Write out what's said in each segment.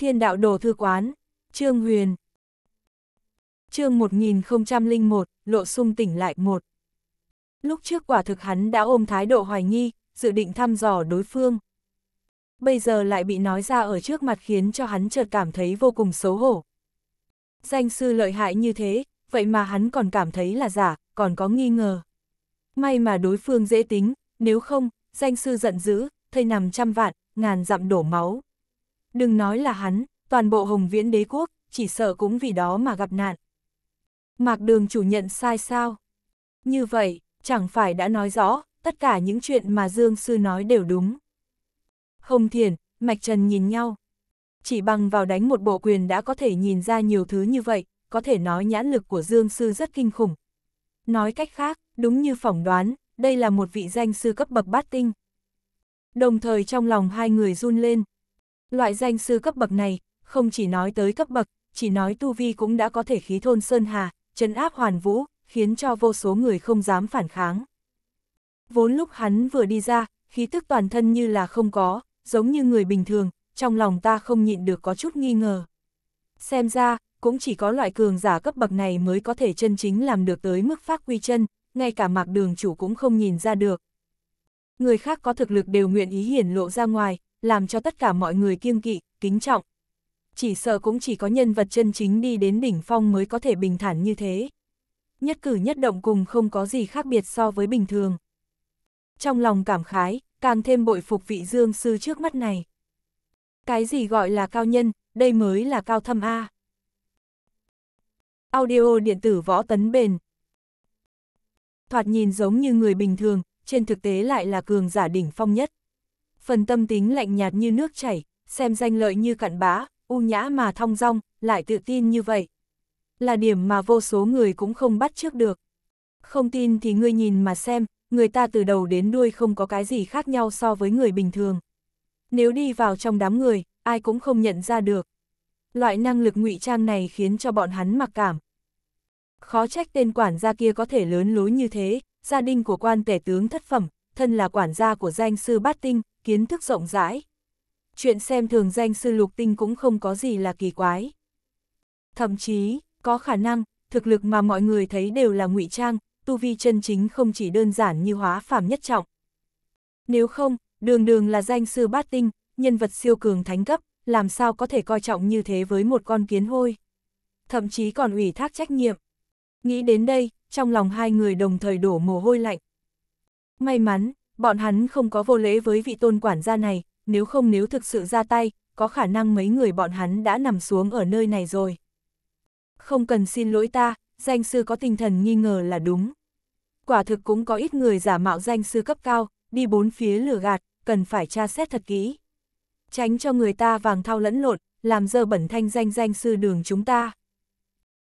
Thiên đạo đồ thư quán, Trương Huyền. Chương 1001, Lộ Sung tỉnh lại một. Lúc trước quả thực hắn đã ôm thái độ hoài nghi, dự định thăm dò đối phương. Bây giờ lại bị nói ra ở trước mặt khiến cho hắn chợt cảm thấy vô cùng xấu hổ. Danh sư lợi hại như thế, vậy mà hắn còn cảm thấy là giả, còn có nghi ngờ. May mà đối phương dễ tính, nếu không, danh sư giận dữ, thây nằm trăm vạn, ngàn dặm đổ máu. Đừng nói là hắn, toàn bộ Hồng Viễn đế quốc, chỉ sợ cũng vì đó mà gặp nạn. Mạc đường chủ nhận sai sao? Như vậy, chẳng phải đã nói rõ, tất cả những chuyện mà Dương Sư nói đều đúng. Hồng Thiền, Mạch Trần nhìn nhau. Chỉ bằng vào đánh một bộ quyền đã có thể nhìn ra nhiều thứ như vậy, có thể nói nhãn lực của Dương Sư rất kinh khủng. Nói cách khác, đúng như phỏng đoán, đây là một vị danh sư cấp bậc bát tinh. Đồng thời trong lòng hai người run lên, Loại danh sư cấp bậc này, không chỉ nói tới cấp bậc, chỉ nói tu vi cũng đã có thể khí thôn Sơn Hà, trấn áp hoàn vũ, khiến cho vô số người không dám phản kháng. Vốn lúc hắn vừa đi ra, khí tức toàn thân như là không có, giống như người bình thường, trong lòng ta không nhịn được có chút nghi ngờ. Xem ra, cũng chỉ có loại cường giả cấp bậc này mới có thể chân chính làm được tới mức phát quy chân, ngay cả mạc đường chủ cũng không nhìn ra được. Người khác có thực lực đều nguyện ý hiển lộ ra ngoài, làm cho tất cả mọi người kiêng kỵ, kính trọng. Chỉ sợ cũng chỉ có nhân vật chân chính đi đến đỉnh phong mới có thể bình thản như thế. Nhất cử nhất động cùng không có gì khác biệt so với bình thường. Trong lòng cảm khái, càng thêm bội phục vị dương sư trước mắt này. Cái gì gọi là cao nhân, đây mới là cao thâm A. Audio điện tử võ tấn bền. Thoạt nhìn giống như người bình thường, trên thực tế lại là cường giả đỉnh phong nhất phần tâm tính lạnh nhạt như nước chảy, xem danh lợi như cặn bã, u nhã mà thong dong, lại tự tin như vậy. Là điểm mà vô số người cũng không bắt trước được. Không tin thì ngươi nhìn mà xem, người ta từ đầu đến đuôi không có cái gì khác nhau so với người bình thường. Nếu đi vào trong đám người, ai cũng không nhận ra được. Loại năng lực ngụy trang này khiến cho bọn hắn mặc cảm. Khó trách tên quản gia kia có thể lớn lối như thế, gia đình của quan tể tướng thất phẩm, thân là quản gia của danh sư bát tinh, kiến thức rộng rãi. Chuyện xem thường danh sư lục tinh cũng không có gì là kỳ quái. Thậm chí, có khả năng, thực lực mà mọi người thấy đều là ngụy trang, tu vi chân chính không chỉ đơn giản như hóa phàm nhất trọng. Nếu không, đường đường là danh sư bát tinh, nhân vật siêu cường thánh cấp, làm sao có thể coi trọng như thế với một con kiến hôi. Thậm chí còn ủy thác trách nhiệm. Nghĩ đến đây, trong lòng hai người đồng thời đổ mồ hôi lạnh. May mắn, bọn hắn không có vô lễ với vị tôn quản gia này, nếu không nếu thực sự ra tay, có khả năng mấy người bọn hắn đã nằm xuống ở nơi này rồi. Không cần xin lỗi ta, danh sư có tinh thần nghi ngờ là đúng. Quả thực cũng có ít người giả mạo danh sư cấp cao, đi bốn phía lửa gạt, cần phải tra xét thật kỹ. Tránh cho người ta vàng thao lẫn lộn, làm dơ bẩn thanh danh danh sư đường chúng ta.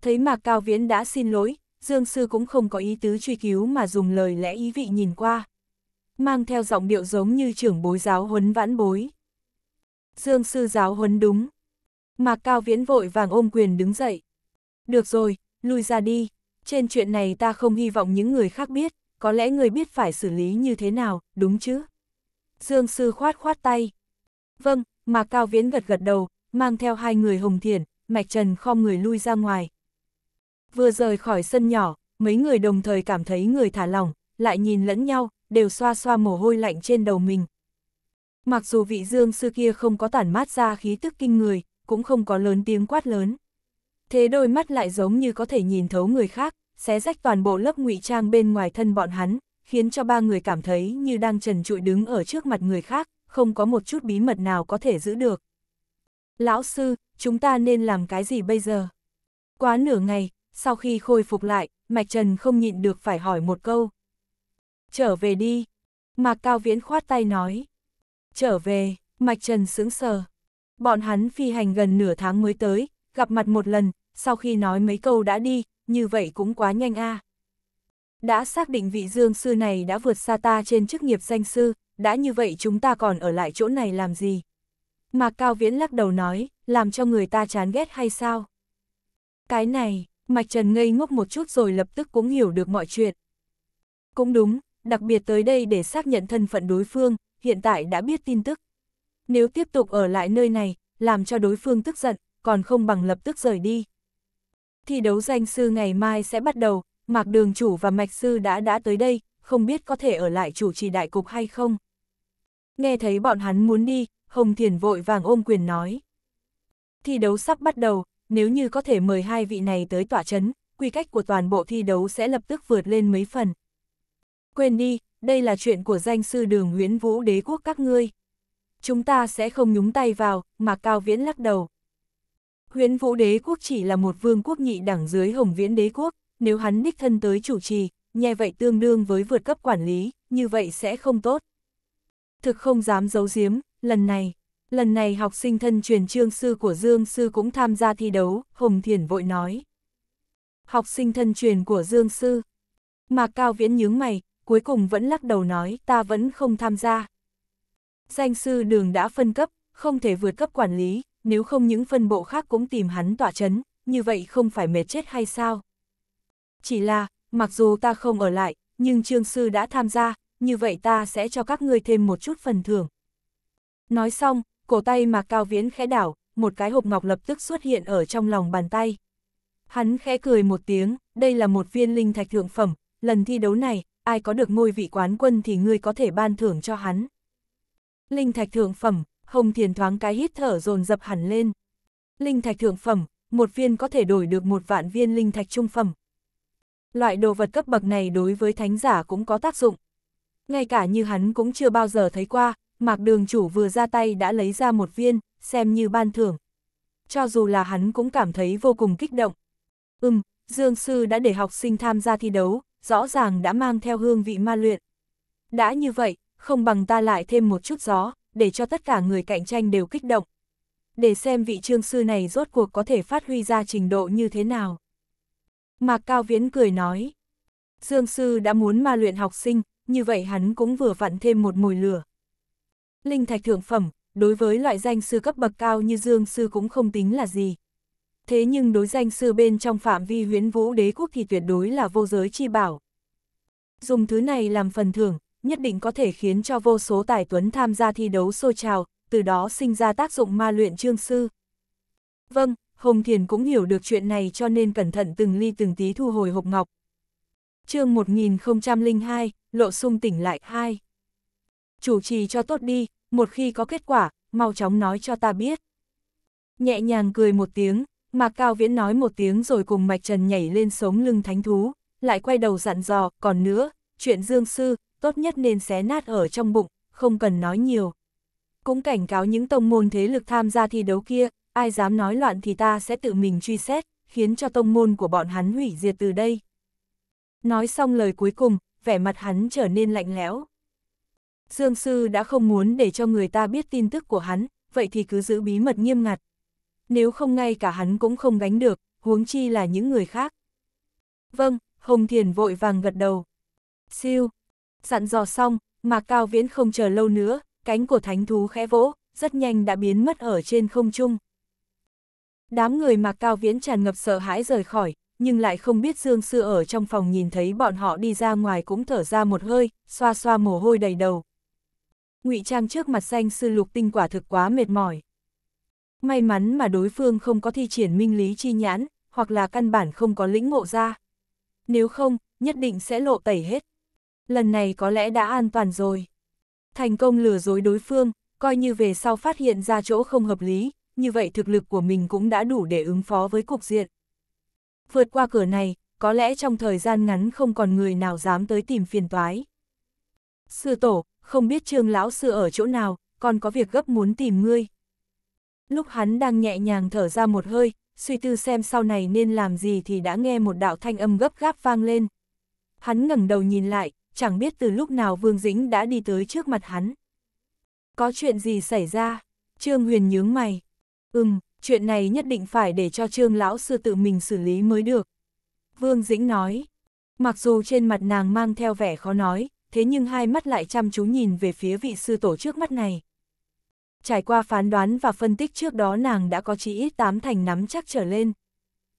Thấy Mạc Cao Viễn đã xin lỗi, Dương Sư cũng không có ý tứ truy cứu mà dùng lời lẽ ý vị nhìn qua. Mang theo giọng điệu giống như trưởng bối giáo huấn vãn bối. Dương Sư giáo huấn đúng. Mạc Cao Viễn vội vàng ôm quyền đứng dậy. Được rồi, lui ra đi. Trên chuyện này ta không hy vọng những người khác biết, có lẽ người biết phải xử lý như thế nào, đúng chứ? Dương Sư khoát khoát tay. Vâng, Mạc Cao Viễn gật gật đầu, mang theo hai người Hồng thiền, Mạch Trần khom người lui ra ngoài, Vừa rời khỏi sân nhỏ, mấy người đồng thời cảm thấy người thả lỏng, lại nhìn lẫn nhau, đều xoa xoa mồ hôi lạnh trên đầu mình. Mặc dù vị dương sư kia không có tản mát ra khí tức kinh người, cũng không có lớn tiếng quát lớn. Thế đôi mắt lại giống như có thể nhìn thấu người khác, xé rách toàn bộ lớp ngụy trang bên ngoài thân bọn hắn, khiến cho ba người cảm thấy như đang trần trụi đứng ở trước mặt người khác, không có một chút bí mật nào có thể giữ được. Lão sư, chúng ta nên làm cái gì bây giờ? Quá nửa ngày, sau khi khôi phục lại, Mạch Trần không nhịn được phải hỏi một câu. Trở về đi. Mạc Cao Viễn khoát tay nói. Trở về, Mạch Trần sững sờ. Bọn hắn phi hành gần nửa tháng mới tới, gặp mặt một lần, sau khi nói mấy câu đã đi, như vậy cũng quá nhanh a. À. Đã xác định vị dương sư này đã vượt xa ta trên chức nghiệp danh sư, đã như vậy chúng ta còn ở lại chỗ này làm gì? Mạc Cao Viễn lắc đầu nói, làm cho người ta chán ghét hay sao? Cái này, Mạch Trần ngây ngốc một chút rồi lập tức cũng hiểu được mọi chuyện. Cũng đúng, đặc biệt tới đây để xác nhận thân phận đối phương, hiện tại đã biết tin tức. Nếu tiếp tục ở lại nơi này, làm cho đối phương tức giận, còn không bằng lập tức rời đi. Thi đấu danh sư ngày mai sẽ bắt đầu, Mạc Đường Chủ và Mạch Sư đã đã tới đây, không biết có thể ở lại chủ trì đại cục hay không. Nghe thấy bọn hắn muốn đi, Hồng Thiền vội vàng ôm quyền nói. Thi đấu sắp bắt đầu, nếu như có thể mời hai vị này tới tỏa chấn, quy cách của toàn bộ thi đấu sẽ lập tức vượt lên mấy phần. Quên đi, đây là chuyện của danh sư đường huyễn vũ đế quốc các ngươi. Chúng ta sẽ không nhúng tay vào, mà Cao Viễn lắc đầu. Huyễn vũ đế quốc chỉ là một vương quốc nhị đẳng dưới hồng viễn đế quốc, nếu hắn đích thân tới chủ trì, nhẹ vậy tương đương với vượt cấp quản lý, như vậy sẽ không tốt. Thực không dám giấu giếm, lần này, Lần này học sinh thân truyền trương sư của Dương Sư cũng tham gia thi đấu, Hồng Thiền vội nói. Học sinh thân truyền của Dương Sư. Mà Cao Viễn nhướng mày, cuối cùng vẫn lắc đầu nói ta vẫn không tham gia. Danh sư đường đã phân cấp, không thể vượt cấp quản lý, nếu không những phân bộ khác cũng tìm hắn tỏa chấn, như vậy không phải mệt chết hay sao? Chỉ là, mặc dù ta không ở lại, nhưng trương sư đã tham gia, như vậy ta sẽ cho các ngươi thêm một chút phần thưởng. Nói xong, cổ tay mà Cao Viễn khẽ đảo, một cái hộp ngọc lập tức xuất hiện ở trong lòng bàn tay. Hắn khẽ cười một tiếng, đây là một viên linh thạch thượng phẩm, lần thi đấu này, ai có được ngôi vị quán quân thì ngươi có thể ban thưởng cho hắn. Linh thạch thượng phẩm, Hồng Thiền thoáng cái hít thở dồn dập hẳn lên. Linh thạch thượng phẩm, một viên có thể đổi được một vạn viên linh thạch trung phẩm. Loại đồ vật cấp bậc này đối với thánh giả cũng có tác dụng. Ngay cả như hắn cũng chưa bao giờ thấy qua, Mạc đường chủ vừa ra tay đã lấy ra một viên, xem như ban thưởng. Cho dù là hắn cũng cảm thấy vô cùng kích động. Ừm, Dương Sư đã để học sinh tham gia thi đấu, rõ ràng đã mang theo hương vị ma luyện. Đã như vậy, không bằng ta lại thêm một chút gió, để cho tất cả người cạnh tranh đều kích động. Để xem vị trương sư này rốt cuộc có thể phát huy ra trình độ như thế nào. Mạc Cao Viễn cười nói. Dương sư đã muốn ma luyện học sinh, như vậy hắn cũng vừa vặn thêm một mùi lửa linh thạch thượng phẩm, đối với loại danh sư cấp bậc cao như Dương Sư cũng không tính là gì. Thế nhưng đối danh sư bên trong phạm vi huyến vũ đế quốc thì tuyệt đối là vô giới chi bảo. Dùng thứ này làm phần thưởng, nhất định có thể khiến cho vô số tài tuấn tham gia thi đấu sôi trào, từ đó sinh ra tác dụng ma luyện trương sư. Vâng, Hồng Thiền cũng hiểu được chuyện này cho nên cẩn thận từng ly từng tí thu hồi hộp ngọc. chương 1002, Lộ Sung tỉnh lại 2. Chủ trì cho tốt đi, một khi có kết quả, mau chóng nói cho ta biết. Nhẹ nhàng cười một tiếng, Mạc Cao Viễn nói một tiếng rồi cùng Mạch Trần nhảy lên sống lưng thánh thú, lại quay đầu dặn dò, còn nữa, chuyện dương sư, tốt nhất nên xé nát ở trong bụng, không cần nói nhiều. Cũng cảnh cáo những tông môn thế lực tham gia thi đấu kia, ai dám nói loạn thì ta sẽ tự mình truy xét, khiến cho tông môn của bọn hắn hủy diệt từ đây. Nói xong lời cuối cùng, vẻ mặt hắn trở nên lạnh lẽo. Dương Sư đã không muốn để cho người ta biết tin tức của hắn, vậy thì cứ giữ bí mật nghiêm ngặt. Nếu không ngay cả hắn cũng không gánh được, huống chi là những người khác. Vâng, Hồng Thiền vội vàng gật đầu. Siêu, dặn dò xong, mà Cao Viễn không chờ lâu nữa, cánh của thánh thú khẽ vỗ, rất nhanh đã biến mất ở trên không trung. Đám người mà Cao Viễn tràn ngập sợ hãi rời khỏi, nhưng lại không biết Dương Sư ở trong phòng nhìn thấy bọn họ đi ra ngoài cũng thở ra một hơi, xoa xoa mồ hôi đầy đầu, ngụy trang trước mặt xanh sư lục tinh quả thực quá mệt mỏi. May mắn mà đối phương không có thi triển minh lý chi nhãn, hoặc là căn bản không có lĩnh ngộ ra. Nếu không, nhất định sẽ lộ tẩy hết. Lần này có lẽ đã an toàn rồi. Thành công lừa dối đối phương, coi như về sau phát hiện ra chỗ không hợp lý, như vậy thực lực của mình cũng đã đủ để ứng phó với cục diện. Vượt qua cửa này, có lẽ trong thời gian ngắn không còn người nào dám tới tìm phiền toái. Sư tổ, không biết trương lão sư ở chỗ nào, còn có việc gấp muốn tìm ngươi. Lúc hắn đang nhẹ nhàng thở ra một hơi, suy tư xem sau này nên làm gì thì đã nghe một đạo thanh âm gấp gáp vang lên. Hắn ngẩng đầu nhìn lại, chẳng biết từ lúc nào Vương Dĩnh đã đi tới trước mặt hắn. Có chuyện gì xảy ra? Trương Huyền nhướng mày. Ừm, chuyện này nhất định phải để cho Trương Lão Sư tự mình xử lý mới được. Vương Dĩnh nói. Mặc dù trên mặt nàng mang theo vẻ khó nói, thế nhưng hai mắt lại chăm chú nhìn về phía vị sư tổ trước mắt này. Trải qua phán đoán và phân tích trước đó nàng đã có chỉ ít tám thành nắm chắc trở lên.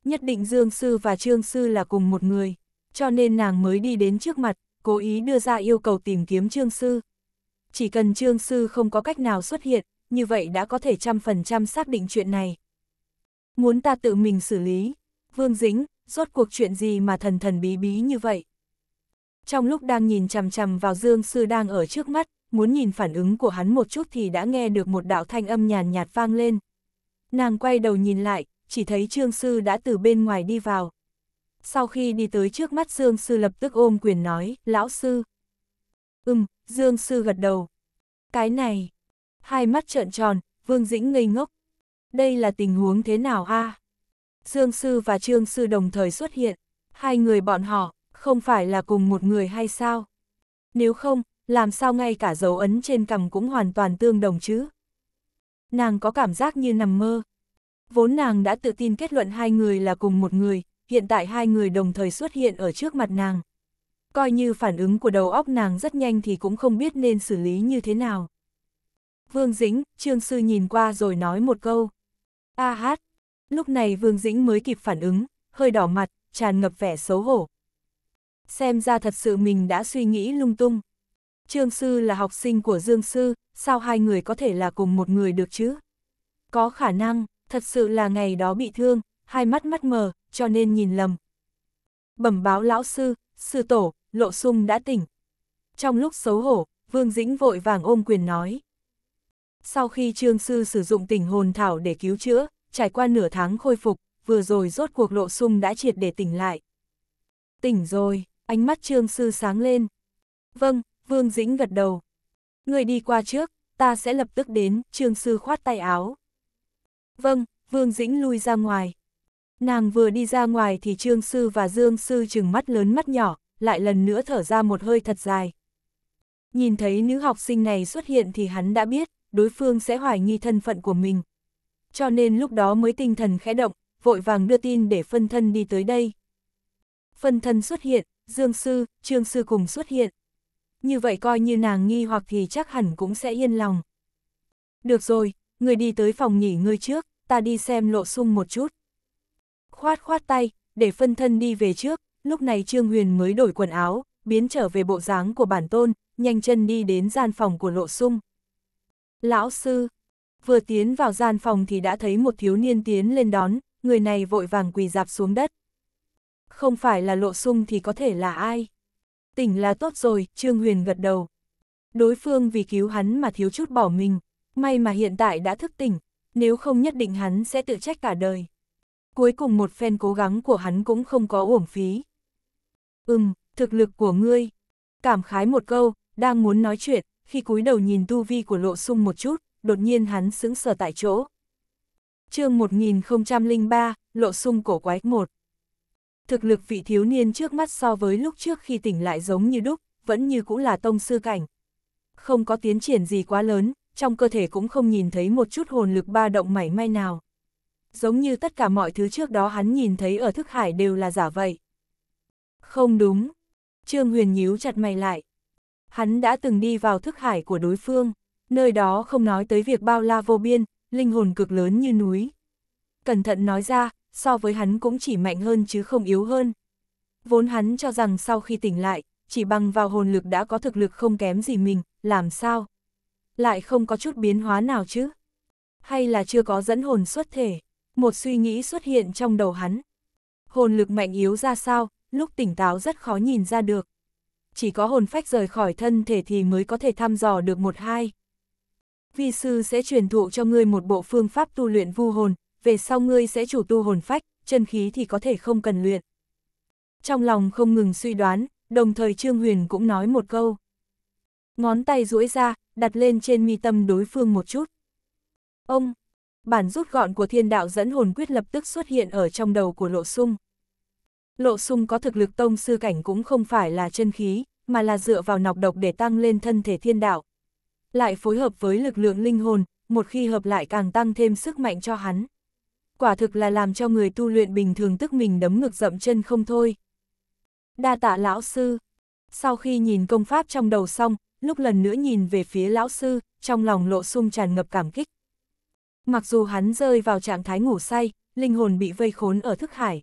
Nhất định Dương Sư và Trương Sư là cùng một người, cho nên nàng mới đi đến trước mặt, cố ý đưa ra yêu cầu tìm kiếm Trương Sư. Chỉ cần Trương Sư không có cách nào xuất hiện, như vậy đã có thể trăm phần trăm xác định chuyện này. Muốn ta tự mình xử lý, Vương dĩnh rốt cuộc chuyện gì mà thần thần bí bí như vậy? trong lúc đang nhìn chằm chằm vào Dương Sư đang ở trước mắt, muốn nhìn phản ứng của hắn một chút thì đã nghe được một đạo thanh âm nhàn nhạt vang lên. Nàng quay đầu nhìn lại, chỉ thấy Trương Sư đã từ bên ngoài đi vào. Sau khi đi tới trước mắt Dương Sư lập tức ôm quyền nói, lão sư. Ừm, Dương Sư gật đầu. Cái này, hai mắt trợn tròn, Vương Dĩnh ngây ngốc. Đây là tình huống thế nào a? À? Dương Sư và Trương Sư đồng thời xuất hiện, hai người bọn họ, không phải là cùng một người hay sao? Nếu không, làm sao ngay cả dấu ấn trên cằm cũng hoàn toàn tương đồng chứ? Nàng có cảm giác như nằm mơ. Vốn nàng đã tự tin kết luận hai người là cùng một người, hiện tại hai người đồng thời xuất hiện ở trước mặt nàng. Coi như phản ứng của đầu óc nàng rất nhanh thì cũng không biết nên xử lý như thế nào. Vương Dĩnh, Trương Sư nhìn qua rồi nói một câu. A hát, lúc này Vương Dĩnh mới kịp phản ứng, hơi đỏ mặt, tràn ngập vẻ xấu hổ, xem ra thật sự mình đã suy nghĩ lung tung. Trương Sư là học sinh của Dương Sư, sao hai người có thể là cùng một người được chứ? Có khả năng, thật sự là ngày đó bị thương, hai mắt mắt mờ, cho nên nhìn lầm. Bẩm báo lão sư, sư tổ, lộ sung đã tỉnh. Trong lúc xấu hổ, Vương Dĩnh vội vàng ôm quyền nói. Sau khi Trương Sư sử dụng tỉnh hồn thảo để cứu chữa, trải qua nửa tháng khôi phục, vừa rồi rốt cuộc lộ sung đã triệt để tỉnh lại. Tỉnh rồi, Ánh mắt trương sư sáng lên. Vâng, Vương Dĩnh gật đầu. Người đi qua trước, ta sẽ lập tức đến, trương sư khoát tay áo. Vâng, Vương Dĩnh lui ra ngoài. Nàng vừa đi ra ngoài thì trương sư và dương sư chừng mắt lớn mắt nhỏ, lại lần nữa thở ra một hơi thật dài. Nhìn thấy nữ học sinh này xuất hiện thì hắn đã biết, đối phương sẽ hoài nghi thân phận của mình. Cho nên lúc đó mới tinh thần khẽ động, vội vàng đưa tin để phân thân đi tới đây. Phân thân xuất hiện, Dương Sư, Trương Sư cùng xuất hiện. Như vậy coi như nàng nghi hoặc thì chắc hẳn cũng sẽ yên lòng. Được rồi, người đi tới phòng nghỉ ngơi trước, ta đi xem lộ sung một chút. Khoát khoát tay, để phân thân đi về trước, lúc này Trương Huyền mới đổi quần áo, biến trở về bộ dáng của bản tôn, nhanh chân đi đến gian phòng của lộ sung. Lão sư, vừa tiến vào gian phòng thì đã thấy một thiếu niên tiến lên đón, người này vội vàng quỳ dạp xuống đất, không phải là lộ sung thì có thể là ai? Tỉnh là tốt rồi, Trương Huyền gật đầu. Đối phương vì cứu hắn mà thiếu chút bỏ mình, may mà hiện tại đã thức tỉnh, nếu không nhất định hắn sẽ tự trách cả đời. Cuối cùng một phen cố gắng của hắn cũng không có uổng phí. Ừm, thực lực của ngươi. Cảm khái một câu, đang muốn nói chuyện, khi cúi đầu nhìn tu vi của lộ sung một chút, đột nhiên hắn sững sờ tại chỗ. chương 1003, lộ sung cổ quái một thực lực vị thiếu niên trước mắt so với lúc trước khi tỉnh lại giống như đúc, vẫn như cũng là tông sư cảnh. Không có tiến triển gì quá lớn, trong cơ thể cũng không nhìn thấy một chút hồn lực ba động mảy may nào. Giống như tất cả mọi thứ trước đó hắn nhìn thấy ở thức hải đều là giả vậy. Không đúng. Trương Huyền nhíu chặt mày lại. Hắn đã từng đi vào thức hải của đối phương, nơi đó không nói tới việc bao la vô biên, linh hồn cực lớn như núi. Cẩn thận nói ra, so với hắn cũng chỉ mạnh hơn chứ không yếu hơn. Vốn hắn cho rằng sau khi tỉnh lại, chỉ bằng vào hồn lực đã có thực lực không kém gì mình, làm sao? Lại không có chút biến hóa nào chứ? Hay là chưa có dẫn hồn xuất thể? Một suy nghĩ xuất hiện trong đầu hắn. Hồn lực mạnh yếu ra sao, lúc tỉnh táo rất khó nhìn ra được. Chỉ có hồn phách rời khỏi thân thể thì mới có thể thăm dò được một hai. Vi sư sẽ truyền thụ cho ngươi một bộ phương pháp tu luyện vu hồn, về sau ngươi sẽ chủ tu hồn phách, chân khí thì có thể không cần luyện. Trong lòng không ngừng suy đoán, đồng thời Trương Huyền cũng nói một câu. Ngón tay duỗi ra, đặt lên trên mi tâm đối phương một chút. Ông, bản rút gọn của thiên đạo dẫn hồn quyết lập tức xuất hiện ở trong đầu của Lộ Sung. Lộ Sung có thực lực tông sư cảnh cũng không phải là chân khí, mà là dựa vào nọc độc để tăng lên thân thể thiên đạo. Lại phối hợp với lực lượng linh hồn, một khi hợp lại càng tăng thêm sức mạnh cho hắn quả thực là làm cho người tu luyện bình thường tức mình đấm ngực dậm chân không thôi. Đa tạ lão sư. Sau khi nhìn công pháp trong đầu xong, lúc lần nữa nhìn về phía lão sư, trong lòng lộ sung tràn ngập cảm kích. Mặc dù hắn rơi vào trạng thái ngủ say, linh hồn bị vây khốn ở thức hải.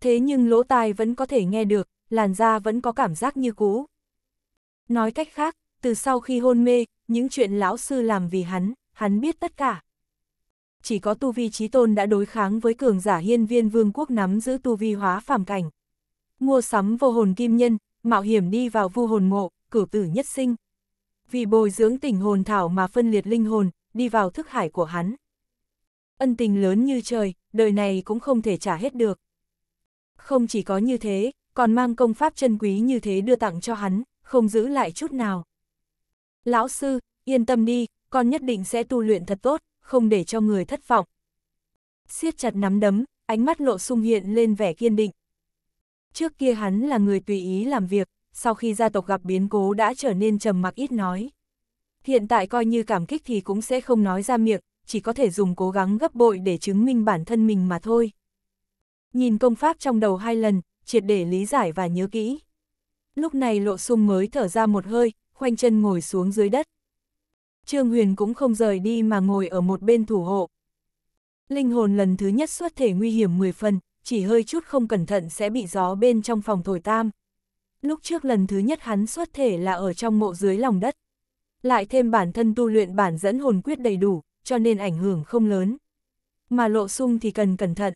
Thế nhưng lỗ tai vẫn có thể nghe được, làn da vẫn có cảm giác như cũ. Nói cách khác, từ sau khi hôn mê, những chuyện lão sư làm vì hắn, hắn biết tất cả chỉ có tu vi trí tôn đã đối kháng với cường giả hiên viên vương quốc nắm giữ tu vi hóa phàm cảnh. Mua sắm vô hồn kim nhân, mạo hiểm đi vào vu hồn mộ, cử tử nhất sinh. Vì bồi dưỡng tình hồn thảo mà phân liệt linh hồn, đi vào thức hải của hắn. Ân tình lớn như trời, đời này cũng không thể trả hết được. Không chỉ có như thế, còn mang công pháp chân quý như thế đưa tặng cho hắn, không giữ lại chút nào. Lão sư, yên tâm đi, con nhất định sẽ tu luyện thật tốt, không để cho người thất vọng. siết chặt nắm đấm, ánh mắt lộ sung hiện lên vẻ kiên định. Trước kia hắn là người tùy ý làm việc, sau khi gia tộc gặp biến cố đã trở nên trầm mặc ít nói. Hiện tại coi như cảm kích thì cũng sẽ không nói ra miệng, chỉ có thể dùng cố gắng gấp bội để chứng minh bản thân mình mà thôi. Nhìn công pháp trong đầu hai lần, triệt để lý giải và nhớ kỹ. Lúc này lộ sung mới thở ra một hơi, khoanh chân ngồi xuống dưới đất. Trương Huyền cũng không rời đi mà ngồi ở một bên thủ hộ. Linh hồn lần thứ nhất xuất thể nguy hiểm 10 phần, chỉ hơi chút không cẩn thận sẽ bị gió bên trong phòng thổi tam. Lúc trước lần thứ nhất hắn xuất thể là ở trong mộ dưới lòng đất. Lại thêm bản thân tu luyện bản dẫn hồn quyết đầy đủ, cho nên ảnh hưởng không lớn. Mà lộ sung thì cần cẩn thận.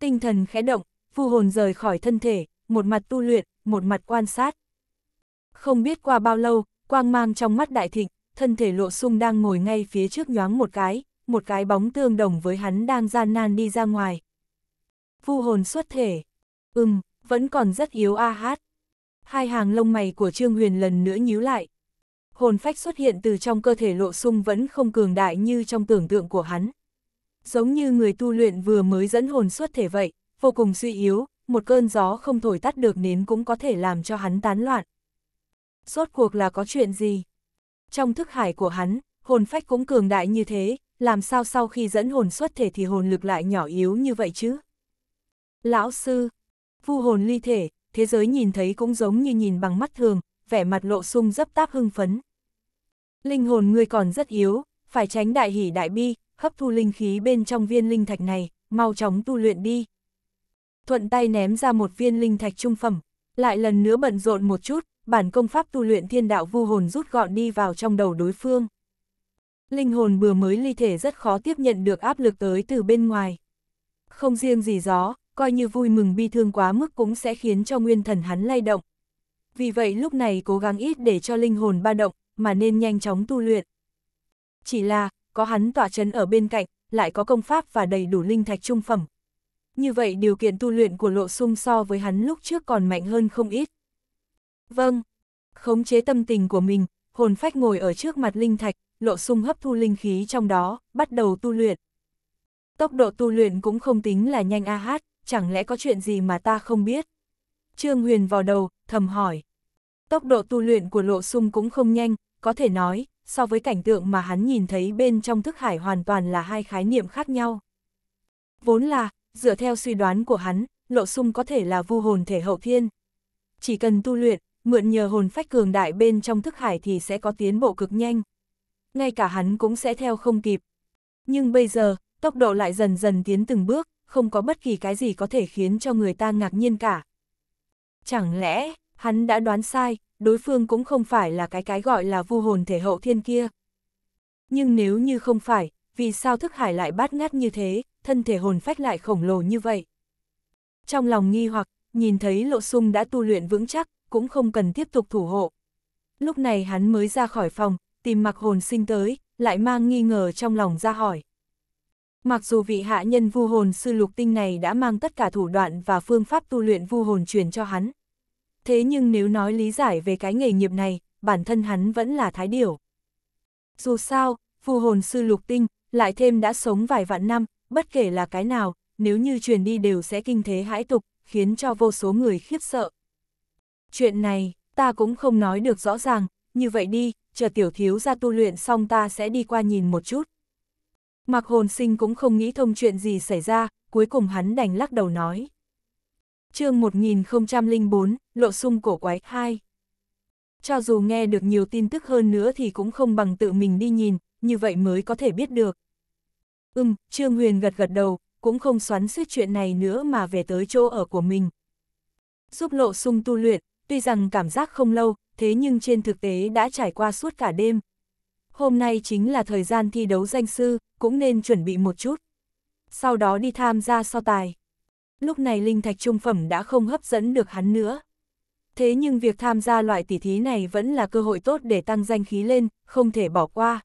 Tinh thần khẽ động, phu hồn rời khỏi thân thể, một mặt tu luyện, một mặt quan sát. Không biết qua bao lâu, quang mang trong mắt đại thịnh, thân thể lộ sung đang ngồi ngay phía trước nhoáng một cái, một cái bóng tương đồng với hắn đang gian nan đi ra ngoài. Vu hồn xuất thể. Ừm, vẫn còn rất yếu a hát. Hai hàng lông mày của Trương Huyền lần nữa nhíu lại. Hồn phách xuất hiện từ trong cơ thể lộ sung vẫn không cường đại như trong tưởng tượng của hắn. Giống như người tu luyện vừa mới dẫn hồn xuất thể vậy, vô cùng suy yếu, một cơn gió không thổi tắt được nến cũng có thể làm cho hắn tán loạn. Rốt cuộc là có chuyện gì? trong thức hải của hắn, hồn phách cũng cường đại như thế, làm sao sau khi dẫn hồn xuất thể thì hồn lực lại nhỏ yếu như vậy chứ? Lão sư, vu hồn ly thể, thế giới nhìn thấy cũng giống như nhìn bằng mắt thường, vẻ mặt lộ sung dấp táp hưng phấn. Linh hồn ngươi còn rất yếu, phải tránh đại hỷ đại bi, hấp thu linh khí bên trong viên linh thạch này, mau chóng tu luyện đi. Thuận tay ném ra một viên linh thạch trung phẩm, lại lần nữa bận rộn một chút, bản công pháp tu luyện thiên đạo vu hồn rút gọn đi vào trong đầu đối phương. Linh hồn vừa mới ly thể rất khó tiếp nhận được áp lực tới từ bên ngoài. Không riêng gì gió, coi như vui mừng bi thương quá mức cũng sẽ khiến cho nguyên thần hắn lay động. Vì vậy lúc này cố gắng ít để cho linh hồn ba động, mà nên nhanh chóng tu luyện. Chỉ là, có hắn tỏa chấn ở bên cạnh, lại có công pháp và đầy đủ linh thạch trung phẩm. Như vậy điều kiện tu luyện của lộ sung so với hắn lúc trước còn mạnh hơn không ít. Vâng. Khống chế tâm tình của mình, hồn phách ngồi ở trước mặt linh thạch, lộ sung hấp thu linh khí trong đó, bắt đầu tu luyện. Tốc độ tu luyện cũng không tính là nhanh a hát, chẳng lẽ có chuyện gì mà ta không biết? Trương Huyền vào đầu, thầm hỏi. Tốc độ tu luyện của lộ sung cũng không nhanh, có thể nói, so với cảnh tượng mà hắn nhìn thấy bên trong thức hải hoàn toàn là hai khái niệm khác nhau. Vốn là, dựa theo suy đoán của hắn, lộ sung có thể là vu hồn thể hậu thiên. Chỉ cần tu luyện, mượn nhờ hồn phách cường đại bên trong thức hải thì sẽ có tiến bộ cực nhanh. Ngay cả hắn cũng sẽ theo không kịp. Nhưng bây giờ, tốc độ lại dần dần tiến từng bước, không có bất kỳ cái gì có thể khiến cho người ta ngạc nhiên cả. Chẳng lẽ, hắn đã đoán sai, đối phương cũng không phải là cái cái gọi là vu hồn thể hậu thiên kia. Nhưng nếu như không phải, vì sao thức hải lại bát ngát như thế, thân thể hồn phách lại khổng lồ như vậy? Trong lòng nghi hoặc, nhìn thấy lộ sung đã tu luyện vững chắc, cũng không cần tiếp tục thủ hộ. Lúc này hắn mới ra khỏi phòng, tìm mặc hồn sinh tới, lại mang nghi ngờ trong lòng ra hỏi. Mặc dù vị hạ nhân vu hồn sư lục tinh này đã mang tất cả thủ đoạn và phương pháp tu luyện vu hồn truyền cho hắn. Thế nhưng nếu nói lý giải về cái nghề nghiệp này, bản thân hắn vẫn là thái điểu. Dù sao, vu hồn sư lục tinh, lại thêm đã sống vài vạn năm, bất kể là cái nào, nếu như truyền đi đều sẽ kinh thế hãi tục, khiến cho vô số người khiếp sợ chuyện này, ta cũng không nói được rõ ràng, như vậy đi, chờ tiểu thiếu ra tu luyện xong ta sẽ đi qua nhìn một chút. mặc hồn sinh cũng không nghĩ thông chuyện gì xảy ra, cuối cùng hắn đành lắc đầu nói. chương 1004, Lộ sung cổ quái 2 Cho dù nghe được nhiều tin tức hơn nữa thì cũng không bằng tự mình đi nhìn, như vậy mới có thể biết được. Ừm, Trương Huyền gật gật đầu, cũng không xoắn suýt chuyện này nữa mà về tới chỗ ở của mình. Giúp lộ sung tu luyện, tuy rằng cảm giác không lâu, thế nhưng trên thực tế đã trải qua suốt cả đêm. Hôm nay chính là thời gian thi đấu danh sư, cũng nên chuẩn bị một chút. Sau đó đi tham gia so tài. Lúc này linh thạch trung phẩm đã không hấp dẫn được hắn nữa. Thế nhưng việc tham gia loại tỉ thí này vẫn là cơ hội tốt để tăng danh khí lên, không thể bỏ qua.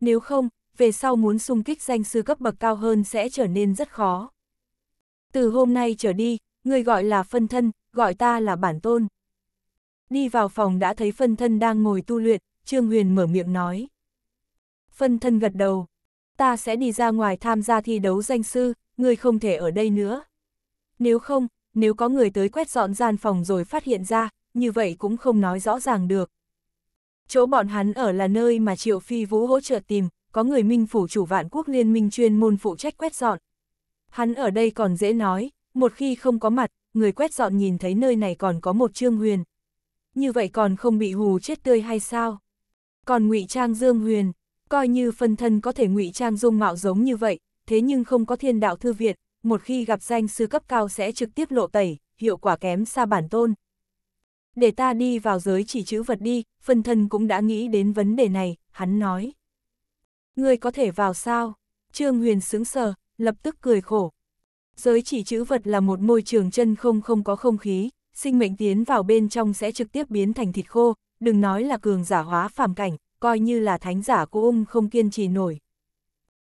Nếu không, về sau muốn xung kích danh sư cấp bậc cao hơn sẽ trở nên rất khó. Từ hôm nay trở đi, người gọi là phân thân, gọi ta là bản tôn. Đi vào phòng đã thấy phân thân đang ngồi tu luyện, Trương Huyền mở miệng nói. Phân thân gật đầu, ta sẽ đi ra ngoài tham gia thi đấu danh sư, người không thể ở đây nữa. Nếu không, nếu có người tới quét dọn gian phòng rồi phát hiện ra, như vậy cũng không nói rõ ràng được. Chỗ bọn hắn ở là nơi mà Triệu Phi Vũ hỗ trợ tìm, có người minh phủ chủ vạn quốc liên minh chuyên môn phụ trách quét dọn. Hắn ở đây còn dễ nói, một khi không có mặt, người quét dọn nhìn thấy nơi này còn có một Trương Huyền. Như vậy còn không bị hù chết tươi hay sao? Còn ngụy trang Dương Huyền, coi như phân thân có thể ngụy trang dung mạo giống như vậy, thế nhưng không có thiên đạo thư viện, một khi gặp danh sư cấp cao sẽ trực tiếp lộ tẩy, hiệu quả kém xa bản tôn. Để ta đi vào giới chỉ chữ vật đi, phân thân cũng đã nghĩ đến vấn đề này, hắn nói. Ngươi có thể vào sao? Trương Huyền sững sờ, lập tức cười khổ, Giới chỉ chữ vật là một môi trường chân không không có không khí, sinh mệnh tiến vào bên trong sẽ trực tiếp biến thành thịt khô, đừng nói là cường giả hóa phàm cảnh, coi như là thánh giả của ung không kiên trì nổi.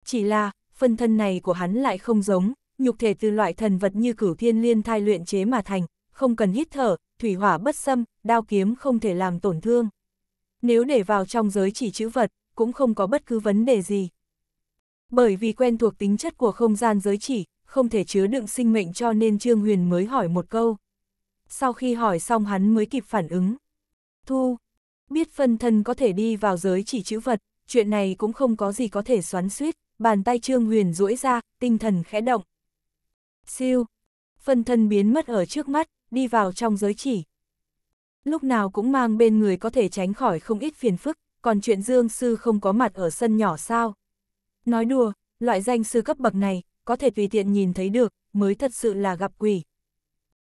Chỉ là, phân thân này của hắn lại không giống, nhục thể từ loại thần vật như cửu thiên liên thai luyện chế mà thành, không cần hít thở, thủy hỏa bất xâm, đao kiếm không thể làm tổn thương. Nếu để vào trong giới chỉ chữ vật, cũng không có bất cứ vấn đề gì. Bởi vì quen thuộc tính chất của không gian giới chỉ, không thể chứa đựng sinh mệnh cho nên Trương Huyền mới hỏi một câu. Sau khi hỏi xong hắn mới kịp phản ứng. Thu, biết phân thân có thể đi vào giới chỉ chữ vật, chuyện này cũng không có gì có thể xoắn suýt, bàn tay Trương Huyền duỗi ra, tinh thần khẽ động. Siêu, phân thân biến mất ở trước mắt, đi vào trong giới chỉ. Lúc nào cũng mang bên người có thể tránh khỏi không ít phiền phức, còn chuyện Dương Sư không có mặt ở sân nhỏ sao. Nói đùa, loại danh sư cấp bậc này, có thể tùy tiện nhìn thấy được, mới thật sự là gặp quỷ.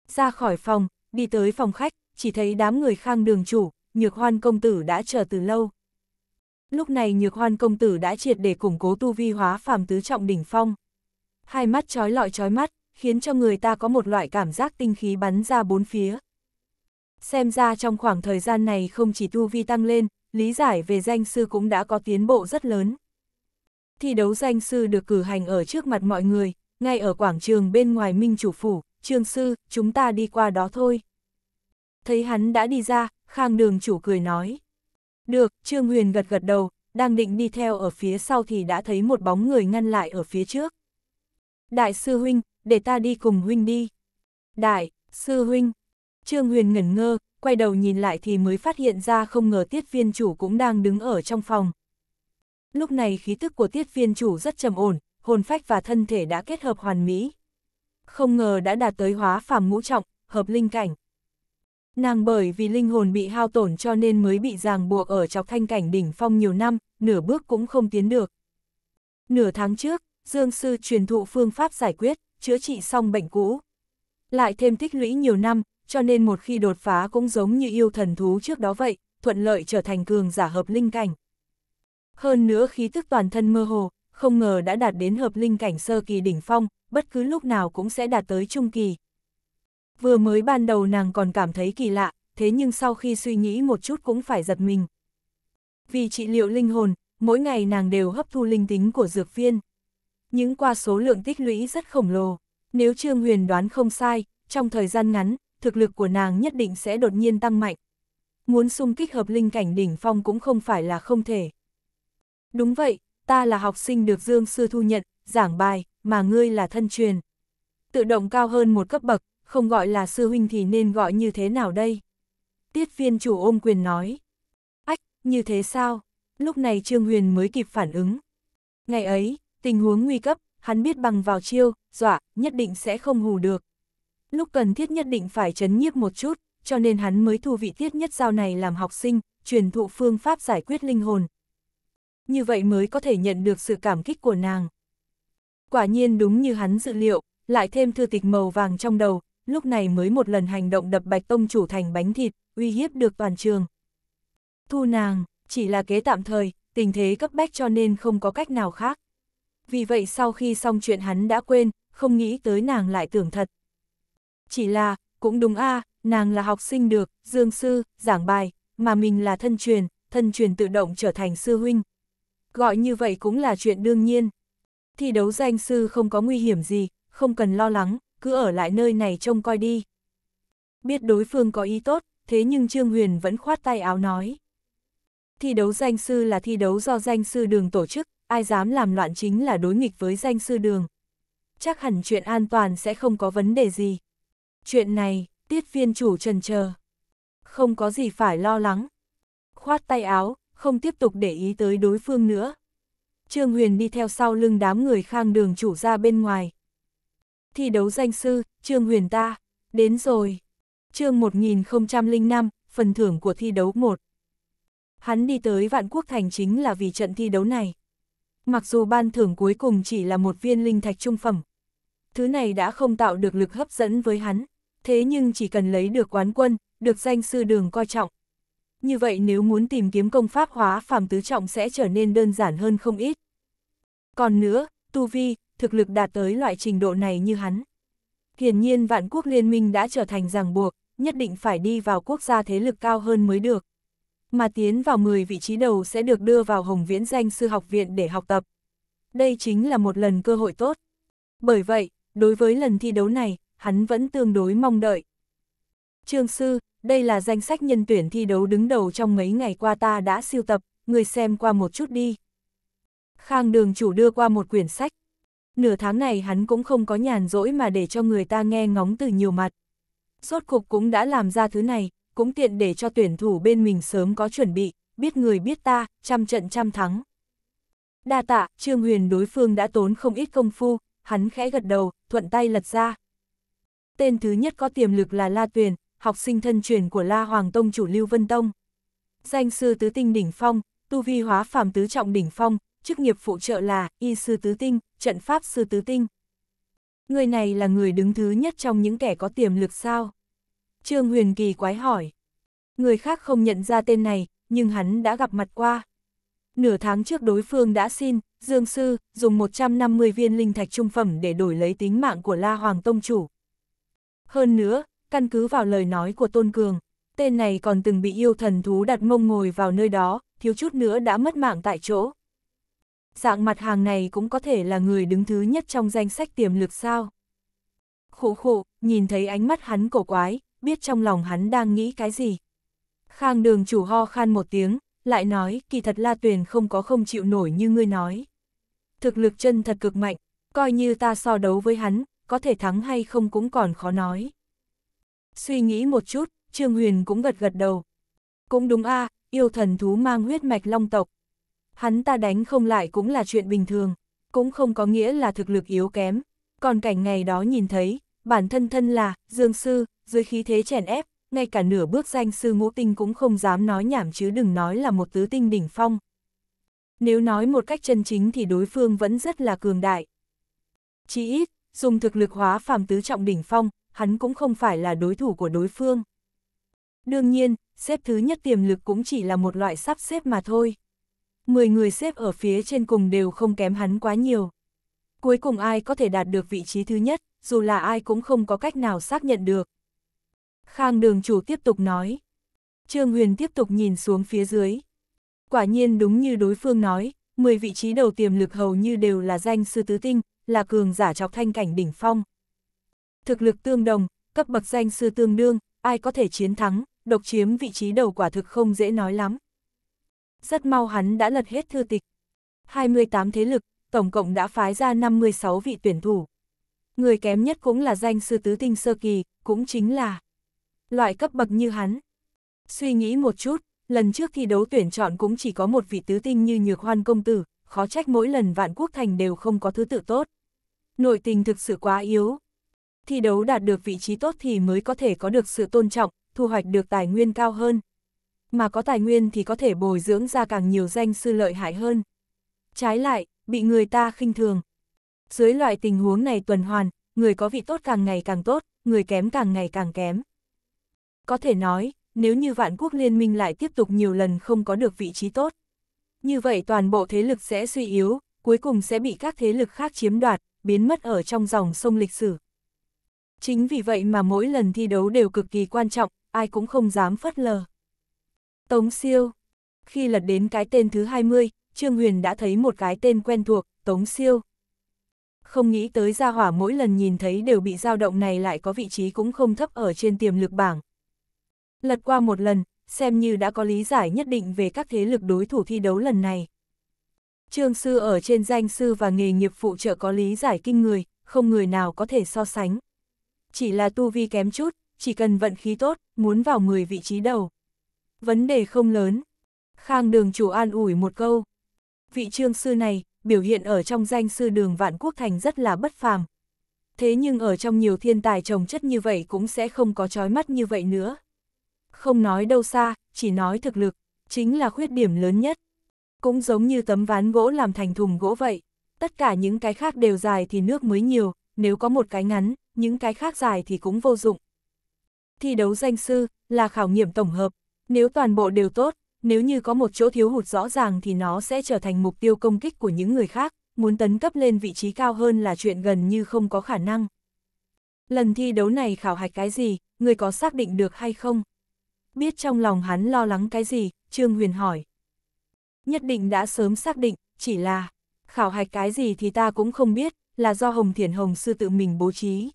Ra khỏi phòng, đi tới phòng khách, chỉ thấy đám người khang đường chủ, nhược hoan công tử đã chờ từ lâu. Lúc này nhược hoan công tử đã triệt để củng cố tu vi hóa phàm tứ trọng đỉnh phong. Hai mắt trói lọi trói mắt, khiến cho người ta có một loại cảm giác tinh khí bắn ra bốn phía. Xem ra trong khoảng thời gian này không chỉ tu vi tăng lên, lý giải về danh sư cũng đã có tiến bộ rất lớn. Thi đấu danh sư được cử hành ở trước mặt mọi người, ngay ở quảng trường bên ngoài Minh Chủ Phủ, Trương Sư, chúng ta đi qua đó thôi. Thấy hắn đã đi ra, Khang Đường Chủ cười nói. Được, Trương Huyền gật gật đầu, đang định đi theo ở phía sau thì đã thấy một bóng người ngăn lại ở phía trước. Đại sư Huynh, để ta đi cùng Huynh đi. Đại, sư Huynh. Trương Huyền ngẩn ngơ, quay đầu nhìn lại thì mới phát hiện ra không ngờ tiết viên chủ cũng đang đứng ở trong phòng, lúc này khí tức của tiết viên chủ rất trầm ổn, hồn phách và thân thể đã kết hợp hoàn mỹ. Không ngờ đã đạt tới hóa phàm ngũ trọng, hợp linh cảnh. Nàng bởi vì linh hồn bị hao tổn cho nên mới bị ràng buộc ở chọc thanh cảnh đỉnh phong nhiều năm, nửa bước cũng không tiến được. Nửa tháng trước, Dương Sư truyền thụ phương pháp giải quyết, chữa trị xong bệnh cũ. Lại thêm tích lũy nhiều năm, cho nên một khi đột phá cũng giống như yêu thần thú trước đó vậy, thuận lợi trở thành cường giả hợp linh cảnh. Hơn nữa khí tức toàn thân mơ hồ, không ngờ đã đạt đến hợp linh cảnh sơ kỳ đỉnh phong, bất cứ lúc nào cũng sẽ đạt tới trung kỳ. Vừa mới ban đầu nàng còn cảm thấy kỳ lạ, thế nhưng sau khi suy nghĩ một chút cũng phải giật mình. Vì trị liệu linh hồn, mỗi ngày nàng đều hấp thu linh tính của dược viên. Những qua số lượng tích lũy rất khổng lồ, nếu Trương Huyền đoán không sai, trong thời gian ngắn, thực lực của nàng nhất định sẽ đột nhiên tăng mạnh. Muốn xung kích hợp linh cảnh đỉnh phong cũng không phải là không thể. Đúng vậy, ta là học sinh được Dương Sư thu nhận, giảng bài, mà ngươi là thân truyền. Tự động cao hơn một cấp bậc, không gọi là sư huynh thì nên gọi như thế nào đây? Tiết viên chủ ôm quyền nói. Ách, như thế sao? Lúc này Trương Huyền mới kịp phản ứng. Ngày ấy, tình huống nguy cấp, hắn biết bằng vào chiêu, dọa, nhất định sẽ không hù được. Lúc cần thiết nhất định phải chấn nhiếp một chút, cho nên hắn mới thu vị tiết nhất giao này làm học sinh, truyền thụ phương pháp giải quyết linh hồn, như vậy mới có thể nhận được sự cảm kích của nàng. Quả nhiên đúng như hắn dự liệu, lại thêm thư tịch màu vàng trong đầu, lúc này mới một lần hành động đập bạch tông chủ thành bánh thịt, uy hiếp được toàn trường. Thu nàng, chỉ là kế tạm thời, tình thế cấp bách cho nên không có cách nào khác. Vì vậy sau khi xong chuyện hắn đã quên, không nghĩ tới nàng lại tưởng thật. Chỉ là, cũng đúng a à, nàng là học sinh được, dương sư, giảng bài, mà mình là thân truyền, thân truyền tự động trở thành sư huynh, gọi như vậy cũng là chuyện đương nhiên. Thi đấu danh sư không có nguy hiểm gì, không cần lo lắng, cứ ở lại nơi này trông coi đi. Biết đối phương có ý tốt, thế nhưng Trương Huyền vẫn khoát tay áo nói. Thi đấu danh sư là thi đấu do danh sư đường tổ chức, ai dám làm loạn chính là đối nghịch với danh sư đường. Chắc hẳn chuyện an toàn sẽ không có vấn đề gì. Chuyện này, tiết viên chủ trần chờ Không có gì phải lo lắng. Khoát tay áo, không tiếp tục để ý tới đối phương nữa. Trương Huyền đi theo sau lưng đám người khang đường chủ ra bên ngoài. Thi đấu danh sư, Trương Huyền ta, đến rồi. Trương 1005, phần thưởng của thi đấu 1. Hắn đi tới Vạn Quốc Thành chính là vì trận thi đấu này. Mặc dù ban thưởng cuối cùng chỉ là một viên linh thạch trung phẩm. Thứ này đã không tạo được lực hấp dẫn với hắn, thế nhưng chỉ cần lấy được quán quân, được danh sư đường coi trọng, như vậy nếu muốn tìm kiếm công pháp hóa phàm tứ trọng sẽ trở nên đơn giản hơn không ít. Còn nữa, tu vi, thực lực đạt tới loại trình độ này như hắn. Hiển nhiên vạn quốc liên minh đã trở thành ràng buộc, nhất định phải đi vào quốc gia thế lực cao hơn mới được. Mà tiến vào 10 vị trí đầu sẽ được đưa vào Hồng Viễn Danh Sư Học Viện để học tập. Đây chính là một lần cơ hội tốt. Bởi vậy, đối với lần thi đấu này, hắn vẫn tương đối mong đợi. Trương Sư, đây là danh sách nhân tuyển thi đấu đứng đầu trong mấy ngày qua ta đã siêu tập, người xem qua một chút đi. Khang đường chủ đưa qua một quyển sách. Nửa tháng này hắn cũng không có nhàn rỗi mà để cho người ta nghe ngóng từ nhiều mặt. Rốt cục cũng đã làm ra thứ này, cũng tiện để cho tuyển thủ bên mình sớm có chuẩn bị, biết người biết ta, trăm trận trăm thắng. Đa tạ, Trương Huyền đối phương đã tốn không ít công phu, hắn khẽ gật đầu, thuận tay lật ra. Tên thứ nhất có tiềm lực là La Tuyền, học sinh thân truyền của La Hoàng Tông chủ Lưu Vân Tông. Danh sư tứ tinh đỉnh phong, tu vi hóa phàm tứ trọng đỉnh phong, chức nghiệp phụ trợ là y sư tứ tinh, trận pháp sư tứ tinh. Người này là người đứng thứ nhất trong những kẻ có tiềm lực sao? Trương Huyền Kỳ quái hỏi. Người khác không nhận ra tên này, nhưng hắn đã gặp mặt qua. Nửa tháng trước đối phương đã xin, Dương Sư, dùng 150 viên linh thạch trung phẩm để đổi lấy tính mạng của La Hoàng Tông Chủ. Hơn nữa, căn cứ vào lời nói của Tôn Cường, tên này còn từng bị yêu thần thú đặt mông ngồi vào nơi đó, thiếu chút nữa đã mất mạng tại chỗ. Dạng mặt hàng này cũng có thể là người đứng thứ nhất trong danh sách tiềm lực sao. khổ khổ nhìn thấy ánh mắt hắn cổ quái, biết trong lòng hắn đang nghĩ cái gì. Khang đường chủ ho khan một tiếng, lại nói kỳ thật La Tuyền không có không chịu nổi như ngươi nói. Thực lực chân thật cực mạnh, coi như ta so đấu với hắn, có thể thắng hay không cũng còn khó nói. Suy nghĩ một chút, Trương Huyền cũng gật gật đầu. Cũng đúng a à, yêu thần thú mang huyết mạch long tộc. Hắn ta đánh không lại cũng là chuyện bình thường, cũng không có nghĩa là thực lực yếu kém. Còn cảnh ngày đó nhìn thấy, bản thân thân là, dương sư, dưới khí thế chèn ép, ngay cả nửa bước danh sư ngũ tinh cũng không dám nói nhảm chứ đừng nói là một tứ tinh đỉnh phong. Nếu nói một cách chân chính thì đối phương vẫn rất là cường đại. Chỉ ít, dùng thực lực hóa phàm tứ trọng đỉnh phong, hắn cũng không phải là đối thủ của đối phương. Đương nhiên, xếp thứ nhất tiềm lực cũng chỉ là một loại sắp xếp mà thôi. Mười người xếp ở phía trên cùng đều không kém hắn quá nhiều. Cuối cùng ai có thể đạt được vị trí thứ nhất, dù là ai cũng không có cách nào xác nhận được. Khang đường chủ tiếp tục nói. Trương Huyền tiếp tục nhìn xuống phía dưới. Quả nhiên đúng như đối phương nói, 10 vị trí đầu tiềm lực hầu như đều là danh sư tứ tinh, là cường giả chọc thanh cảnh đỉnh phong thực lực tương đồng, cấp bậc danh sư tương đương, ai có thể chiến thắng, độc chiếm vị trí đầu quả thực không dễ nói lắm. Rất mau hắn đã lật hết thư tịch. 28 thế lực, tổng cộng đã phái ra 56 vị tuyển thủ. Người kém nhất cũng là danh sư tứ tinh sơ kỳ, cũng chính là loại cấp bậc như hắn. Suy nghĩ một chút, lần trước thi đấu tuyển chọn cũng chỉ có một vị tứ tinh như nhược hoan công tử, khó trách mỗi lần vạn quốc thành đều không có thứ tự tốt. Nội tình thực sự quá yếu, thi đấu đạt được vị trí tốt thì mới có thể có được sự tôn trọng, thu hoạch được tài nguyên cao hơn. Mà có tài nguyên thì có thể bồi dưỡng ra càng nhiều danh sư lợi hại hơn. Trái lại, bị người ta khinh thường. Dưới loại tình huống này tuần hoàn, người có vị tốt càng ngày càng tốt, người kém càng ngày càng kém. Có thể nói, nếu như vạn quốc liên minh lại tiếp tục nhiều lần không có được vị trí tốt. Như vậy toàn bộ thế lực sẽ suy yếu, cuối cùng sẽ bị các thế lực khác chiếm đoạt, biến mất ở trong dòng sông lịch sử. Chính vì vậy mà mỗi lần thi đấu đều cực kỳ quan trọng, ai cũng không dám phất lờ. Tống Siêu Khi lật đến cái tên thứ 20, Trương Huyền đã thấy một cái tên quen thuộc, Tống Siêu. Không nghĩ tới gia hỏa mỗi lần nhìn thấy đều bị dao động này lại có vị trí cũng không thấp ở trên tiềm lực bảng. Lật qua một lần, xem như đã có lý giải nhất định về các thế lực đối thủ thi đấu lần này. Trương sư ở trên danh sư và nghề nghiệp phụ trợ có lý giải kinh người, không người nào có thể so sánh chỉ là tu vi kém chút, chỉ cần vận khí tốt, muốn vào 10 vị trí đầu. Vấn đề không lớn. Khang đường chủ an ủi một câu. Vị trương sư này, biểu hiện ở trong danh sư đường vạn quốc thành rất là bất phàm. Thế nhưng ở trong nhiều thiên tài trồng chất như vậy cũng sẽ không có trói mắt như vậy nữa. Không nói đâu xa, chỉ nói thực lực, chính là khuyết điểm lớn nhất. Cũng giống như tấm ván gỗ làm thành thùng gỗ vậy, tất cả những cái khác đều dài thì nước mới nhiều, nếu có một cái ngắn, những cái khác giải thì cũng vô dụng. Thi đấu danh sư là khảo nghiệm tổng hợp, nếu toàn bộ đều tốt, nếu như có một chỗ thiếu hụt rõ ràng thì nó sẽ trở thành mục tiêu công kích của những người khác, muốn tấn cấp lên vị trí cao hơn là chuyện gần như không có khả năng. Lần thi đấu này khảo hạch cái gì, người có xác định được hay không? Biết trong lòng hắn lo lắng cái gì, Trương Huyền hỏi. Nhất định đã sớm xác định, chỉ là khảo hạch cái gì thì ta cũng không biết, là do Hồng Thiển Hồng Sư tự mình bố trí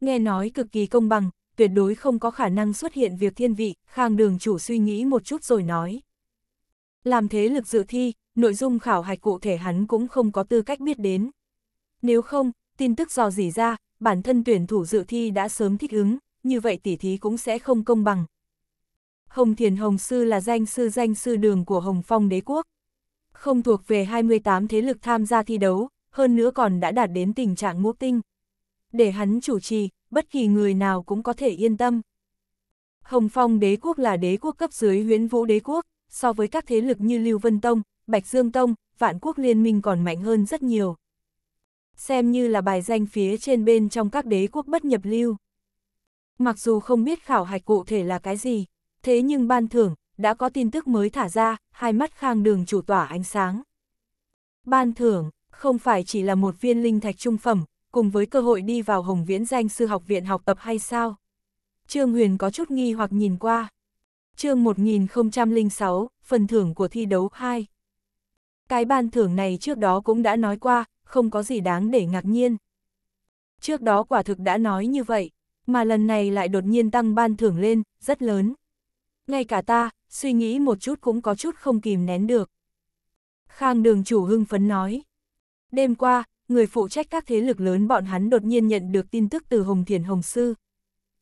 nghe nói cực kỳ công bằng, tuyệt đối không có khả năng xuất hiện việc thiên vị, Khang đường chủ suy nghĩ một chút rồi nói. Làm thế lực dự thi, nội dung khảo hạch cụ thể hắn cũng không có tư cách biết đến. Nếu không, tin tức dò dỉ ra, bản thân tuyển thủ dự thi đã sớm thích ứng, như vậy tỉ thí cũng sẽ không công bằng. Hồng Thiền Hồng Sư là danh sư danh sư đường của Hồng Phong Đế Quốc. Không thuộc về 28 thế lực tham gia thi đấu, hơn nữa còn đã đạt đến tình trạng ngũ tinh để hắn chủ trì, bất kỳ người nào cũng có thể yên tâm. Hồng Phong đế quốc là đế quốc cấp dưới huyến vũ đế quốc, so với các thế lực như Lưu Vân Tông, Bạch Dương Tông, Vạn Quốc Liên minh còn mạnh hơn rất nhiều. Xem như là bài danh phía trên bên trong các đế quốc bất nhập lưu. Mặc dù không biết khảo hạch cụ thể là cái gì, thế nhưng ban thưởng, đã có tin tức mới thả ra, hai mắt khang đường chủ tỏa ánh sáng. Ban thưởng, không phải chỉ là một viên linh thạch trung phẩm, cùng với cơ hội đi vào Hồng Viễn Danh sư học viện học tập hay sao? Trương Huyền có chút nghi hoặc nhìn qua. Chương 1006, phần thưởng của thi đấu 2. Cái ban thưởng này trước đó cũng đã nói qua, không có gì đáng để ngạc nhiên. Trước đó quả thực đã nói như vậy, mà lần này lại đột nhiên tăng ban thưởng lên, rất lớn. Ngay cả ta, suy nghĩ một chút cũng có chút không kìm nén được. Khang đường chủ hưng phấn nói. Đêm qua, người phụ trách các thế lực lớn bọn hắn đột nhiên nhận được tin tức từ Hồng Thiền Hồng Sư.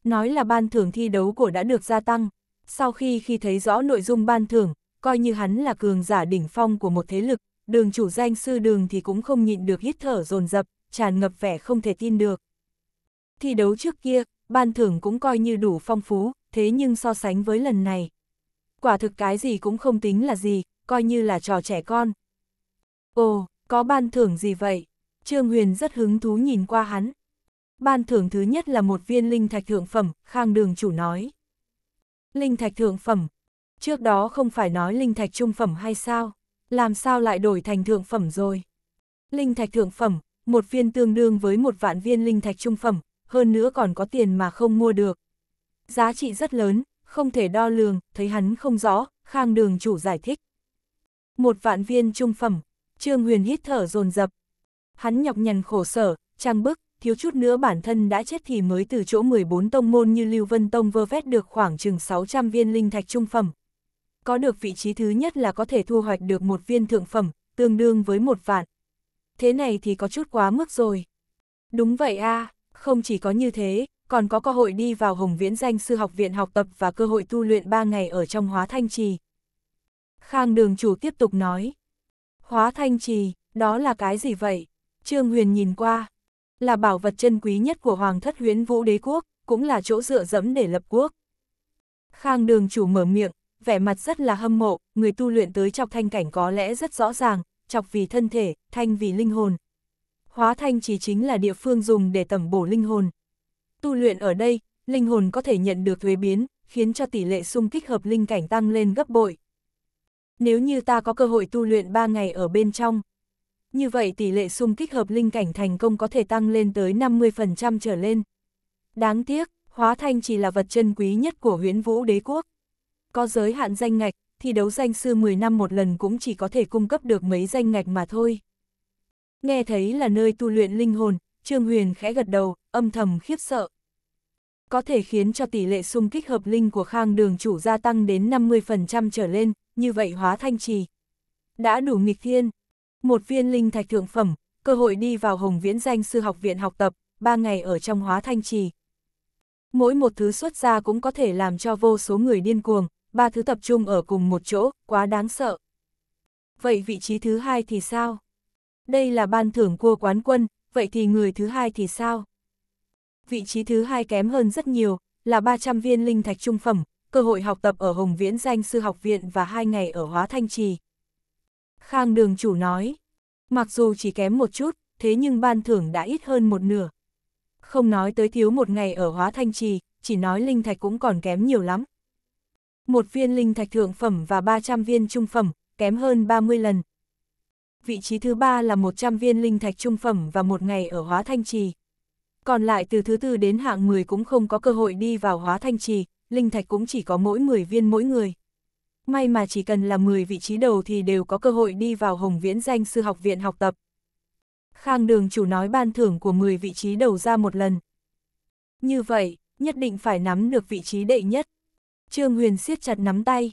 Nói là ban thưởng thi đấu của đã được gia tăng, sau khi khi thấy rõ nội dung ban thưởng, coi như hắn là cường giả đỉnh phong của một thế lực, đường chủ danh sư đường thì cũng không nhịn được hít thở dồn dập tràn ngập vẻ không thể tin được. Thi đấu trước kia, ban thưởng cũng coi như đủ phong phú, thế nhưng so sánh với lần này. Quả thực cái gì cũng không tính là gì, coi như là trò trẻ con. Ồ, có ban thưởng gì vậy? Trương Huyền rất hứng thú nhìn qua hắn. Ban thưởng thứ nhất là một viên linh thạch thượng phẩm, Khang Đường chủ nói. Linh thạch thượng phẩm, trước đó không phải nói linh thạch trung phẩm hay sao, làm sao lại đổi thành thượng phẩm rồi. Linh thạch thượng phẩm, một viên tương đương với một vạn viên linh thạch trung phẩm, hơn nữa còn có tiền mà không mua được. Giá trị rất lớn, không thể đo lường, thấy hắn không rõ, Khang Đường chủ giải thích. Một vạn viên trung phẩm, Trương Huyền hít thở dồn dập Hắn nhọc nhằn khổ sở, trang bức, thiếu chút nữa bản thân đã chết thì mới từ chỗ 14 tông môn như Lưu Vân Tông vơ vét được khoảng chừng 600 viên linh thạch trung phẩm. Có được vị trí thứ nhất là có thể thu hoạch được một viên thượng phẩm, tương đương với một vạn. Thế này thì có chút quá mức rồi. Đúng vậy a không chỉ có như thế, còn có cơ hội đi vào Hồng Viễn Danh Sư Học Viện học tập và cơ hội tu luyện 3 ngày ở trong Hóa Thanh Trì. Khang Đường Chủ tiếp tục nói. Hóa Thanh Trì, đó là cái gì vậy? Trương Huyền nhìn qua, là bảo vật chân quý nhất của Hoàng thất huyến vũ đế quốc, cũng là chỗ dựa dẫm để lập quốc. Khang đường chủ mở miệng, vẻ mặt rất là hâm mộ, người tu luyện tới chọc thanh cảnh có lẽ rất rõ ràng, chọc vì thân thể, thanh vì linh hồn. Hóa thanh chỉ chính là địa phương dùng để tẩm bổ linh hồn. Tu luyện ở đây, linh hồn có thể nhận được thuế biến, khiến cho tỷ lệ xung kích hợp linh cảnh tăng lên gấp bội. Nếu như ta có cơ hội tu luyện 3 ngày ở bên trong, như vậy tỷ lệ xung kích hợp linh cảnh thành công có thể tăng lên tới 50% trở lên. Đáng tiếc, hóa thanh chỉ là vật chân quý nhất của huyễn vũ đế quốc. Có giới hạn danh ngạch, thì đấu danh sư 10 năm một lần cũng chỉ có thể cung cấp được mấy danh ngạch mà thôi. Nghe thấy là nơi tu luyện linh hồn, Trương Huyền khẽ gật đầu, âm thầm khiếp sợ. Có thể khiến cho tỷ lệ xung kích hợp linh của khang đường chủ gia tăng đến 50% trở lên, như vậy hóa thanh trì. Đã đủ nghịch thiên, một viên linh thạch thượng phẩm, cơ hội đi vào Hồng Viễn Danh sư học viện học tập, ba ngày ở trong hóa thanh trì. Mỗi một thứ xuất ra cũng có thể làm cho vô số người điên cuồng, ba thứ tập trung ở cùng một chỗ, quá đáng sợ. Vậy vị trí thứ hai thì sao? Đây là ban thưởng cua quán quân, vậy thì người thứ hai thì sao? Vị trí thứ hai kém hơn rất nhiều, là 300 viên linh thạch trung phẩm, cơ hội học tập ở Hồng Viễn Danh sư học viện và hai ngày ở Hóa Thanh Trì. Khang đường chủ nói, mặc dù chỉ kém một chút, thế nhưng ban thưởng đã ít hơn một nửa. Không nói tới thiếu một ngày ở hóa thanh trì, chỉ nói linh thạch cũng còn kém nhiều lắm. Một viên linh thạch thượng phẩm và 300 viên trung phẩm, kém hơn 30 lần. Vị trí thứ ba là 100 viên linh thạch trung phẩm và một ngày ở hóa thanh trì. Còn lại từ thứ tư đến hạng 10 cũng không có cơ hội đi vào hóa thanh trì, linh thạch cũng chỉ có mỗi 10 viên mỗi người may mà chỉ cần là 10 vị trí đầu thì đều có cơ hội đi vào Hồng Viễn Danh Sư Học Viện học tập. Khang Đường chủ nói ban thưởng của 10 vị trí đầu ra một lần. Như vậy, nhất định phải nắm được vị trí đệ nhất. Trương Huyền siết chặt nắm tay.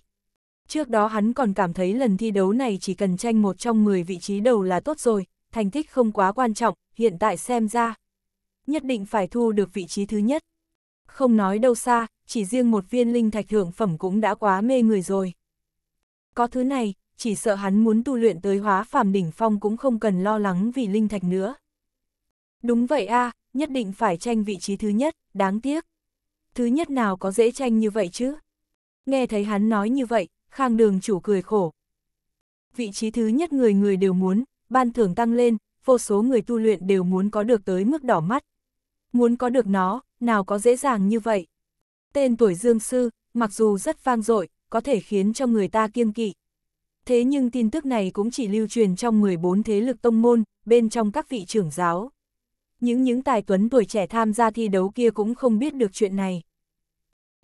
Trước đó hắn còn cảm thấy lần thi đấu này chỉ cần tranh một trong 10 vị trí đầu là tốt rồi, thành tích không quá quan trọng, hiện tại xem ra. Nhất định phải thu được vị trí thứ nhất. Không nói đâu xa, chỉ riêng một viên linh thạch thượng phẩm cũng đã quá mê người rồi. Có thứ này, chỉ sợ hắn muốn tu luyện tới hóa phàm đỉnh phong cũng không cần lo lắng vì linh thạch nữa. Đúng vậy a, nhất định phải tranh vị trí thứ nhất, đáng tiếc. Thứ nhất nào có dễ tranh như vậy chứ? Nghe thấy hắn nói như vậy, Khang đường chủ cười khổ. Vị trí thứ nhất người người đều muốn, ban thưởng tăng lên, vô số người tu luyện đều muốn có được tới mức đỏ mắt. Muốn có được nó, nào có dễ dàng như vậy. Tên tuổi Dương Sư, mặc dù rất vang dội, có thể khiến cho người ta kiêng kỵ. Thế nhưng tin tức này cũng chỉ lưu truyền trong 14 thế lực tông môn, bên trong các vị trưởng giáo. Những những tài tuấn tuổi trẻ tham gia thi đấu kia cũng không biết được chuyện này.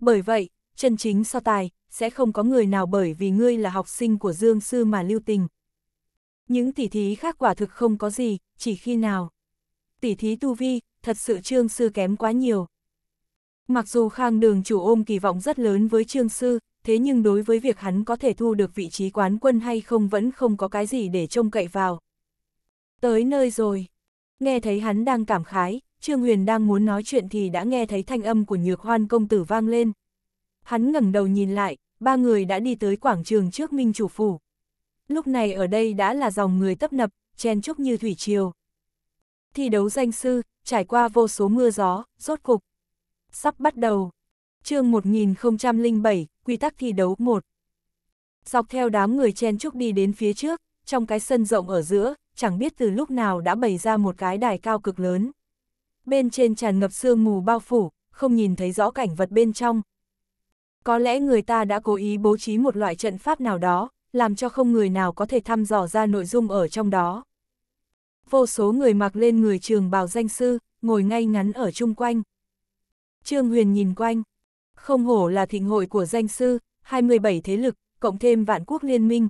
Bởi vậy, chân chính so tài, sẽ không có người nào bởi vì ngươi là học sinh của Dương Sư mà lưu tình. Những tỷ thí khác quả thực không có gì, chỉ khi nào. tỷ thí tu vi, thật sự Trương Sư kém quá nhiều. Mặc dù Khang Đường chủ ôm kỳ vọng rất lớn với Trương Sư, thế nhưng đối với việc hắn có thể thu được vị trí quán quân hay không vẫn không có cái gì để trông cậy vào. Tới nơi rồi. Nghe thấy hắn đang cảm khái, Trương Huyền đang muốn nói chuyện thì đã nghe thấy thanh âm của nhược hoan công tử vang lên. Hắn ngẩng đầu nhìn lại, ba người đã đi tới quảng trường trước Minh Chủ Phủ. Lúc này ở đây đã là dòng người tấp nập, chen chúc như thủy triều. Thi đấu danh sư, trải qua vô số mưa gió, rốt cục. Sắp bắt đầu. chương 1007, quy tắc thi đấu 1. Dọc theo đám người chen chúc đi đến phía trước, trong cái sân rộng ở giữa, chẳng biết từ lúc nào đã bày ra một cái đài cao cực lớn. Bên trên tràn ngập sương mù bao phủ, không nhìn thấy rõ cảnh vật bên trong. Có lẽ người ta đã cố ý bố trí một loại trận pháp nào đó, làm cho không người nào có thể thăm dò ra nội dung ở trong đó. Vô số người mặc lên người trường bào danh sư, ngồi ngay ngắn ở chung quanh. Trương Huyền nhìn quanh, không hổ là thịnh hội của danh sư, 27 thế lực, cộng thêm vạn quốc liên minh.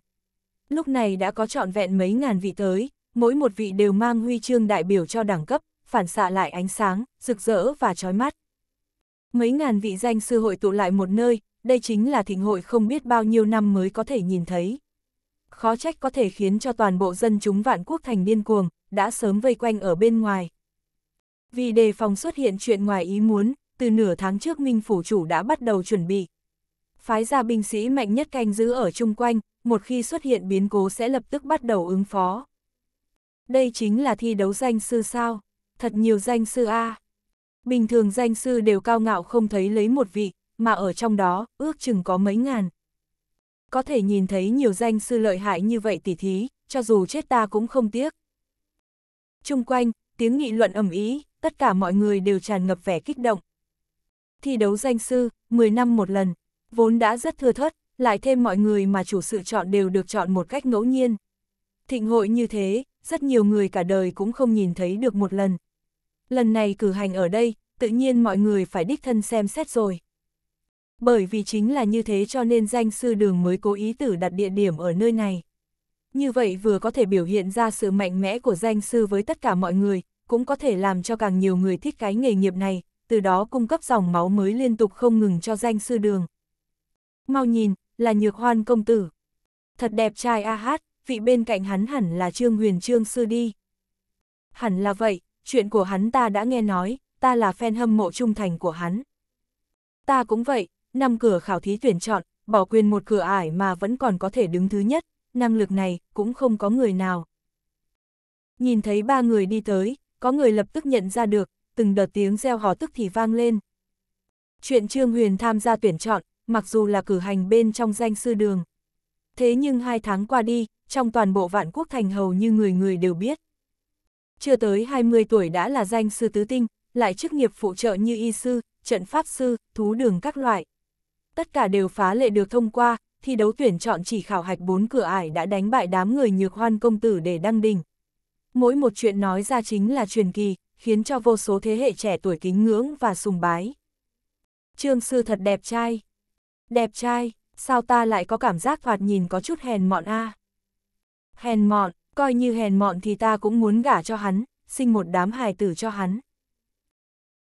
Lúc này đã có trọn vẹn mấy ngàn vị tới, mỗi một vị đều mang huy chương đại biểu cho đẳng cấp, phản xạ lại ánh sáng, rực rỡ và chói mắt. Mấy ngàn vị danh sư hội tụ lại một nơi, đây chính là thịnh hội không biết bao nhiêu năm mới có thể nhìn thấy. Khó trách có thể khiến cho toàn bộ dân chúng vạn quốc thành điên cuồng, đã sớm vây quanh ở bên ngoài. Vì đề phòng xuất hiện chuyện ngoài ý muốn, từ nửa tháng trước Minh Phủ Chủ đã bắt đầu chuẩn bị. Phái ra binh sĩ mạnh nhất canh giữ ở chung quanh, một khi xuất hiện biến cố sẽ lập tức bắt đầu ứng phó. Đây chính là thi đấu danh sư sao, thật nhiều danh sư A. Bình thường danh sư đều cao ngạo không thấy lấy một vị, mà ở trong đó, ước chừng có mấy ngàn. Có thể nhìn thấy nhiều danh sư lợi hại như vậy tỉ thí, cho dù chết ta cũng không tiếc. Trung quanh, tiếng nghị luận ầm ý, tất cả mọi người đều tràn ngập vẻ kích động, Thi đấu danh sư, 10 năm một lần, vốn đã rất thưa thớt, lại thêm mọi người mà chủ sự chọn đều được chọn một cách ngẫu nhiên. Thịnh hội như thế, rất nhiều người cả đời cũng không nhìn thấy được một lần. Lần này cử hành ở đây, tự nhiên mọi người phải đích thân xem xét rồi. Bởi vì chính là như thế cho nên danh sư đường mới cố ý tử đặt địa điểm ở nơi này. Như vậy vừa có thể biểu hiện ra sự mạnh mẽ của danh sư với tất cả mọi người, cũng có thể làm cho càng nhiều người thích cái nghề nghiệp này, từ đó cung cấp dòng máu mới liên tục không ngừng cho danh sư đường. Mau nhìn, là nhược hoan công tử. Thật đẹp trai a hát, vị bên cạnh hắn hẳn là Trương Huyền Trương Sư đi. Hẳn là vậy, chuyện của hắn ta đã nghe nói, ta là fan hâm mộ trung thành của hắn. Ta cũng vậy, năm cửa khảo thí tuyển chọn, bỏ quyền một cửa ải mà vẫn còn có thể đứng thứ nhất, năng lực này cũng không có người nào. Nhìn thấy ba người đi tới, có người lập tức nhận ra được, từng đợt tiếng reo hò tức thì vang lên. Chuyện Trương Huyền tham gia tuyển chọn, mặc dù là cử hành bên trong danh sư đường. Thế nhưng hai tháng qua đi, trong toàn bộ vạn quốc thành hầu như người người đều biết. Chưa tới 20 tuổi đã là danh sư tứ tinh, lại chức nghiệp phụ trợ như y sư, trận pháp sư, thú đường các loại. Tất cả đều phá lệ được thông qua, thi đấu tuyển chọn chỉ khảo hạch bốn cửa ải đã đánh bại đám người nhược hoan công tử để đăng đỉnh. Mỗi một chuyện nói ra chính là truyền kỳ, khiến cho vô số thế hệ trẻ tuổi kính ngưỡng và sùng bái. Trương sư thật đẹp trai. Đẹp trai, sao ta lại có cảm giác thoạt nhìn có chút hèn mọn a? À? Hèn mọn, coi như hèn mọn thì ta cũng muốn gả cho hắn, sinh một đám hài tử cho hắn.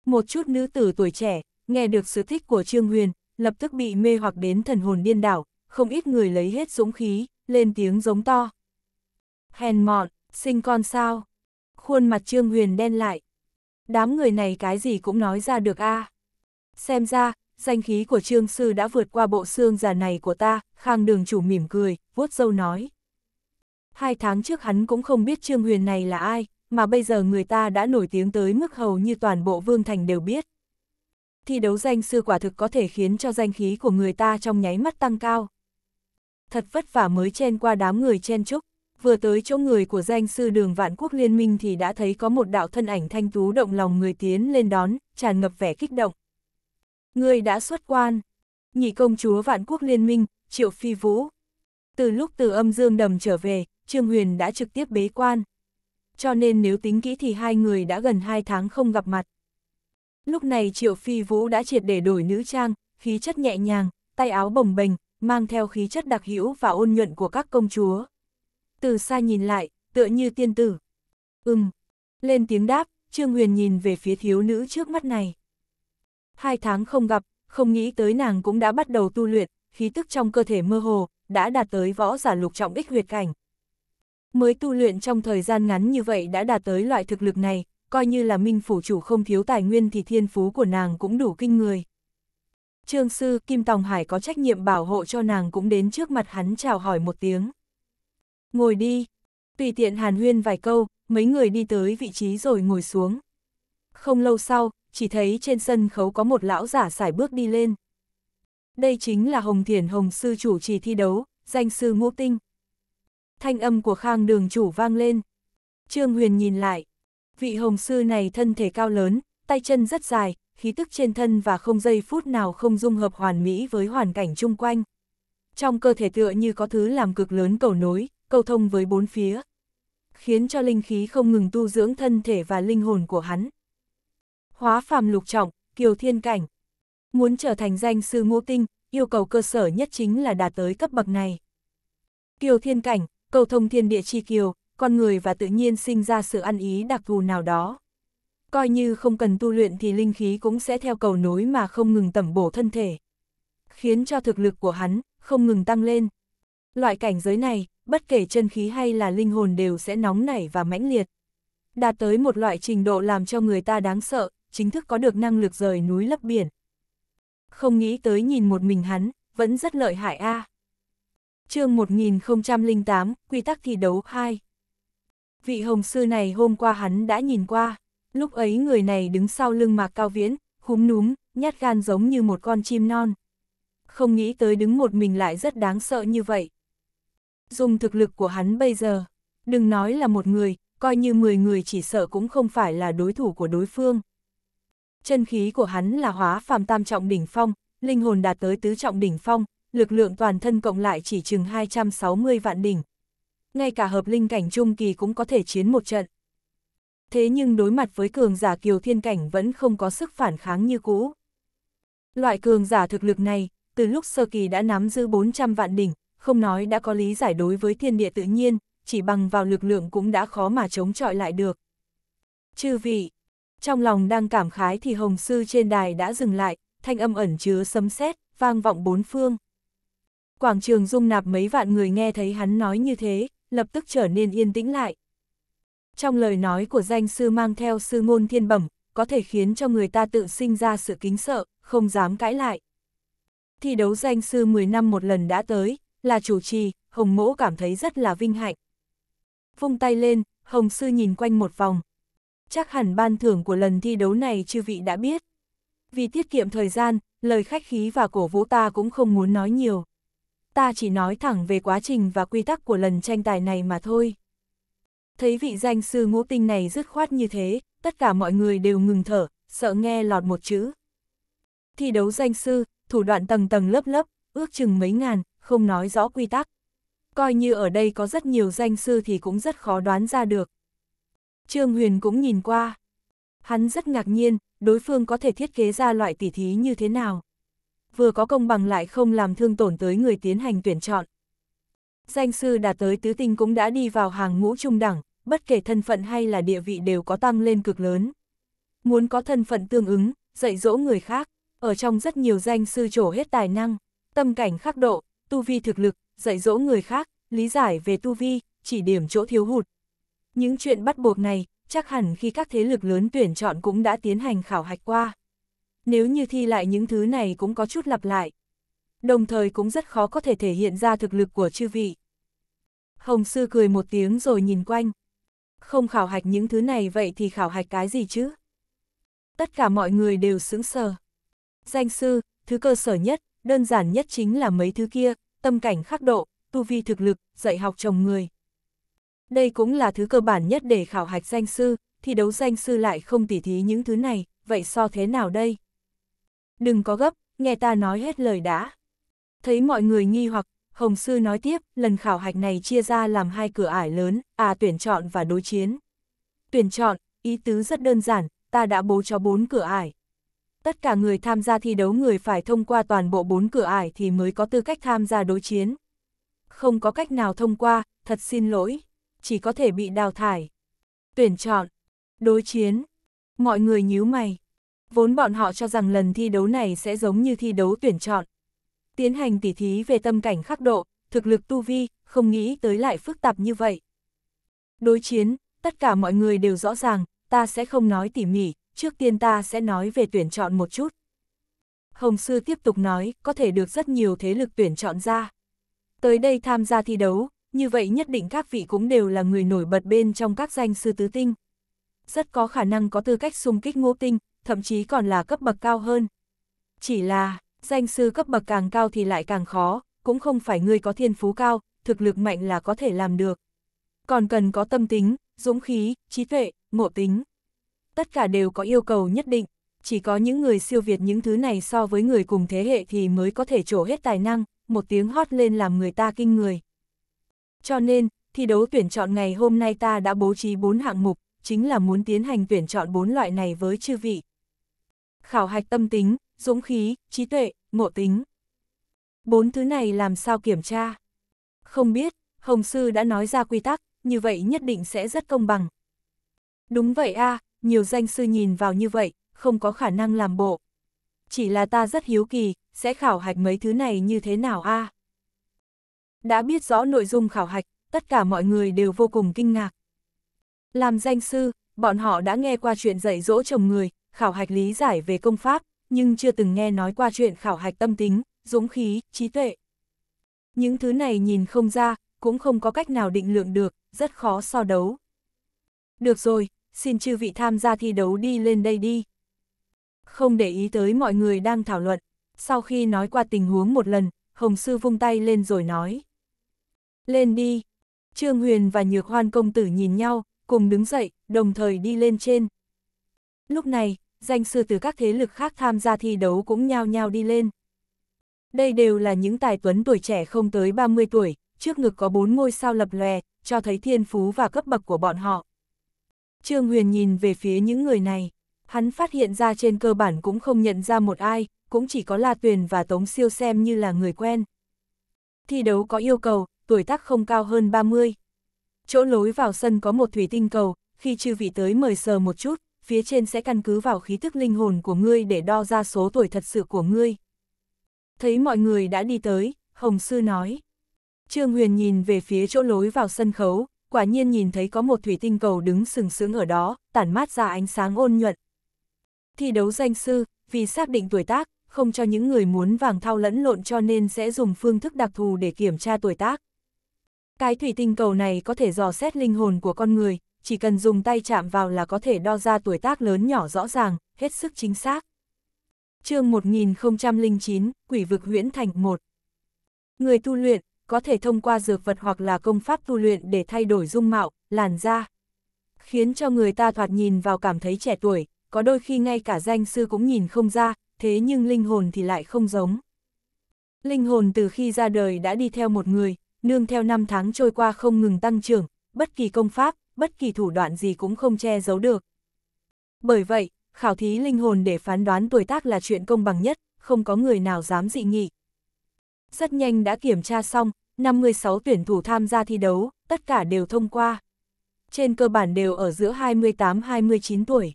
Một chút nữ tử tuổi trẻ, nghe được sự thích của Trương Huyền, lập tức bị mê hoặc đến thần hồn điên đảo, không ít người lấy hết dũng khí, lên tiếng giống to. Hèn mọn, sinh con sao? khuôn mặt Trương Huyền đen lại. Đám người này cái gì cũng nói ra được a. À. Xem ra, danh khí của Trương Sư đã vượt qua bộ xương già này của ta, Khang đường chủ mỉm cười, vuốt dâu nói. Hai tháng trước hắn cũng không biết Trương Huyền này là ai, mà bây giờ người ta đã nổi tiếng tới mức hầu như toàn bộ Vương Thành đều biết. Thi đấu danh sư quả thực có thể khiến cho danh khí của người ta trong nháy mắt tăng cao. Thật vất vả mới chen qua đám người chen chúc, vừa tới chỗ người của danh sư đường vạn quốc liên minh thì đã thấy có một đạo thân ảnh thanh tú động lòng người tiến lên đón, tràn ngập vẻ kích động. Người đã xuất quan, nhị công chúa vạn quốc liên minh, triệu phi vũ. Từ lúc từ âm dương đầm trở về, Trương Huyền đã trực tiếp bế quan. Cho nên nếu tính kỹ thì hai người đã gần hai tháng không gặp mặt. Lúc này Triệu Phi Vũ đã triệt để đổi nữ trang, khí chất nhẹ nhàng, tay áo bồng bềnh, mang theo khí chất đặc hữu và ôn nhuận của các công chúa từ xa nhìn lại, tựa như tiên tử. Ừm, lên tiếng đáp, Trương Huyền nhìn về phía thiếu nữ trước mắt này. Hai tháng không gặp, không nghĩ tới nàng cũng đã bắt đầu tu luyện, khí tức trong cơ thể mơ hồ, đã đạt tới võ giả lục trọng ích huyệt cảnh. Mới tu luyện trong thời gian ngắn như vậy đã đạt tới loại thực lực này, coi như là minh phủ chủ không thiếu tài nguyên thì thiên phú của nàng cũng đủ kinh người. Trương sư Kim Tòng Hải có trách nhiệm bảo hộ cho nàng cũng đến trước mặt hắn chào hỏi một tiếng. Ngồi đi. Tùy tiện hàn huyên vài câu, mấy người đi tới vị trí rồi ngồi xuống. Không lâu sau, chỉ thấy trên sân khấu có một lão giả sải bước đi lên. Đây chính là Hồng Thiền Hồng Sư chủ trì thi đấu, danh sư ngũ tinh. Thanh âm của Khang đường chủ vang lên. Trương Huyền nhìn lại. Vị Hồng Sư này thân thể cao lớn, tay chân rất dài, khí tức trên thân và không giây phút nào không dung hợp hoàn mỹ với hoàn cảnh chung quanh. Trong cơ thể tựa như có thứ làm cực lớn cầu nối, câu thông với bốn phía, khiến cho linh khí không ngừng tu dưỡng thân thể và linh hồn của hắn. Hóa phàm lục trọng, kiều thiên cảnh. Muốn trở thành danh sư ngũ tinh, yêu cầu cơ sở nhất chính là đạt tới cấp bậc này. Kiều thiên cảnh, cầu thông thiên địa chi kiều, con người và tự nhiên sinh ra sự ăn ý đặc thù nào đó. Coi như không cần tu luyện thì linh khí cũng sẽ theo cầu nối mà không ngừng tẩm bổ thân thể. Khiến cho thực lực của hắn không ngừng tăng lên. Loại cảnh giới này, bất kể chân khí hay là linh hồn đều sẽ nóng nảy và mãnh liệt. Đạt tới một loại trình độ làm cho người ta đáng sợ, chính thức có được năng lực rời núi lấp biển. Không nghĩ tới nhìn một mình hắn, vẫn rất lợi hại a. À. Chương 1008, quy tắc thi đấu 2. Vị hồng sư này hôm qua hắn đã nhìn qua, lúc ấy người này đứng sau lưng Mạc Cao Viễn, húm núm, nhát gan giống như một con chim non. Không nghĩ tới đứng một mình lại rất đáng sợ như vậy. Dùng thực lực của hắn bây giờ, đừng nói là một người, coi như 10 người chỉ sợ cũng không phải là đối thủ của đối phương. Chân khí của hắn là hóa phàm tam trọng đỉnh phong, linh hồn đạt tới tứ trọng đỉnh phong, lực lượng toàn thân cộng lại chỉ chừng 260 vạn đỉnh. Ngay cả hợp linh cảnh trung kỳ cũng có thể chiến một trận. Thế nhưng đối mặt với cường giả kiều thiên cảnh vẫn không có sức phản kháng như cũ. Loại cường giả thực lực này, từ lúc sơ kỳ đã nắm giữ 400 vạn đỉnh, không nói đã có lý giải đối với thiên địa tự nhiên, chỉ bằng vào lực lượng cũng đã khó mà chống chọi lại được. Chư vị, trong lòng đang cảm khái thì hồng sư trên đài đã dừng lại, thanh âm ẩn chứa sấm sét vang vọng bốn phương. Quảng trường dung nạp mấy vạn người nghe thấy hắn nói như thế, lập tức trở nên yên tĩnh lại. Trong lời nói của danh sư mang theo sư ngôn thiên bẩm, có thể khiến cho người ta tự sinh ra sự kính sợ, không dám cãi lại. Thi đấu danh sư 10 năm một lần đã tới, là chủ trì, Hồng Mỗ cảm thấy rất là vinh hạnh. Vung tay lên, Hồng Sư nhìn quanh một vòng. Chắc hẳn ban thưởng của lần thi đấu này chư vị đã biết. Vì tiết kiệm thời gian, lời khách khí và cổ vũ ta cũng không muốn nói nhiều. Ta chỉ nói thẳng về quá trình và quy tắc của lần tranh tài này mà thôi. Thấy vị danh sư ngũ tinh này dứt khoát như thế, tất cả mọi người đều ngừng thở, sợ nghe lọt một chữ. Thi đấu danh sư, thủ đoạn tầng tầng lớp lớp, ước chừng mấy ngàn, không nói rõ quy tắc. Coi như ở đây có rất nhiều danh sư thì cũng rất khó đoán ra được. Trương Huyền cũng nhìn qua. Hắn rất ngạc nhiên, đối phương có thể thiết kế ra loại tỉ thí như thế nào. Vừa có công bằng lại không làm thương tổn tới người tiến hành tuyển chọn. Danh sư đạt tới tứ tinh cũng đã đi vào hàng ngũ trung đẳng, bất kể thân phận hay là địa vị đều có tăng lên cực lớn. Muốn có thân phận tương ứng, dạy dỗ người khác, ở trong rất nhiều danh sư trổ hết tài năng, tâm cảnh khắc độ, tu vi thực lực, dạy dỗ người khác, lý giải về tu vi, chỉ điểm chỗ thiếu hụt. Những chuyện bắt buộc này, chắc hẳn khi các thế lực lớn tuyển chọn cũng đã tiến hành khảo hạch qua. Nếu như thi lại những thứ này cũng có chút lặp lại. Đồng thời cũng rất khó có thể thể hiện ra thực lực của chư vị. Hồng Sư cười một tiếng rồi nhìn quanh. Không khảo hạch những thứ này vậy thì khảo hạch cái gì chứ? Tất cả mọi người đều sững sờ. Danh sư, thứ cơ sở nhất, đơn giản nhất chính là mấy thứ kia, tâm cảnh khắc độ, tu vi thực lực, dạy học chồng người. Đây cũng là thứ cơ bản nhất để khảo hạch danh sư, thi đấu danh sư lại không tỉ thí những thứ này, vậy so thế nào đây? Đừng có gấp, nghe ta nói hết lời đã. Thấy mọi người nghi hoặc, Hồng Sư nói tiếp, lần khảo hạch này chia ra làm hai cửa ải lớn, à tuyển chọn và đối chiến. Tuyển chọn, ý tứ rất đơn giản, ta đã bố cho bốn cửa ải tất cả người tham gia thi đấu người phải thông qua toàn bộ bốn cửa ải thì mới có tư cách tham gia đối chiến. Không có cách nào thông qua, thật xin lỗi, chỉ có thể bị đào thải. Tuyển chọn, đối chiến, mọi người nhíu mày. Vốn bọn họ cho rằng lần thi đấu này sẽ giống như thi đấu tuyển chọn. Tiến hành tỉ thí về tâm cảnh khắc độ, thực lực tu vi, không nghĩ tới lại phức tạp như vậy. Đối chiến, tất cả mọi người đều rõ ràng, ta sẽ không nói tỉ mỉ, trước tiên ta sẽ nói về tuyển chọn một chút. Hồng Sư tiếp tục nói, có thể được rất nhiều thế lực tuyển chọn ra. Tới đây tham gia thi đấu, như vậy nhất định các vị cũng đều là người nổi bật bên trong các danh sư tứ tinh. Rất có khả năng có tư cách xung kích ngô tinh, thậm chí còn là cấp bậc cao hơn. Chỉ là, danh sư cấp bậc càng cao thì lại càng khó, cũng không phải người có thiên phú cao, thực lực mạnh là có thể làm được. Còn cần có tâm tính, dũng khí, trí tuệ, ngộ tính tất cả đều có yêu cầu nhất định, chỉ có những người siêu việt những thứ này so với người cùng thế hệ thì mới có thể trổ hết tài năng, một tiếng hót lên làm người ta kinh người. Cho nên, thi đấu tuyển chọn ngày hôm nay ta đã bố trí 4 hạng mục, chính là muốn tiến hành tuyển chọn 4 loại này với chư vị. Khảo hạch tâm tính, dũng khí, trí tuệ, ngộ tính. Bốn thứ này làm sao kiểm tra? Không biết, Hồng Sư đã nói ra quy tắc, như vậy nhất định sẽ rất công bằng. Đúng vậy a à, nhiều danh sư nhìn vào như vậy, không có khả năng làm bộ. Chỉ là ta rất hiếu kỳ, sẽ khảo hạch mấy thứ này như thế nào a? À? Đã biết rõ nội dung khảo hạch, tất cả mọi người đều vô cùng kinh ngạc. Làm danh sư, bọn họ đã nghe qua chuyện dạy dỗ chồng người, khảo hạch lý giải về công pháp, nhưng chưa từng nghe nói qua chuyện khảo hạch tâm tính, dũng khí, trí tuệ. Những thứ này nhìn không ra, cũng không có cách nào định lượng được, rất khó so đấu. Được rồi, xin chư vị tham gia thi đấu đi lên đây đi. Không để ý tới mọi người đang thảo luận, sau khi nói qua tình huống một lần, Hồng Sư vung tay lên rồi nói. Lên đi. Trương Huyền và Nhược Hoan công tử nhìn nhau, cùng đứng dậy, đồng thời đi lên trên. Lúc này, danh sư từ các thế lực khác tham gia thi đấu cũng nhao nhao đi lên. Đây đều là những tài tuấn tuổi trẻ không tới 30 tuổi, trước ngực có bốn ngôi sao lập lòe, cho thấy thiên phú và cấp bậc của bọn họ. Trương Huyền nhìn về phía những người này, hắn phát hiện ra trên cơ bản cũng không nhận ra một ai, cũng chỉ có La Tuyền và Tống Siêu xem như là người quen. Thi đấu có yêu cầu, tuổi tác không cao hơn 30. Chỗ lối vào sân có một thủy tinh cầu, khi chư vị tới mời sờ một chút, phía trên sẽ căn cứ vào khí thức linh hồn của ngươi để đo ra số tuổi thật sự của ngươi. Thấy mọi người đã đi tới, Hồng Sư nói. Trương Huyền nhìn về phía chỗ lối vào sân khấu, quả nhiên nhìn thấy có một thủy tinh cầu đứng sừng sững ở đó, tản mát ra ánh sáng ôn nhuận. Thi đấu danh sư, vì xác định tuổi tác, không cho những người muốn vàng thao lẫn lộn cho nên sẽ dùng phương thức đặc thù để kiểm tra tuổi tác. Cái thủy tinh cầu này có thể dò xét linh hồn của con người, chỉ cần dùng tay chạm vào là có thể đo ra tuổi tác lớn nhỏ rõ ràng, hết sức chính xác. chương 1009, Quỷ vực huyễn thành 1 Người tu luyện, có thể thông qua dược vật hoặc là công pháp tu luyện để thay đổi dung mạo, làn da. Khiến cho người ta thoạt nhìn vào cảm thấy trẻ tuổi, có đôi khi ngay cả danh sư cũng nhìn không ra, thế nhưng linh hồn thì lại không giống. Linh hồn từ khi ra đời đã đi theo một người, nương theo năm tháng trôi qua không ngừng tăng trưởng, bất kỳ công pháp, bất kỳ thủ đoạn gì cũng không che giấu được. Bởi vậy, khảo thí linh hồn để phán đoán tuổi tác là chuyện công bằng nhất, không có người nào dám dị nghị rất nhanh đã kiểm tra xong, 56 tuyển thủ tham gia thi đấu, tất cả đều thông qua. Trên cơ bản đều ở giữa 28-29 tuổi.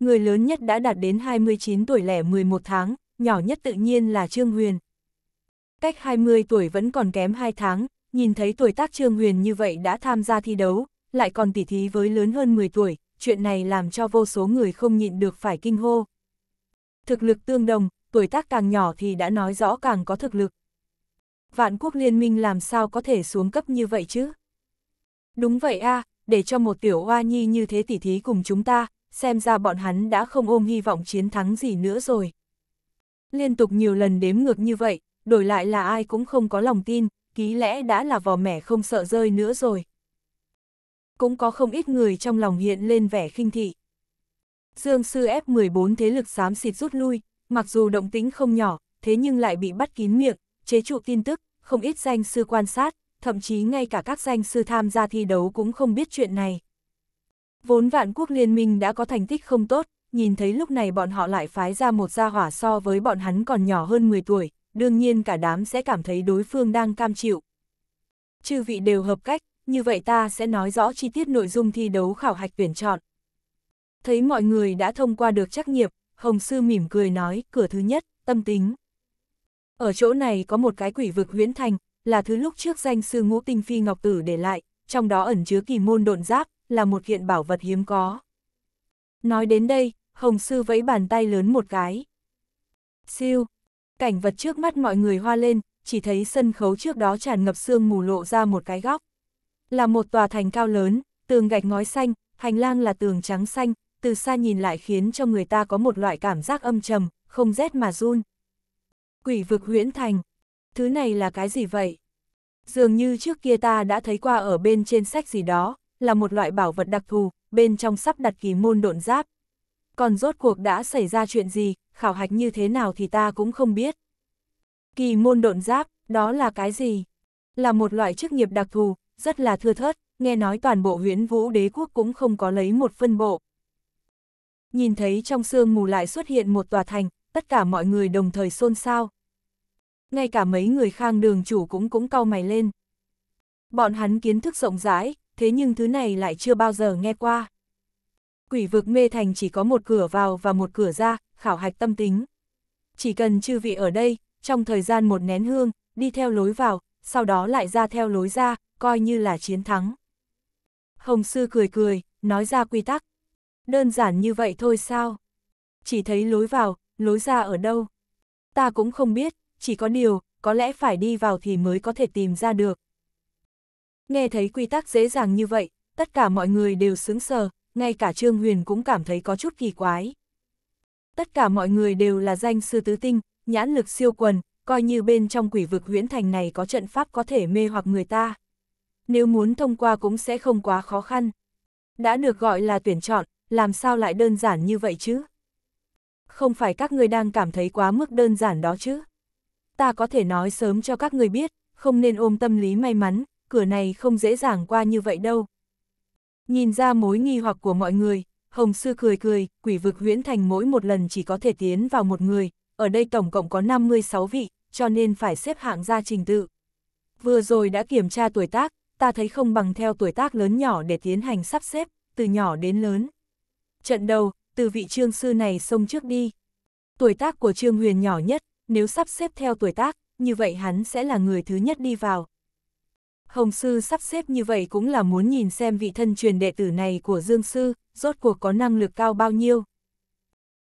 Người lớn nhất đã đạt đến 29 tuổi lẻ 11 tháng, nhỏ nhất tự nhiên là Trương Huyền. Cách 20 tuổi vẫn còn kém 2 tháng, nhìn thấy tuổi tác Trương Huyền như vậy đã tham gia thi đấu, lại còn tỉ thí với lớn hơn 10 tuổi, chuyện này làm cho vô số người không nhịn được phải kinh hô. Thực lực tương đồng, tuổi tác càng nhỏ thì đã nói rõ càng có thực lực vạn quốc liên minh làm sao có thể xuống cấp như vậy chứ? Đúng vậy a, à, để cho một tiểu oa nhi như thế tỉ thí cùng chúng ta, xem ra bọn hắn đã không ôm hy vọng chiến thắng gì nữa rồi. Liên tục nhiều lần đếm ngược như vậy, đổi lại là ai cũng không có lòng tin, ký lẽ đã là vò mẻ không sợ rơi nữa rồi. Cũng có không ít người trong lòng hiện lên vẻ khinh thị. Dương sư F-14 thế lực xám xịt rút lui, mặc dù động tính không nhỏ, thế nhưng lại bị bắt kín miệng, chế trụ tin tức, không ít danh sư quan sát, thậm chí ngay cả các danh sư tham gia thi đấu cũng không biết chuyện này. Vốn vạn quốc liên minh đã có thành tích không tốt, nhìn thấy lúc này bọn họ lại phái ra một gia hỏa so với bọn hắn còn nhỏ hơn 10 tuổi, đương nhiên cả đám sẽ cảm thấy đối phương đang cam chịu. Chư vị đều hợp cách, như vậy ta sẽ nói rõ chi tiết nội dung thi đấu khảo hạch tuyển chọn. Thấy mọi người đã thông qua được trắc nghiệm, Hồng Sư mỉm cười nói, cửa thứ nhất, tâm tính. Ở chỗ này có một cái quỷ vực huyễn thành, là thứ lúc trước danh sư ngũ tinh phi ngọc tử để lại, trong đó ẩn chứa kỳ môn độn giáp, là một kiện bảo vật hiếm có. Nói đến đây, Hồng Sư vẫy bàn tay lớn một cái. Siêu, cảnh vật trước mắt mọi người hoa lên, chỉ thấy sân khấu trước đó tràn ngập sương mù lộ ra một cái góc. Là một tòa thành cao lớn, tường gạch ngói xanh, hành lang là tường trắng xanh, từ xa nhìn lại khiến cho người ta có một loại cảm giác âm trầm, không rét mà run. Quỷ vực huyễn thành. Thứ này là cái gì vậy? Dường như trước kia ta đã thấy qua ở bên trên sách gì đó, là một loại bảo vật đặc thù, bên trong sắp đặt kỳ môn độn giáp. Còn rốt cuộc đã xảy ra chuyện gì, khảo hạch như thế nào thì ta cũng không biết. Kỳ môn độn giáp, đó là cái gì? Là một loại chức nghiệp đặc thù, rất là thưa thớt, nghe nói toàn bộ huyễn vũ đế quốc cũng không có lấy một phân bộ. Nhìn thấy trong sương mù lại xuất hiện một tòa thành, tất cả mọi người đồng thời xôn xao. Ngay cả mấy người khang đường chủ cũng cũng cau mày lên. Bọn hắn kiến thức rộng rãi, thế nhưng thứ này lại chưa bao giờ nghe qua. Quỷ vực mê thành chỉ có một cửa vào và một cửa ra, khảo hạch tâm tính. Chỉ cần chư vị ở đây, trong thời gian một nén hương, đi theo lối vào, sau đó lại ra theo lối ra, coi như là chiến thắng. Hồng Sư cười cười, nói ra quy tắc. Đơn giản như vậy thôi sao? Chỉ thấy lối vào, lối ra ở đâu? Ta cũng không biết, chỉ có điều, có lẽ phải đi vào thì mới có thể tìm ra được. Nghe thấy quy tắc dễ dàng như vậy, tất cả mọi người đều sướng sờ, ngay cả Trương Huyền cũng cảm thấy có chút kỳ quái. Tất cả mọi người đều là danh sư tứ tinh, nhãn lực siêu quần, coi như bên trong quỷ vực huyễn thành này có trận pháp có thể mê hoặc người ta. Nếu muốn thông qua cũng sẽ không quá khó khăn. Đã được gọi là tuyển chọn, làm sao lại đơn giản như vậy chứ? không phải các người đang cảm thấy quá mức đơn giản đó chứ. Ta có thể nói sớm cho các người biết, không nên ôm tâm lý may mắn, cửa này không dễ dàng qua như vậy đâu. Nhìn ra mối nghi hoặc của mọi người, Hồng Sư cười cười, quỷ vực huyễn thành mỗi một lần chỉ có thể tiến vào một người, ở đây tổng cộng có 56 vị, cho nên phải xếp hạng ra trình tự. Vừa rồi đã kiểm tra tuổi tác, ta thấy không bằng theo tuổi tác lớn nhỏ để tiến hành sắp xếp, từ nhỏ đến lớn. Trận đầu, từ vị trương sư này xông trước đi. Tuổi tác của trương huyền nhỏ nhất, nếu sắp xếp theo tuổi tác, như vậy hắn sẽ là người thứ nhất đi vào. Hồng sư sắp xếp như vậy cũng là muốn nhìn xem vị thân truyền đệ tử này của Dương sư, rốt cuộc có năng lực cao bao nhiêu.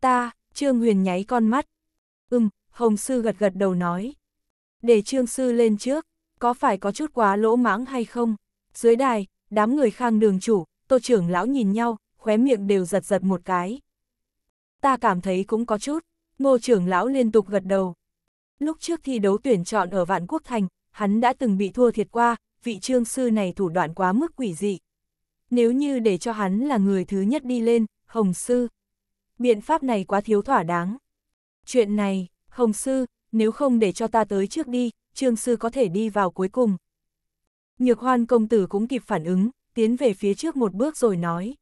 Ta, Trương Huyền nháy con mắt. Ừm, Hồng sư gật gật đầu nói. Để Trương sư lên trước, có phải có chút quá lỗ mãng hay không? Dưới đài, đám người khang đường chủ, tô trưởng lão nhìn nhau, khóe miệng đều giật giật một cái. Ta cảm thấy cũng có chút, ngô trưởng lão liên tục gật đầu. Lúc trước thi đấu tuyển chọn ở Vạn Quốc Thành, hắn đã từng bị thua thiệt qua, vị trương sư này thủ đoạn quá mức quỷ dị. Nếu như để cho hắn là người thứ nhất đi lên, Hồng Sư. Biện pháp này quá thiếu thỏa đáng. Chuyện này, Hồng Sư, nếu không để cho ta tới trước đi, Trương Sư có thể đi vào cuối cùng. Nhược hoan công tử cũng kịp phản ứng, tiến về phía trước một bước rồi nói.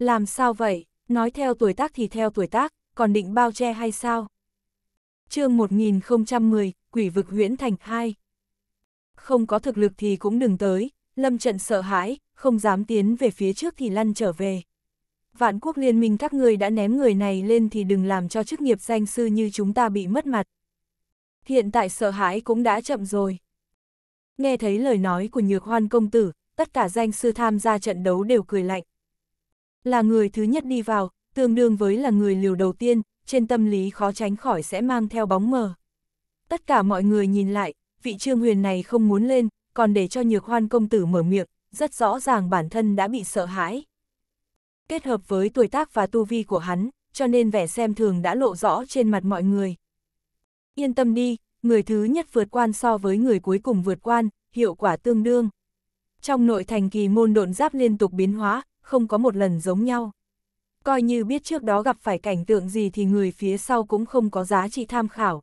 Làm sao vậy, nói theo tuổi tác thì theo tuổi tác, còn định bao che hay sao? chương 1010, Quỷ vực huyễn thành 2 Không có thực lực thì cũng đừng tới, lâm trận sợ hãi, không dám tiến về phía trước thì lăn trở về. Vạn quốc liên minh các người đã ném người này lên thì đừng làm cho chức nghiệp danh sư như chúng ta bị mất mặt. Hiện tại sợ hãi cũng đã chậm rồi. Nghe thấy lời nói của nhược hoan công tử, tất cả danh sư tham gia trận đấu đều cười lạnh. Là người thứ nhất đi vào, tương đương với là người liều đầu tiên, trên tâm lý khó tránh khỏi sẽ mang theo bóng mờ. Tất cả mọi người nhìn lại, vị trương huyền này không muốn lên, còn để cho nhược hoan công tử mở miệng, rất rõ ràng bản thân đã bị sợ hãi. Kết hợp với tuổi tác và tu vi của hắn, cho nên vẻ xem thường đã lộ rõ trên mặt mọi người. Yên tâm đi, người thứ nhất vượt quan so với người cuối cùng vượt quan, hiệu quả tương đương. Trong nội thành kỳ môn độn giáp liên tục biến hóa, không có một lần giống nhau. Coi như biết trước đó gặp phải cảnh tượng gì thì người phía sau cũng không có giá trị tham khảo.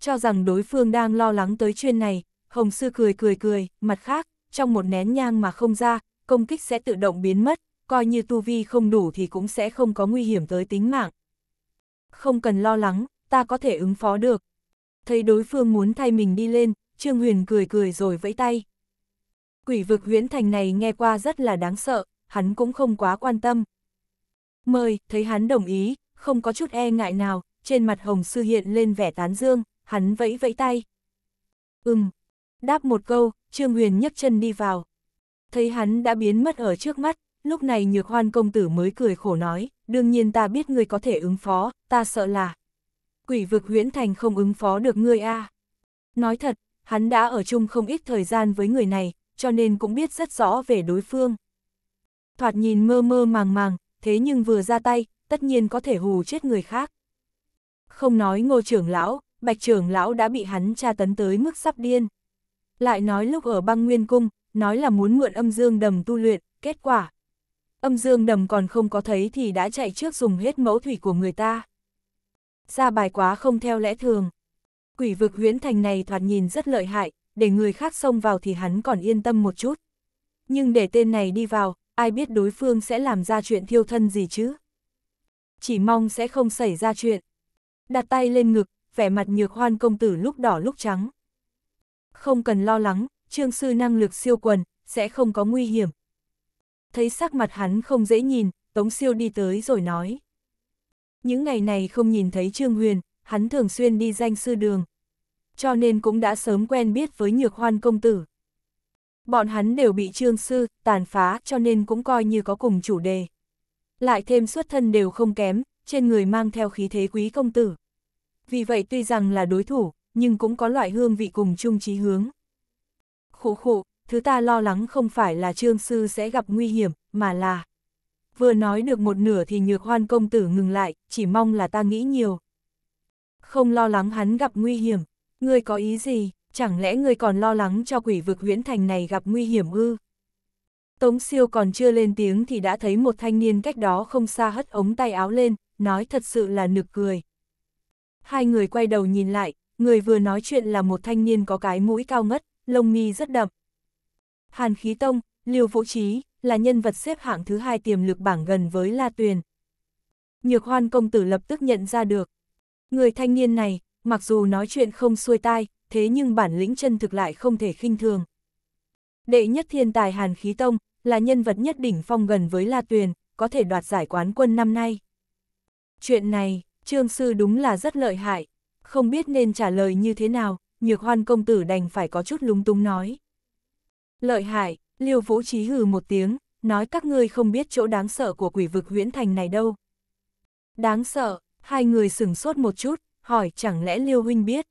Cho rằng đối phương đang lo lắng tới chuyên này, Hồng Sư cười cười cười, mặt khác, trong một nén nhang mà không ra, công kích sẽ tự động biến mất, coi như tu vi không đủ thì cũng sẽ không có nguy hiểm tới tính mạng. Không cần lo lắng, ta có thể ứng phó được. Thấy đối phương muốn thay mình đi lên, Trương Huyền cười cười rồi vẫy tay. Quỷ vực huyễn thành này nghe qua rất là đáng sợ, hắn cũng không quá quan tâm. Mời, thấy hắn đồng ý, không có chút e ngại nào, trên mặt Hồng Sư hiện lên vẻ tán dương, hắn vẫy vẫy tay. Ừm, đáp một câu, Trương Huyền nhấc chân đi vào. Thấy hắn đã biến mất ở trước mắt, lúc này nhược hoan công tử mới cười khổ nói, đương nhiên ta biết ngươi có thể ứng phó, ta sợ là. Quỷ vực huyễn thành không ứng phó được ngươi a Nói thật, hắn đã ở chung không ít thời gian với người này, cho nên cũng biết rất rõ về đối phương thoạt nhìn mơ mơ màng màng, thế nhưng vừa ra tay, tất nhiên có thể hù chết người khác. Không nói ngô trưởng lão, bạch trưởng lão đã bị hắn tra tấn tới mức sắp điên. Lại nói lúc ở băng nguyên cung, nói là muốn mượn âm dương đầm tu luyện, kết quả. Âm dương đầm còn không có thấy thì đã chạy trước dùng hết mẫu thủy của người ta. Ra bài quá không theo lẽ thường. Quỷ vực huyễn thành này thoạt nhìn rất lợi hại, để người khác xông vào thì hắn còn yên tâm một chút. Nhưng để tên này đi vào, ai biết đối phương sẽ làm ra chuyện thiêu thân gì chứ. Chỉ mong sẽ không xảy ra chuyện. Đặt tay lên ngực, vẻ mặt nhược hoan công tử lúc đỏ lúc trắng. Không cần lo lắng, trương sư năng lực siêu quần, sẽ không có nguy hiểm. Thấy sắc mặt hắn không dễ nhìn, Tống Siêu đi tới rồi nói. Những ngày này không nhìn thấy Trương Huyền, hắn thường xuyên đi danh sư đường. Cho nên cũng đã sớm quen biết với nhược hoan công tử. Bọn hắn đều bị trương sư, tàn phá cho nên cũng coi như có cùng chủ đề. Lại thêm xuất thân đều không kém, trên người mang theo khí thế quý công tử. Vì vậy tuy rằng là đối thủ, nhưng cũng có loại hương vị cùng chung chí hướng. khổ khụ, thứ ta lo lắng không phải là trương sư sẽ gặp nguy hiểm, mà là... Vừa nói được một nửa thì nhược hoan công tử ngừng lại, chỉ mong là ta nghĩ nhiều. Không lo lắng hắn gặp nguy hiểm, ngươi có ý gì? chẳng lẽ ngươi còn lo lắng cho quỷ vực huyễn thành này gặp nguy hiểm ư? Tống siêu còn chưa lên tiếng thì đã thấy một thanh niên cách đó không xa hất ống tay áo lên, nói thật sự là nực cười. Hai người quay đầu nhìn lại, người vừa nói chuyện là một thanh niên có cái mũi cao ngất, lông mi rất đậm. Hàn Khí Tông, Liêu Vũ Trí, là nhân vật xếp hạng thứ hai tiềm lực bảng gần với La Tuyền. Nhược hoan công tử lập tức nhận ra được. Người thanh niên này, mặc dù nói chuyện không xuôi tai, thế nhưng bản lĩnh chân thực lại không thể khinh thường. Đệ nhất thiên tài Hàn Khí Tông, là nhân vật nhất đỉnh phong gần với La Tuyền, có thể đoạt giải quán quân năm nay. Chuyện này, Trương Sư đúng là rất lợi hại, không biết nên trả lời như thế nào, nhược hoan công tử đành phải có chút lúng túng nói. Lợi hại, Liêu Vũ Trí hừ một tiếng, nói các ngươi không biết chỗ đáng sợ của quỷ vực huyễn thành này đâu. Đáng sợ, hai người sửng sốt một chút, hỏi chẳng lẽ Liêu Huynh biết.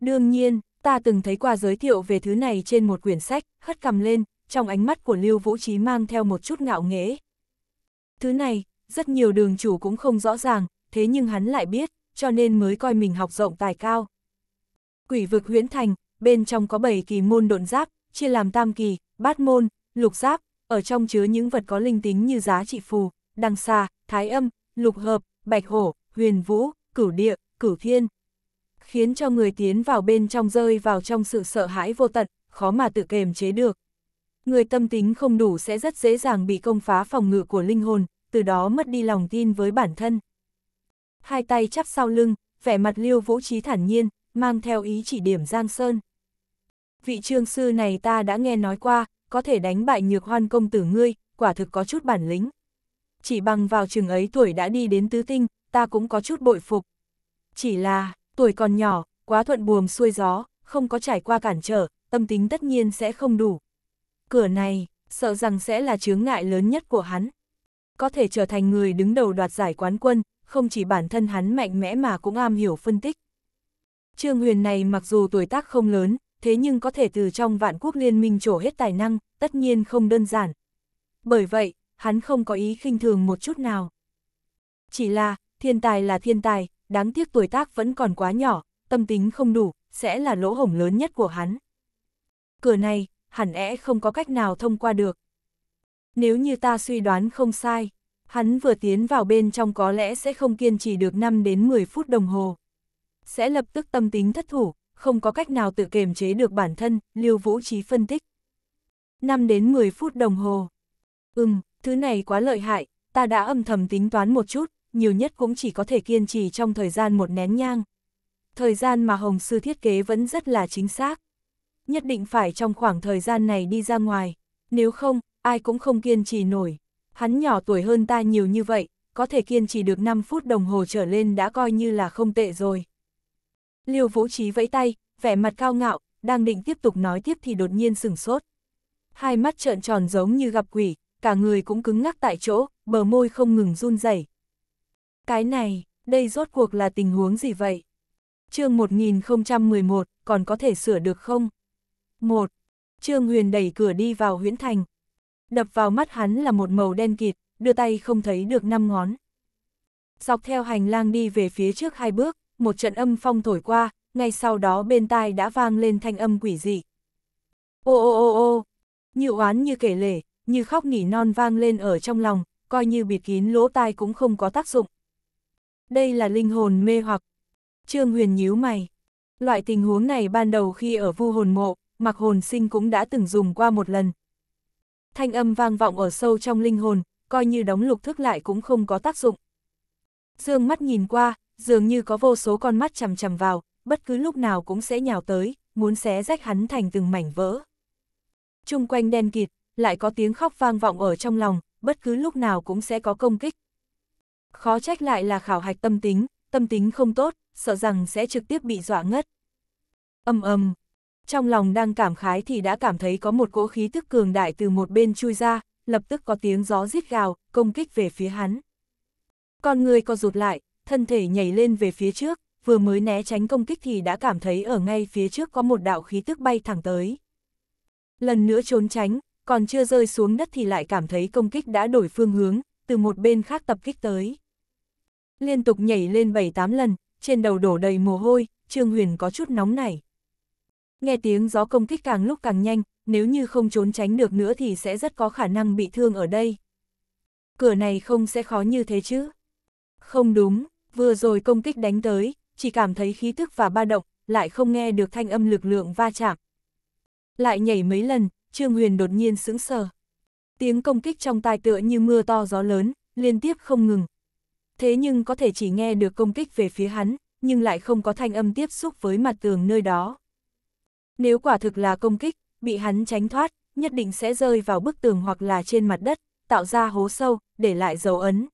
Đương nhiên, ta từng thấy qua giới thiệu về thứ này trên một quyển sách, hất cầm lên, trong ánh mắt của Lưu Vũ Trí mang theo một chút ngạo nghễ. Thứ này, rất nhiều đường chủ cũng không rõ ràng, thế nhưng hắn lại biết, cho nên mới coi mình học rộng tài cao. Quỷ vực huyễn thành, bên trong có 7 kỳ môn độn giáp, chia làm tam kỳ, bát môn, lục giáp, ở trong chứa những vật có linh tính như giá trị phù, đằng xa, thái âm, lục hợp, bạch hổ, huyền vũ, cửu địa, cửu thiên khiến cho người tiến vào bên trong rơi vào trong sự sợ hãi vô tận, khó mà tự kềm chế được. Người tâm tính không đủ sẽ rất dễ dàng bị công phá phòng ngự của linh hồn, từ đó mất đi lòng tin với bản thân. Hai tay chắp sau lưng, vẻ mặt Liêu Vũ Trí thản nhiên, mang theo ý chỉ điểm Giang Sơn. Vị trương sư này ta đã nghe nói qua, có thể đánh bại nhược hoan công tử ngươi, quả thực có chút bản lĩnh. Chỉ bằng vào trường ấy tuổi đã đi đến tứ tinh, ta cũng có chút bội phục. Chỉ là, tuổi còn nhỏ, quá thuận buồm xuôi gió, không có trải qua cản trở, tâm tính tất nhiên sẽ không đủ. Cửa này, sợ rằng sẽ là chướng ngại lớn nhất của hắn. Có thể trở thành người đứng đầu đoạt giải quán quân, không chỉ bản thân hắn mạnh mẽ mà cũng am hiểu phân tích. Trương Huyền này mặc dù tuổi tác không lớn, thế nhưng có thể từ trong vạn quốc liên minh trổ hết tài năng, tất nhiên không đơn giản. Bởi vậy, hắn không có ý khinh thường một chút nào. Chỉ là, thiên tài là thiên tài, đáng tiếc tuổi tác vẫn còn quá nhỏ, tâm tính không đủ, sẽ là lỗ hổng lớn nhất của hắn. Cửa này, hẳn é e không có cách nào thông qua được. Nếu như ta suy đoán không sai, hắn vừa tiến vào bên trong có lẽ sẽ không kiên trì được 5 đến 10 phút đồng hồ. Sẽ lập tức tâm tính thất thủ, không có cách nào tự kiềm chế được bản thân, Lưu Vũ Trí phân tích. 5 đến 10 phút đồng hồ. Ừm, thứ này quá lợi hại, ta đã âm thầm tính toán một chút, nhiều nhất cũng chỉ có thể kiên trì trong thời gian một nén nhang. Thời gian mà Hồng Sư thiết kế vẫn rất là chính xác. Nhất định phải trong khoảng thời gian này đi ra ngoài, nếu không, ai cũng không kiên trì nổi. Hắn nhỏ tuổi hơn ta nhiều như vậy, có thể kiên trì được 5 phút đồng hồ trở lên đã coi như là không tệ rồi. Liêu Vũ Trí vẫy tay, vẻ mặt cao ngạo, đang định tiếp tục nói tiếp thì đột nhiên sừng sốt. Hai mắt trợn tròn giống như gặp quỷ, cả người cũng cứng ngắc tại chỗ, bờ môi không ngừng run rẩy. Cái này, đây rốt cuộc là tình huống gì vậy? chương 1011, còn có thể sửa được không? 1. Trương Huyền đẩy cửa đi vào huyễn thành. Đập vào mắt hắn là một màu đen kịt, đưa tay không thấy được năm ngón. Dọc theo hành lang đi về phía trước hai bước, một trận âm phong thổi qua, ngay sau đó bên tai đã vang lên thanh âm quỷ dị. Ô ô ô ô, như oán như kể lể, như khóc nỉ non vang lên ở trong lòng, coi như bịt kín lỗ tai cũng không có tác dụng đây là linh hồn mê hoặc. Trương Huyền nhíu mày. Loại tình huống này ban đầu khi ở vu hồn mộ, mặc hồn sinh cũng đã từng dùng qua một lần. Thanh âm vang vọng ở sâu trong linh hồn, coi như đóng lục thức lại cũng không có tác dụng. Dương mắt nhìn qua, dường như có vô số con mắt chằm chằm vào, bất cứ lúc nào cũng sẽ nhào tới, muốn xé rách hắn thành từng mảnh vỡ. Trung quanh đen kịt, lại có tiếng khóc vang vọng ở trong lòng, bất cứ lúc nào cũng sẽ có công kích, Khó trách lại là khảo hạch tâm tính, tâm tính không tốt, sợ rằng sẽ trực tiếp bị dọa ngất. Âm âm, trong lòng đang cảm khái thì đã cảm thấy có một cỗ khí tức cường đại từ một bên chui ra, lập tức có tiếng gió rít gào, công kích về phía hắn. Con người co rụt lại, thân thể nhảy lên về phía trước, vừa mới né tránh công kích thì đã cảm thấy ở ngay phía trước có một đạo khí tức bay thẳng tới. Lần nữa trốn tránh, còn chưa rơi xuống đất thì lại cảm thấy công kích đã đổi phương hướng, từ một bên khác tập kích tới liên tục nhảy lên 7-8 lần, trên đầu đổ đầy mồ hôi, Trương Huyền có chút nóng nảy. Nghe tiếng gió công kích càng lúc càng nhanh, nếu như không trốn tránh được nữa thì sẽ rất có khả năng bị thương ở đây. Cửa này không sẽ khó như thế chứ. Không đúng, vừa rồi công kích đánh tới, chỉ cảm thấy khí tức và ba động, lại không nghe được thanh âm lực lượng va chạm. Lại nhảy mấy lần, Trương Huyền đột nhiên sững sờ. Tiếng công kích trong tai tựa như mưa to gió lớn, liên tiếp không ngừng, thế nhưng có thể chỉ nghe được công kích về phía hắn, nhưng lại không có thanh âm tiếp xúc với mặt tường nơi đó. Nếu quả thực là công kích, bị hắn tránh thoát, nhất định sẽ rơi vào bức tường hoặc là trên mặt đất, tạo ra hố sâu, để lại dấu ấn.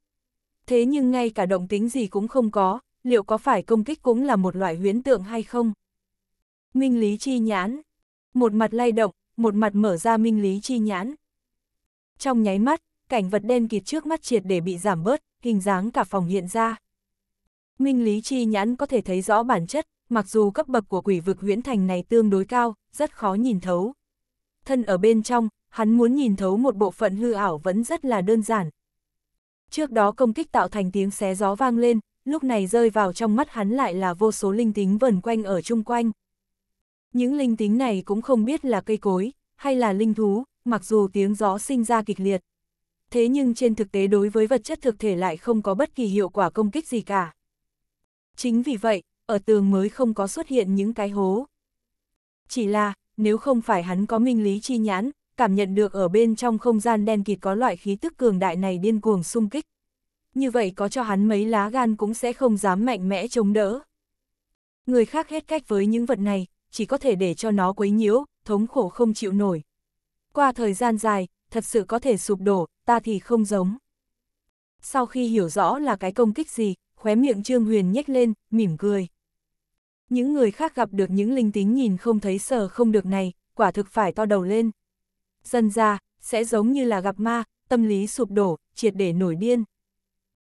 Thế nhưng ngay cả động tính gì cũng không có, liệu có phải công kích cũng là một loại huyến tượng hay không? Minh lý chi nhãn. Một mặt lay động, một mặt mở ra minh lý chi nhãn. Trong nháy mắt, cảnh vật đen kịt trước mắt triệt để bị giảm bớt, hình dáng cả phòng hiện ra. Minh Lý Chi nhãn có thể thấy rõ bản chất, mặc dù cấp bậc của quỷ vực huyễn thành này tương đối cao, rất khó nhìn thấu. Thân ở bên trong, hắn muốn nhìn thấu một bộ phận hư ảo vẫn rất là đơn giản. Trước đó công kích tạo thành tiếng xé gió vang lên, lúc này rơi vào trong mắt hắn lại là vô số linh tính vần quanh ở chung quanh. Những linh tính này cũng không biết là cây cối, hay là linh thú, mặc dù tiếng gió sinh ra kịch liệt, thế nhưng trên thực tế đối với vật chất thực thể lại không có bất kỳ hiệu quả công kích gì cả. Chính vì vậy, ở tường mới không có xuất hiện những cái hố. Chỉ là, nếu không phải hắn có minh lý chi nhãn, cảm nhận được ở bên trong không gian đen kịt có loại khí tức cường đại này điên cuồng xung kích. Như vậy có cho hắn mấy lá gan cũng sẽ không dám mạnh mẽ chống đỡ. Người khác hết cách với những vật này, chỉ có thể để cho nó quấy nhiễu, thống khổ không chịu nổi. Qua thời gian dài, thật sự có thể sụp đổ, ta thì không giống. Sau khi hiểu rõ là cái công kích gì, khóe miệng Trương Huyền nhếch lên, mỉm cười. Những người khác gặp được những linh tính nhìn không thấy sờ không được này, quả thực phải to đầu lên. Dần ra, sẽ giống như là gặp ma, tâm lý sụp đổ, triệt để nổi điên.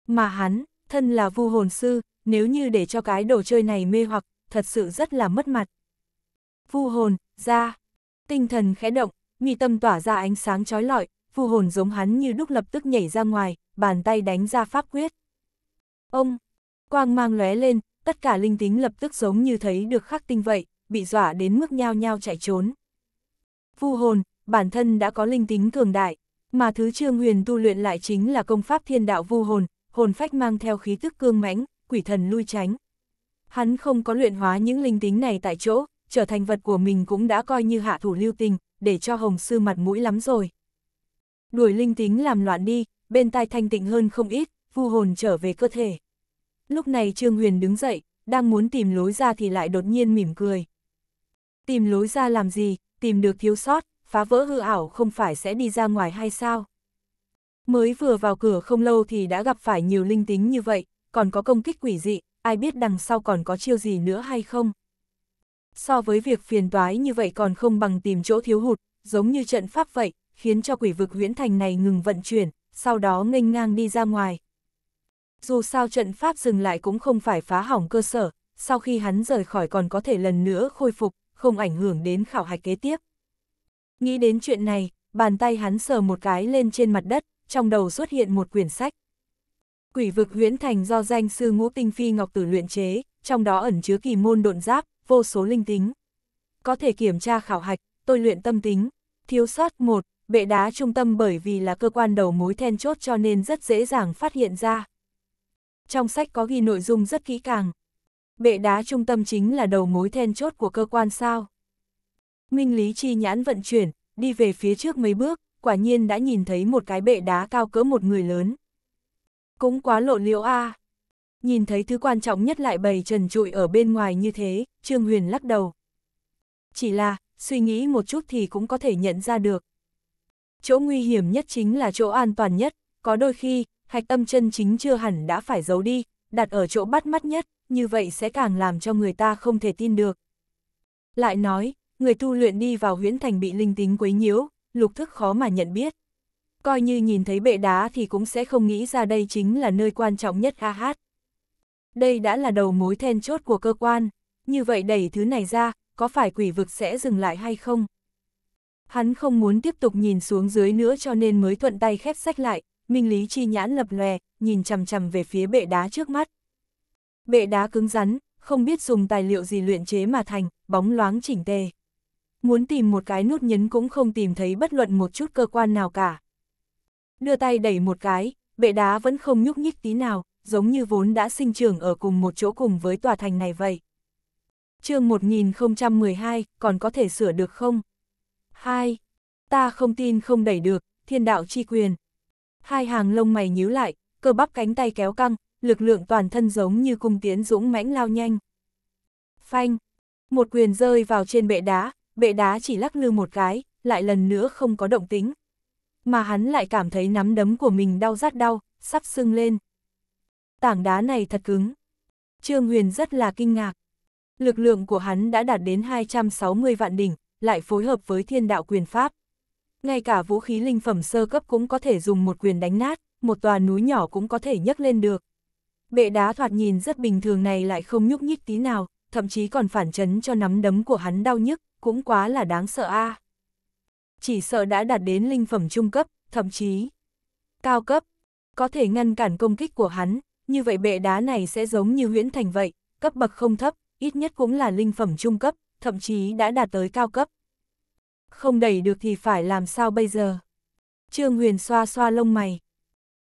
Mà hắn, thân là vu hồn sư, nếu như để cho cái đồ chơi này mê hoặc, thật sự rất là mất mặt. Vu hồn, ra, tinh thần khẽ động, mi tâm tỏa ra ánh sáng trói lọi, phù hồn giống hắn như đúc lập tức nhảy ra ngoài, bàn tay đánh ra pháp quyết. Ông, quang mang lóe lên, tất cả linh tính lập tức giống như thấy được khắc tinh vậy, bị dọa đến mức nhao nhao chạy trốn. Phù hồn, bản thân đã có linh tính cường đại, mà thứ Trương Huyền tu luyện lại chính là công pháp thiên đạo vu hồn, hồn phách mang theo khí tức cương mãnh, quỷ thần lui tránh. Hắn không có luyện hóa những linh tính này tại chỗ, trở thành vật của mình cũng đã coi như hạ thủ lưu tình, để cho Hồng Sư mặt mũi lắm rồi. Đuổi linh tính làm loạn đi, bên tai thanh tịnh hơn không ít, vu hồn trở về cơ thể. Lúc này Trương Huyền đứng dậy, đang muốn tìm lối ra thì lại đột nhiên mỉm cười. Tìm lối ra làm gì, tìm được thiếu sót, phá vỡ hư ảo không phải sẽ đi ra ngoài hay sao? Mới vừa vào cửa không lâu thì đã gặp phải nhiều linh tính như vậy, còn có công kích quỷ dị, ai biết đằng sau còn có chiêu gì nữa hay không? so với việc phiền toái như vậy còn không bằng tìm chỗ thiếu hụt, giống như trận pháp vậy, khiến cho quỷ vực huyễn thành này ngừng vận chuyển, sau đó nghênh ngang đi ra ngoài. Dù sao trận pháp dừng lại cũng không phải phá hỏng cơ sở, sau khi hắn rời khỏi còn có thể lần nữa khôi phục, không ảnh hưởng đến khảo hạch kế tiếp. Nghĩ đến chuyện này, bàn tay hắn sờ một cái lên trên mặt đất, trong đầu xuất hiện một quyển sách. Quỷ vực huyễn thành do danh sư ngũ tinh phi ngọc tử luyện chế, trong đó ẩn chứa kỳ môn độn giáp, vô số linh tính. Có thể kiểm tra khảo hạch, tôi luyện tâm tính. Thiếu sót một Bệ đá trung tâm bởi vì là cơ quan đầu mối then chốt cho nên rất dễ dàng phát hiện ra. Trong sách có ghi nội dung rất kỹ càng. Bệ đá trung tâm chính là đầu mối then chốt của cơ quan sao. Minh Lý Chi nhãn vận chuyển, đi về phía trước mấy bước, quả nhiên đã nhìn thấy một cái bệ đá cao cỡ một người lớn. Cũng quá lộ liễu a à nhìn thấy thứ quan trọng nhất lại bày trần trụi ở bên ngoài như thế, Trương Huyền lắc đầu. Chỉ là, suy nghĩ một chút thì cũng có thể nhận ra được. Chỗ nguy hiểm nhất chính là chỗ an toàn nhất, có đôi khi, hạch âm chân chính chưa hẳn đã phải giấu đi, đặt ở chỗ bắt mắt nhất, như vậy sẽ càng làm cho người ta không thể tin được. Lại nói, người tu luyện đi vào huyễn thành bị linh tính quấy nhiễu, lục thức khó mà nhận biết. Coi như nhìn thấy bệ đá thì cũng sẽ không nghĩ ra đây chính là nơi quan trọng nhất ha hát đây đã là đầu mối then chốt của cơ quan, như vậy đẩy thứ này ra, có phải quỷ vực sẽ dừng lại hay không? Hắn không muốn tiếp tục nhìn xuống dưới nữa cho nên mới thuận tay khép sách lại, minh lý chi nhãn lập lòe, nhìn chằm chằm về phía bệ đá trước mắt. Bệ đá cứng rắn, không biết dùng tài liệu gì luyện chế mà thành, bóng loáng chỉnh tề. Muốn tìm một cái nút nhấn cũng không tìm thấy bất luận một chút cơ quan nào cả. Đưa tay đẩy một cái, bệ đá vẫn không nhúc nhích tí nào, giống như vốn đã sinh trưởng ở cùng một chỗ cùng với tòa thành này vậy. chương 1012, còn có thể sửa được không? 2. Ta không tin không đẩy được, thiên đạo chi quyền. Hai hàng lông mày nhíu lại, cơ bắp cánh tay kéo căng, lực lượng toàn thân giống như cung tiến dũng mãnh lao nhanh. Phanh. Một quyền rơi vào trên bệ đá, bệ đá chỉ lắc lư một cái, lại lần nữa không có động tính. Mà hắn lại cảm thấy nắm đấm của mình đau rát đau, sắp sưng lên tảng đá này thật cứng. Trương Huyền rất là kinh ngạc. Lực lượng của hắn đã đạt đến 260 vạn đỉnh, lại phối hợp với thiên đạo quyền pháp. Ngay cả vũ khí linh phẩm sơ cấp cũng có thể dùng một quyền đánh nát, một tòa núi nhỏ cũng có thể nhấc lên được. Bệ đá thoạt nhìn rất bình thường này lại không nhúc nhích tí nào, thậm chí còn phản chấn cho nắm đấm của hắn đau nhức, cũng quá là đáng sợ a. À. Chỉ sợ đã đạt đến linh phẩm trung cấp, thậm chí cao cấp, có thể ngăn cản công kích của hắn, như vậy bệ đá này sẽ giống như huyễn thành vậy, cấp bậc không thấp, ít nhất cũng là linh phẩm trung cấp, thậm chí đã đạt tới cao cấp. Không đẩy được thì phải làm sao bây giờ? Trương Huyền xoa xoa lông mày.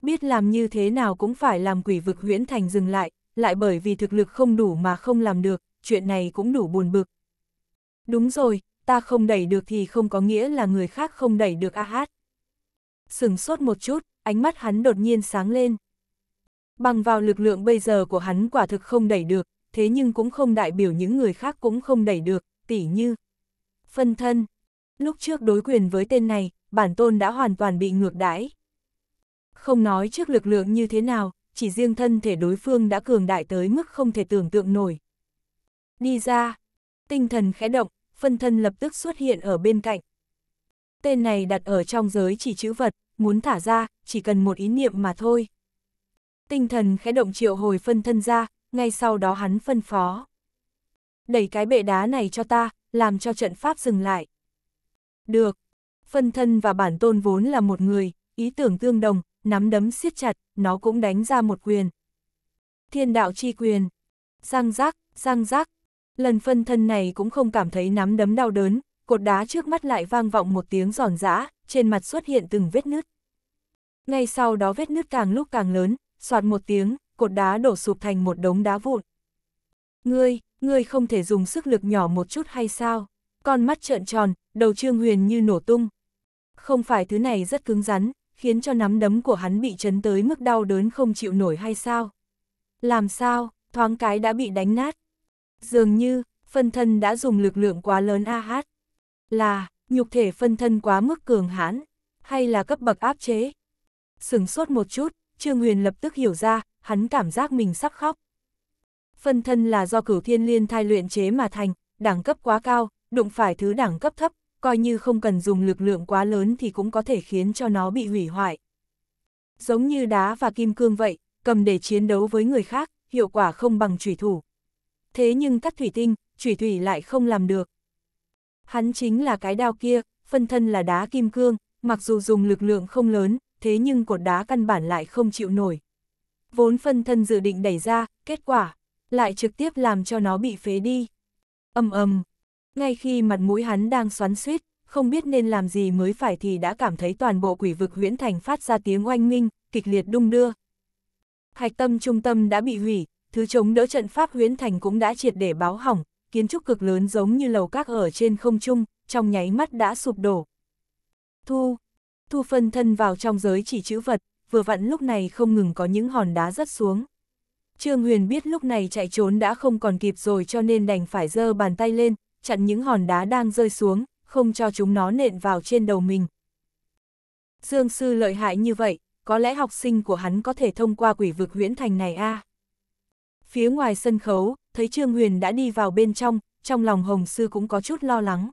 Biết làm như thế nào cũng phải làm quỷ vực huyễn thành dừng lại, lại bởi vì thực lực không đủ mà không làm được, chuyện này cũng đủ buồn bực. Đúng rồi, ta không đẩy được thì không có nghĩa là người khác không đẩy được a hát. Sừng sốt một chút, ánh mắt hắn đột nhiên sáng lên, Bằng vào lực lượng bây giờ của hắn quả thực không đẩy được, thế nhưng cũng không đại biểu những người khác cũng không đẩy được, tỉ như. Phân thân. Lúc trước đối quyền với tên này, bản tôn đã hoàn toàn bị ngược đãi. Không nói trước lực lượng như thế nào, chỉ riêng thân thể đối phương đã cường đại tới mức không thể tưởng tượng nổi. Đi ra. Tinh thần khẽ động, phân thân lập tức xuất hiện ở bên cạnh. Tên này đặt ở trong giới chỉ chữ vật, muốn thả ra, chỉ cần một ý niệm mà thôi tinh thần khẽ động triệu hồi phân thân ra, ngay sau đó hắn phân phó. Đẩy cái bệ đá này cho ta, làm cho trận pháp dừng lại. Được. Phân thân và bản tôn vốn là một người, ý tưởng tương đồng, nắm đấm siết chặt, nó cũng đánh ra một quyền. Thiên đạo chi quyền. Giang giác, giang giác. Lần phân thân này cũng không cảm thấy nắm đấm đau đớn, cột đá trước mắt lại vang vọng một tiếng giòn giã, trên mặt xuất hiện từng vết nứt. Ngay sau đó vết nứt càng lúc càng lớn, soạt một tiếng, cột đá đổ sụp thành một đống đá vụn. Ngươi, ngươi không thể dùng sức lực nhỏ một chút hay sao? Con mắt trợn tròn, đầu Trương Huyền như nổ tung. Không phải thứ này rất cứng rắn, khiến cho nắm đấm của hắn bị chấn tới mức đau đớn không chịu nổi hay sao? Làm sao, thoáng cái đã bị đánh nát. Dường như, phân thân đã dùng lực lượng quá lớn a hát. Là, nhục thể phân thân quá mức cường hãn, hay là cấp bậc áp chế? Sửng sốt một chút, Trương Huyền lập tức hiểu ra, hắn cảm giác mình sắp khóc. Phân thân là do cửu thiên liên thai luyện chế mà thành, đẳng cấp quá cao, đụng phải thứ đẳng cấp thấp, coi như không cần dùng lực lượng quá lớn thì cũng có thể khiến cho nó bị hủy hoại. Giống như đá và kim cương vậy, cầm để chiến đấu với người khác, hiệu quả không bằng chủy thủ. Thế nhưng cắt thủy tinh, chủy thủy lại không làm được. Hắn chính là cái đao kia, phân thân là đá kim cương, mặc dù dùng lực lượng không lớn, thế nhưng cột đá căn bản lại không chịu nổi. Vốn phân thân dự định đẩy ra, kết quả, lại trực tiếp làm cho nó bị phế đi. Âm âm, ngay khi mặt mũi hắn đang xoắn suýt, không biết nên làm gì mới phải thì đã cảm thấy toàn bộ quỷ vực huyễn thành phát ra tiếng oanh minh, kịch liệt đung đưa. Hạch tâm trung tâm đã bị hủy, thứ chống đỡ trận pháp huyễn thành cũng đã triệt để báo hỏng, kiến trúc cực lớn giống như lầu các ở trên không trung, trong nháy mắt đã sụp đổ. Thu, Thu phân thân vào trong giới chỉ chữ vật, vừa vặn lúc này không ngừng có những hòn đá rất xuống. Trương Huyền biết lúc này chạy trốn đã không còn kịp rồi cho nên đành phải giơ bàn tay lên, chặn những hòn đá đang rơi xuống, không cho chúng nó nện vào trên đầu mình. Dương sư lợi hại như vậy, có lẽ học sinh của hắn có thể thông qua quỷ vực huyễn thành này a. À? Phía ngoài sân khấu, thấy Trương Huyền đã đi vào bên trong, trong lòng Hồng sư cũng có chút lo lắng.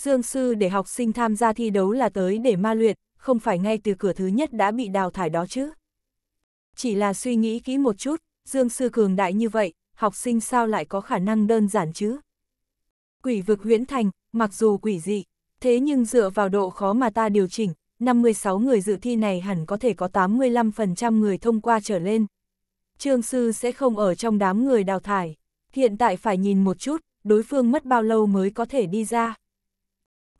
Dương Sư để học sinh tham gia thi đấu là tới để ma luyện, không phải ngay từ cửa thứ nhất đã bị đào thải đó chứ. Chỉ là suy nghĩ kỹ một chút, Dương Sư cường đại như vậy, học sinh sao lại có khả năng đơn giản chứ? Quỷ vực huyễn thành, mặc dù quỷ dị, thế nhưng dựa vào độ khó mà ta điều chỉnh, 56 người dự thi này hẳn có thể có 85% người thông qua trở lên. Trương Sư sẽ không ở trong đám người đào thải. Hiện tại phải nhìn một chút, đối phương mất bao lâu mới có thể đi ra.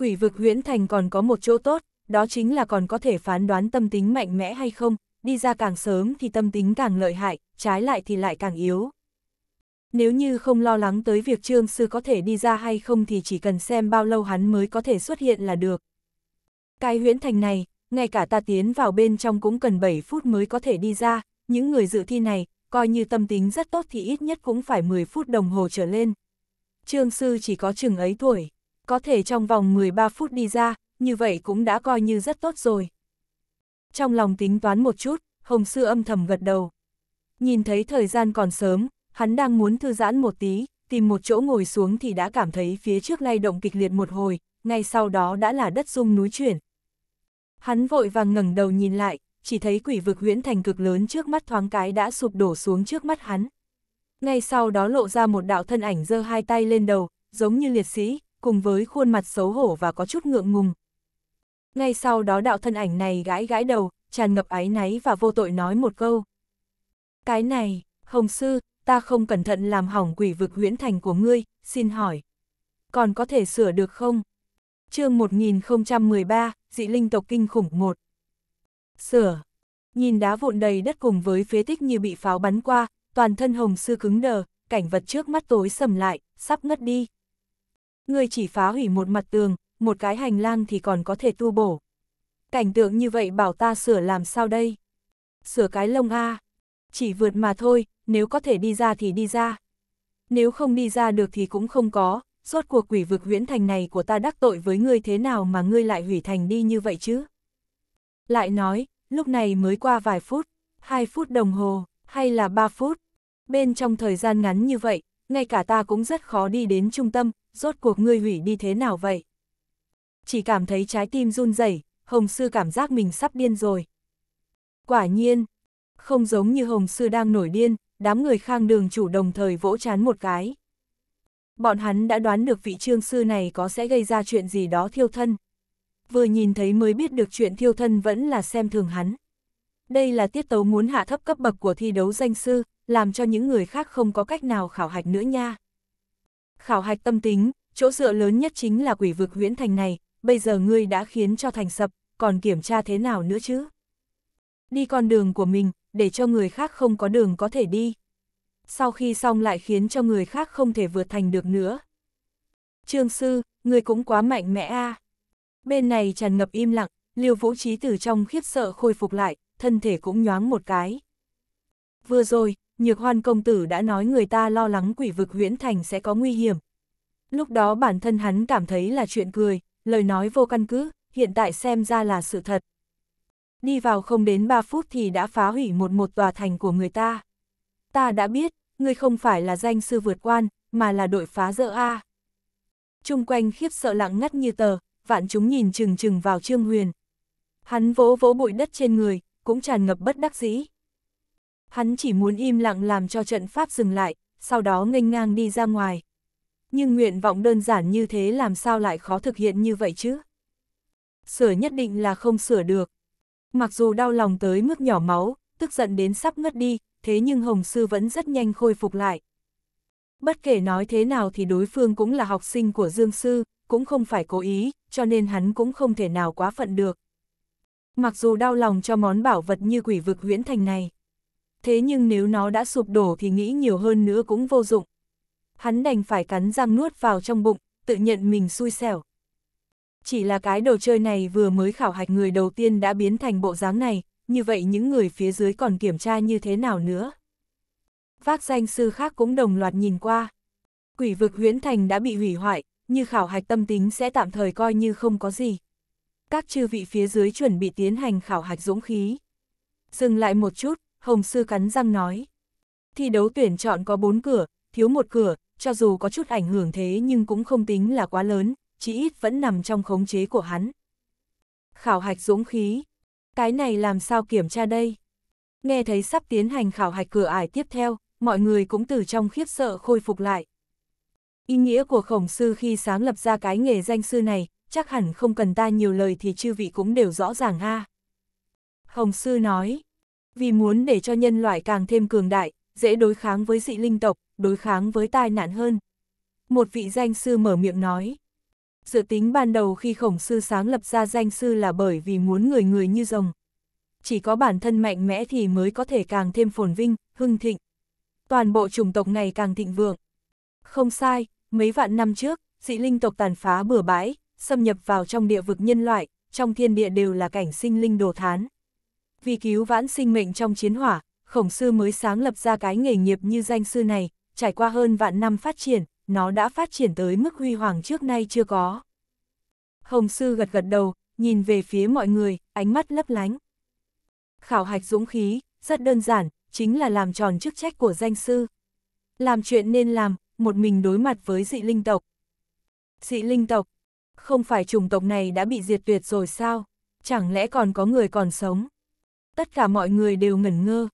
Quỷ vực huyễn thành còn có một chỗ tốt, đó chính là còn có thể phán đoán tâm tính mạnh mẽ hay không, đi ra càng sớm thì tâm tính càng lợi hại, trái lại thì lại càng yếu. Nếu như không lo lắng tới việc trương sư có thể đi ra hay không thì chỉ cần xem bao lâu hắn mới có thể xuất hiện là được. Cái huyễn thành này, ngay cả ta tiến vào bên trong cũng cần 7 phút mới có thể đi ra, những người dự thi này, coi như tâm tính rất tốt thì ít nhất cũng phải 10 phút đồng hồ trở lên. Trương sư chỉ có chừng ấy tuổi có thể trong vòng 13 phút đi ra, như vậy cũng đã coi như rất tốt rồi. Trong lòng tính toán một chút, Hồng Sư âm thầm gật đầu. Nhìn thấy thời gian còn sớm, hắn đang muốn thư giãn một tí, tìm một chỗ ngồi xuống thì đã cảm thấy phía trước lay động kịch liệt một hồi, ngay sau đó đã là đất rung núi chuyển. Hắn vội vàng ngẩng đầu nhìn lại, chỉ thấy quỷ vực huyễn thành cực lớn trước mắt thoáng cái đã sụp đổ xuống trước mắt hắn. Ngay sau đó lộ ra một đạo thân ảnh giơ hai tay lên đầu, giống như liệt sĩ, cùng với khuôn mặt xấu hổ và có chút ngượng ngùng. Ngay sau đó đạo thân ảnh này gãi gãi đầu, tràn ngập áy náy và vô tội nói một câu. Cái này, Hồng Sư, ta không cẩn thận làm hỏng quỷ vực huyễn thành của ngươi, xin hỏi. Còn có thể sửa được không? chương 1013, dị linh tộc kinh khủng 1. Sửa. Nhìn đá vụn đầy đất cùng với phế tích như bị pháo bắn qua, toàn thân Hồng Sư cứng đờ, cảnh vật trước mắt tối sầm lại, sắp ngất đi người chỉ phá hủy một mặt tường, một cái hành lang thì còn có thể tu bổ. Cảnh tượng như vậy bảo ta sửa làm sao đây? Sửa cái lông A. Chỉ vượt mà thôi, nếu có thể đi ra thì đi ra. Nếu không đi ra được thì cũng không có, rốt cuộc quỷ vực huyễn thành này của ta đắc tội với ngươi thế nào mà ngươi lại hủy thành đi như vậy chứ? Lại nói, lúc này mới qua vài phút, hai phút đồng hồ, hay là ba phút. Bên trong thời gian ngắn như vậy, ngay cả ta cũng rất khó đi đến trung tâm, rốt cuộc ngươi hủy đi thế nào vậy? Chỉ cảm thấy trái tim run rẩy, Hồng Sư cảm giác mình sắp điên rồi. Quả nhiên, không giống như Hồng Sư đang nổi điên, đám người khang đường chủ đồng thời vỗ chán một cái. Bọn hắn đã đoán được vị trương sư này có sẽ gây ra chuyện gì đó thiêu thân. Vừa nhìn thấy mới biết được chuyện thiêu thân vẫn là xem thường hắn. Đây là tiết tấu muốn hạ thấp cấp bậc của thi đấu danh sư, làm cho những người khác không có cách nào khảo hạch nữa nha. Khảo hạch tâm tính, chỗ dựa lớn nhất chính là quỷ vực huyễn thành này, bây giờ ngươi đã khiến cho thành sập, còn kiểm tra thế nào nữa chứ? Đi con đường của mình, để cho người khác không có đường có thể đi. Sau khi xong lại khiến cho người khác không thể vượt thành được nữa. Trương sư, ngươi cũng quá mạnh mẽ a. Bên này tràn ngập im lặng, Liêu Vũ Trí từ trong khiếp sợ khôi phục lại, thân thể cũng nhoáng một cái. Vừa rồi, nhược hoan công tử đã nói người ta lo lắng quỷ vực huyễn thành sẽ có nguy hiểm. Lúc đó bản thân hắn cảm thấy là chuyện cười, lời nói vô căn cứ, hiện tại xem ra là sự thật. Đi vào không đến 3 phút thì đã phá hủy một một tòa thành của người ta. Ta đã biết, ngươi không phải là danh sư vượt quan, mà là đội phá dỡ A. Trung quanh khiếp sợ lặng ngắt như tờ, vạn chúng nhìn chừng chừng vào Trương Huyền. Hắn vỗ vỗ bụi đất trên người, cũng tràn ngập bất đắc dĩ hắn chỉ muốn im lặng làm cho trận pháp dừng lại, sau đó nghênh ngang đi ra ngoài. Nhưng nguyện vọng đơn giản như thế làm sao lại khó thực hiện như vậy chứ? Sửa nhất định là không sửa được. Mặc dù đau lòng tới mức nhỏ máu, tức giận đến sắp ngất đi, thế nhưng Hồng Sư vẫn rất nhanh khôi phục lại. Bất kể nói thế nào thì đối phương cũng là học sinh của Dương Sư, cũng không phải cố ý, cho nên hắn cũng không thể nào quá phận được. Mặc dù đau lòng cho món bảo vật như quỷ vực huyễn thành này thế nhưng nếu nó đã sụp đổ thì nghĩ nhiều hơn nữa cũng vô dụng. Hắn đành phải cắn răng nuốt vào trong bụng, tự nhận mình xui xẻo. Chỉ là cái đồ chơi này vừa mới khảo hạch người đầu tiên đã biến thành bộ dáng này, như vậy những người phía dưới còn kiểm tra như thế nào nữa. Vác danh sư khác cũng đồng loạt nhìn qua. Quỷ vực huyễn thành đã bị hủy hoại, như khảo hạch tâm tính sẽ tạm thời coi như không có gì. Các chư vị phía dưới chuẩn bị tiến hành khảo hạch dũng khí. Dừng lại một chút, Hồng Sư cắn răng nói. Thi đấu tuyển chọn có bốn cửa, thiếu một cửa, cho dù có chút ảnh hưởng thế nhưng cũng không tính là quá lớn, chỉ ít vẫn nằm trong khống chế của hắn. Khảo hạch dũng khí. Cái này làm sao kiểm tra đây? Nghe thấy sắp tiến hành khảo hạch cửa ải tiếp theo, mọi người cũng từ trong khiếp sợ khôi phục lại. Ý nghĩa của khổng sư khi sáng lập ra cái nghề danh sư này, chắc hẳn không cần ta nhiều lời thì chư vị cũng đều rõ ràng ha. Khổng sư nói, vì muốn để cho nhân loại càng thêm cường đại, dễ đối kháng với dị linh tộc, đối kháng với tai nạn hơn. Một vị danh sư mở miệng nói. Dự tính ban đầu khi khổng sư sáng lập ra danh sư là bởi vì muốn người người như rồng. Chỉ có bản thân mạnh mẽ thì mới có thể càng thêm phồn vinh, hưng thịnh. Toàn bộ chủng tộc ngày càng thịnh vượng. Không sai, mấy vạn năm trước, dị linh tộc tàn phá bừa bãi, xâm nhập vào trong địa vực nhân loại, trong thiên địa đều là cảnh sinh linh đồ thán vì cứu vãn sinh mệnh trong chiến hỏa, khổng sư mới sáng lập ra cái nghề nghiệp như danh sư này, trải qua hơn vạn năm phát triển, nó đã phát triển tới mức huy hoàng trước nay chưa có. khổng sư gật gật đầu, nhìn về phía mọi người, ánh mắt lấp lánh. Khảo hạch dũng khí, rất đơn giản, chính là làm tròn chức trách của danh sư. Làm chuyện nên làm, một mình đối mặt với dị linh tộc. Dị linh tộc, không phải chủng tộc này đã bị diệt tuyệt rồi sao? Chẳng lẽ còn có người còn sống? tất cả mọi người đều ngẩn ngơ.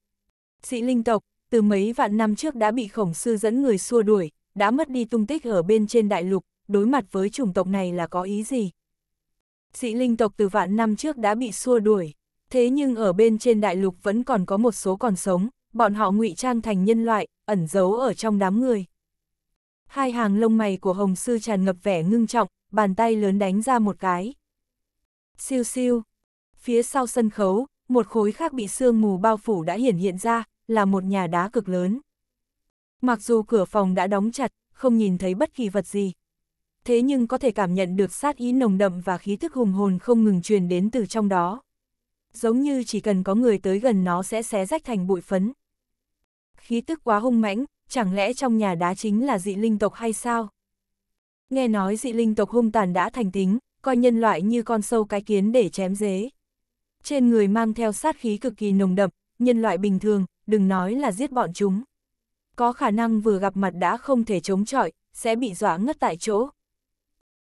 Dị linh tộc, từ mấy vạn năm trước đã bị khổng sư dẫn người xua đuổi, đã mất đi tung tích ở bên trên đại lục, đối mặt với chủng tộc này là có ý gì? Dị linh tộc từ vạn năm trước đã bị xua đuổi, thế nhưng ở bên trên đại lục vẫn còn có một số còn sống, bọn họ ngụy trang thành nhân loại, ẩn giấu ở trong đám người. Hai hàng lông mày của Hồng Sư tràn ngập vẻ ngưng trọng, bàn tay lớn đánh ra một cái. Siêu siêu. Phía sau sân khấu, một khối khác bị sương mù bao phủ đã hiển hiện ra, là một nhà đá cực lớn. Mặc dù cửa phòng đã đóng chặt, không nhìn thấy bất kỳ vật gì. Thế nhưng có thể cảm nhận được sát ý nồng đậm và khí thức hùng hồn không ngừng truyền đến từ trong đó. Giống như chỉ cần có người tới gần nó sẽ xé rách thành bụi phấn. Khí tức quá hung mãnh, chẳng lẽ trong nhà đá chính là dị linh tộc hay sao? Nghe nói dị linh tộc hung tàn đã thành tính, coi nhân loại như con sâu cái kiến để chém dế trên người mang theo sát khí cực kỳ nồng đậm, nhân loại bình thường, đừng nói là giết bọn chúng. Có khả năng vừa gặp mặt đã không thể chống chọi, sẽ bị dọa ngất tại chỗ.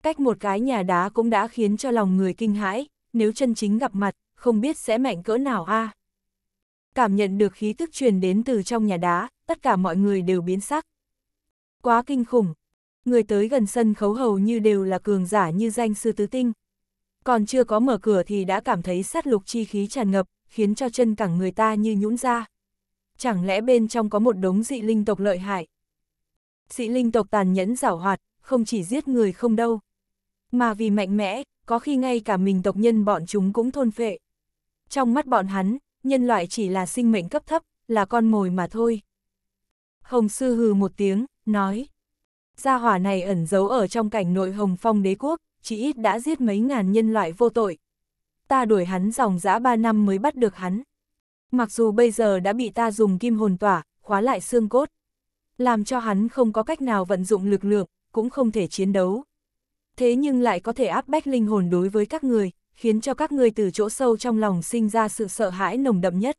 Cách một cái nhà đá cũng đã khiến cho lòng người kinh hãi, nếu chân chính gặp mặt, không biết sẽ mạnh cỡ nào a. À. Cảm nhận được khí tức truyền đến từ trong nhà đá, tất cả mọi người đều biến sắc. Quá kinh khủng. Người tới gần sân khấu hầu như đều là cường giả như danh sư tứ tinh, còn chưa có mở cửa thì đã cảm thấy sát lục chi khí tràn ngập, khiến cho chân cẳng người ta như nhũn ra. Chẳng lẽ bên trong có một đống dị linh tộc lợi hại? Dị linh tộc tàn nhẫn giảo hoạt, không chỉ giết người không đâu. Mà vì mạnh mẽ, có khi ngay cả mình tộc nhân bọn chúng cũng thôn phệ. Trong mắt bọn hắn, nhân loại chỉ là sinh mệnh cấp thấp, là con mồi mà thôi. Hồng sư hừ một tiếng, nói. Gia hỏa này ẩn giấu ở trong cảnh nội hồng phong đế quốc, chỉ ít đã giết mấy ngàn nhân loại vô tội. Ta đuổi hắn dòng dã ba năm mới bắt được hắn. Mặc dù bây giờ đã bị ta dùng kim hồn tỏa, khóa lại xương cốt. Làm cho hắn không có cách nào vận dụng lực lượng, cũng không thể chiến đấu. Thế nhưng lại có thể áp bách linh hồn đối với các người, khiến cho các người từ chỗ sâu trong lòng sinh ra sự sợ hãi nồng đậm nhất.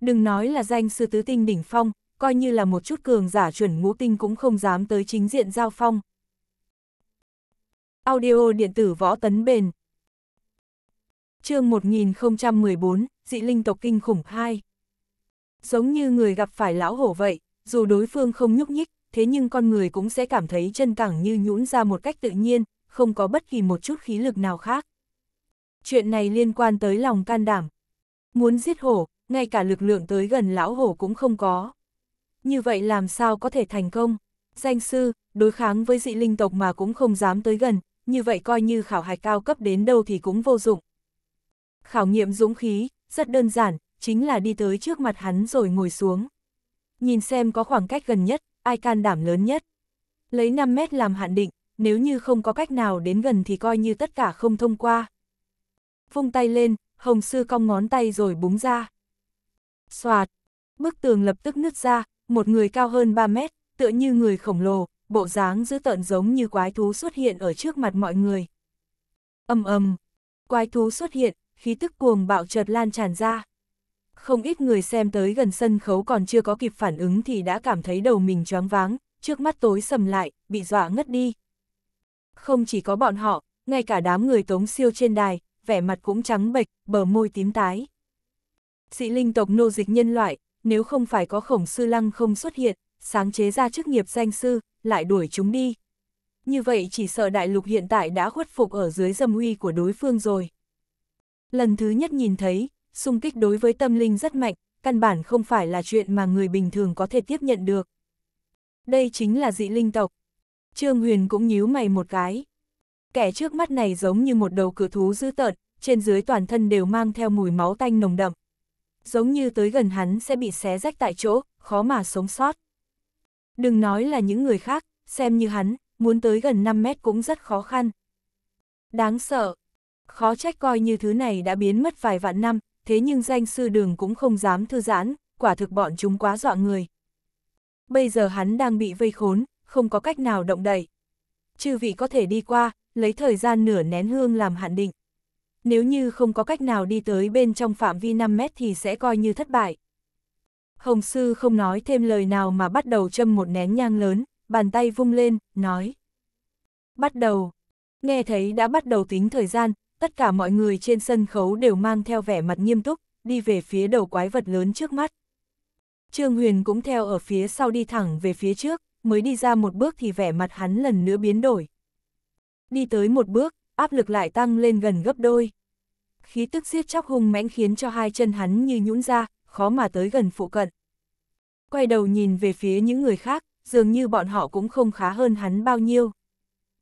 Đừng nói là danh sư tứ tinh đỉnh phong, coi như là một chút cường giả chuẩn ngũ tinh cũng không dám tới chính diện giao phong. Audio điện tử võ tấn bền. chương 1014, dị linh tộc kinh khủng 2. Giống như người gặp phải lão hổ vậy, dù đối phương không nhúc nhích, thế nhưng con người cũng sẽ cảm thấy chân cẳng như nhũn ra một cách tự nhiên, không có bất kỳ một chút khí lực nào khác. Chuyện này liên quan tới lòng can đảm. Muốn giết hổ, ngay cả lực lượng tới gần lão hổ cũng không có. Như vậy làm sao có thể thành công? Danh sư, đối kháng với dị linh tộc mà cũng không dám tới gần, như vậy coi như khảo hạch cao cấp đến đâu thì cũng vô dụng. Khảo nghiệm dũng khí, rất đơn giản, chính là đi tới trước mặt hắn rồi ngồi xuống. Nhìn xem có khoảng cách gần nhất, ai can đảm lớn nhất. Lấy 5 mét làm hạn định, nếu như không có cách nào đến gần thì coi như tất cả không thông qua. Vung tay lên, hồng sư cong ngón tay rồi búng ra. Xoạt, bức tường lập tức nứt ra, một người cao hơn 3 mét, tựa như người khổng lồ, bộ dáng dữ tợn giống như quái thú xuất hiện ở trước mặt mọi người. Âm ầm quái thú xuất hiện, khí tức cuồng bạo chợt lan tràn ra. Không ít người xem tới gần sân khấu còn chưa có kịp phản ứng thì đã cảm thấy đầu mình choáng váng, trước mắt tối sầm lại, bị dọa ngất đi. Không chỉ có bọn họ, ngay cả đám người tống siêu trên đài, vẻ mặt cũng trắng bệch, bờ môi tím tái. Dị linh tộc nô dịch nhân loại, nếu không phải có khổng sư lăng không xuất hiện, sáng chế ra chức nghiệp danh sư, lại đuổi chúng đi. Như vậy chỉ sợ đại lục hiện tại đã khuất phục ở dưới dâm uy của đối phương rồi. Lần thứ nhất nhìn thấy, xung kích đối với tâm linh rất mạnh, căn bản không phải là chuyện mà người bình thường có thể tiếp nhận được. Đây chính là dị linh tộc. Trương Huyền cũng nhíu mày một cái. Kẻ trước mắt này giống như một đầu cự thú dữ tợn, trên dưới toàn thân đều mang theo mùi máu tanh nồng đậm. Giống như tới gần hắn sẽ bị xé rách tại chỗ, khó mà sống sót. Đừng nói là những người khác, xem như hắn, muốn tới gần 5 mét cũng rất khó khăn. Đáng sợ. Khó trách coi như thứ này đã biến mất vài vạn năm, thế nhưng danh sư đường cũng không dám thư giãn, quả thực bọn chúng quá dọa người. Bây giờ hắn đang bị vây khốn, không có cách nào động đậy. Chư vị có thể đi qua, lấy thời gian nửa nén hương làm hạn định. Nếu như không có cách nào đi tới bên trong phạm vi 5 mét thì sẽ coi như thất bại. Hồng Sư không nói thêm lời nào mà bắt đầu châm một nén nhang lớn, bàn tay vung lên, nói. Bắt đầu. Nghe thấy đã bắt đầu tính thời gian, tất cả mọi người trên sân khấu đều mang theo vẻ mặt nghiêm túc, đi về phía đầu quái vật lớn trước mắt. Trương Huyền cũng theo ở phía sau đi thẳng về phía trước, mới đi ra một bước thì vẻ mặt hắn lần nữa biến đổi. Đi tới một bước, áp lực lại tăng lên gần gấp đôi. Khí tức giết chóc hung mãnh khiến cho hai chân hắn như nhũn ra, khó mà tới gần phụ cận. Quay đầu nhìn về phía những người khác, dường như bọn họ cũng không khá hơn hắn bao nhiêu.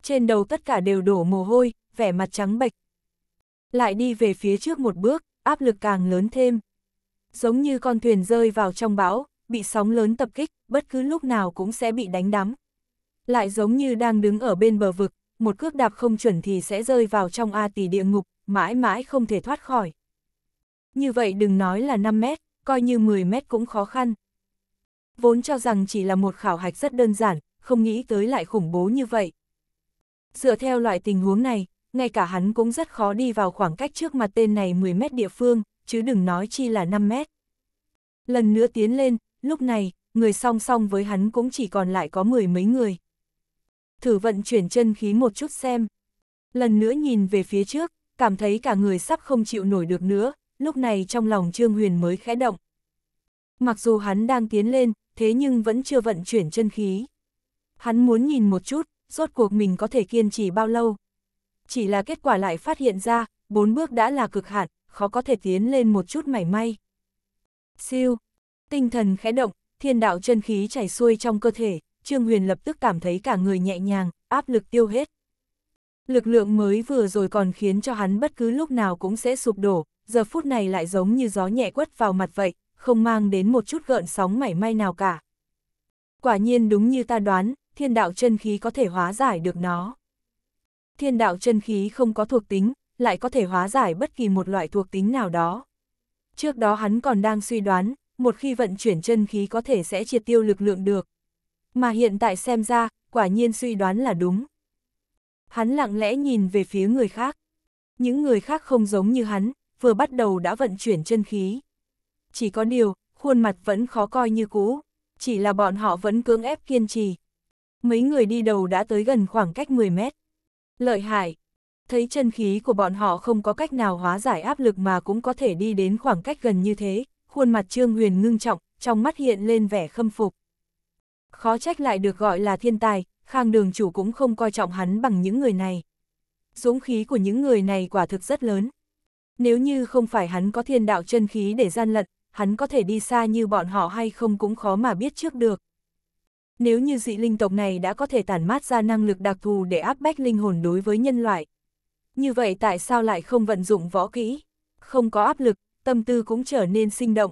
Trên đầu tất cả đều đổ mồ hôi, vẻ mặt trắng bệch. Lại đi về phía trước một bước, áp lực càng lớn thêm. Giống như con thuyền rơi vào trong bão, bị sóng lớn tập kích, bất cứ lúc nào cũng sẽ bị đánh đắm. Lại giống như đang đứng ở bên bờ vực, một cước đạp không chuẩn thì sẽ rơi vào trong A tỷ địa ngục, mãi mãi không thể thoát khỏi. Như vậy đừng nói là 5 mét, coi như 10 mét cũng khó khăn. Vốn cho rằng chỉ là một khảo hạch rất đơn giản, không nghĩ tới lại khủng bố như vậy. Dựa theo loại tình huống này, ngay cả hắn cũng rất khó đi vào khoảng cách trước mặt tên này 10 mét địa phương, chứ đừng nói chi là 5 mét. Lần nữa tiến lên, lúc này, người song song với hắn cũng chỉ còn lại có mười mấy người. Thử vận chuyển chân khí một chút xem. Lần nữa nhìn về phía trước, cảm thấy cả người sắp không chịu nổi được nữa, lúc này trong lòng Trương Huyền mới khẽ động. Mặc dù hắn đang tiến lên, thế nhưng vẫn chưa vận chuyển chân khí. Hắn muốn nhìn một chút, rốt cuộc mình có thể kiên trì bao lâu. Chỉ là kết quả lại phát hiện ra, bốn bước đã là cực hạn, khó có thể tiến lên một chút mảy may. Siêu, tinh thần khẽ động, thiên đạo chân khí chảy xuôi trong cơ thể, Trương Huyền lập tức cảm thấy cả người nhẹ nhàng, áp lực tiêu hết. Lực lượng mới vừa rồi còn khiến cho hắn bất cứ lúc nào cũng sẽ sụp đổ, giờ phút này lại giống như gió nhẹ quất vào mặt vậy, không mang đến một chút gợn sóng mảy may nào cả. Quả nhiên đúng như ta đoán, thiên đạo chân khí có thể hóa giải được nó. Thiên đạo chân khí không có thuộc tính, lại có thể hóa giải bất kỳ một loại thuộc tính nào đó. Trước đó hắn còn đang suy đoán, một khi vận chuyển chân khí có thể sẽ triệt tiêu lực lượng được. Mà hiện tại xem ra, quả nhiên suy đoán là đúng. Hắn lặng lẽ nhìn về phía người khác. Những người khác không giống như hắn, vừa bắt đầu đã vận chuyển chân khí. Chỉ có điều, khuôn mặt vẫn khó coi như cũ, chỉ là bọn họ vẫn cưỡng ép kiên trì. Mấy người đi đầu đã tới gần khoảng cách 10 mét. Lợi hại, thấy chân khí của bọn họ không có cách nào hóa giải áp lực mà cũng có thể đi đến khoảng cách gần như thế, khuôn mặt Trương Huyền ngưng trọng, trong mắt hiện lên vẻ khâm phục. Khó trách lại được gọi là thiên tài, Khang đường chủ cũng không coi trọng hắn bằng những người này. Dũng khí của những người này quả thực rất lớn. Nếu như không phải hắn có thiên đạo chân khí để gian lận, hắn có thể đi xa như bọn họ hay không cũng khó mà biết trước được. Nếu như dị linh tộc này đã có thể tản mát ra năng lực đặc thù để áp bách linh hồn đối với nhân loại. Như vậy tại sao lại không vận dụng võ kỹ? Không có áp lực, tâm tư cũng trở nên sinh động.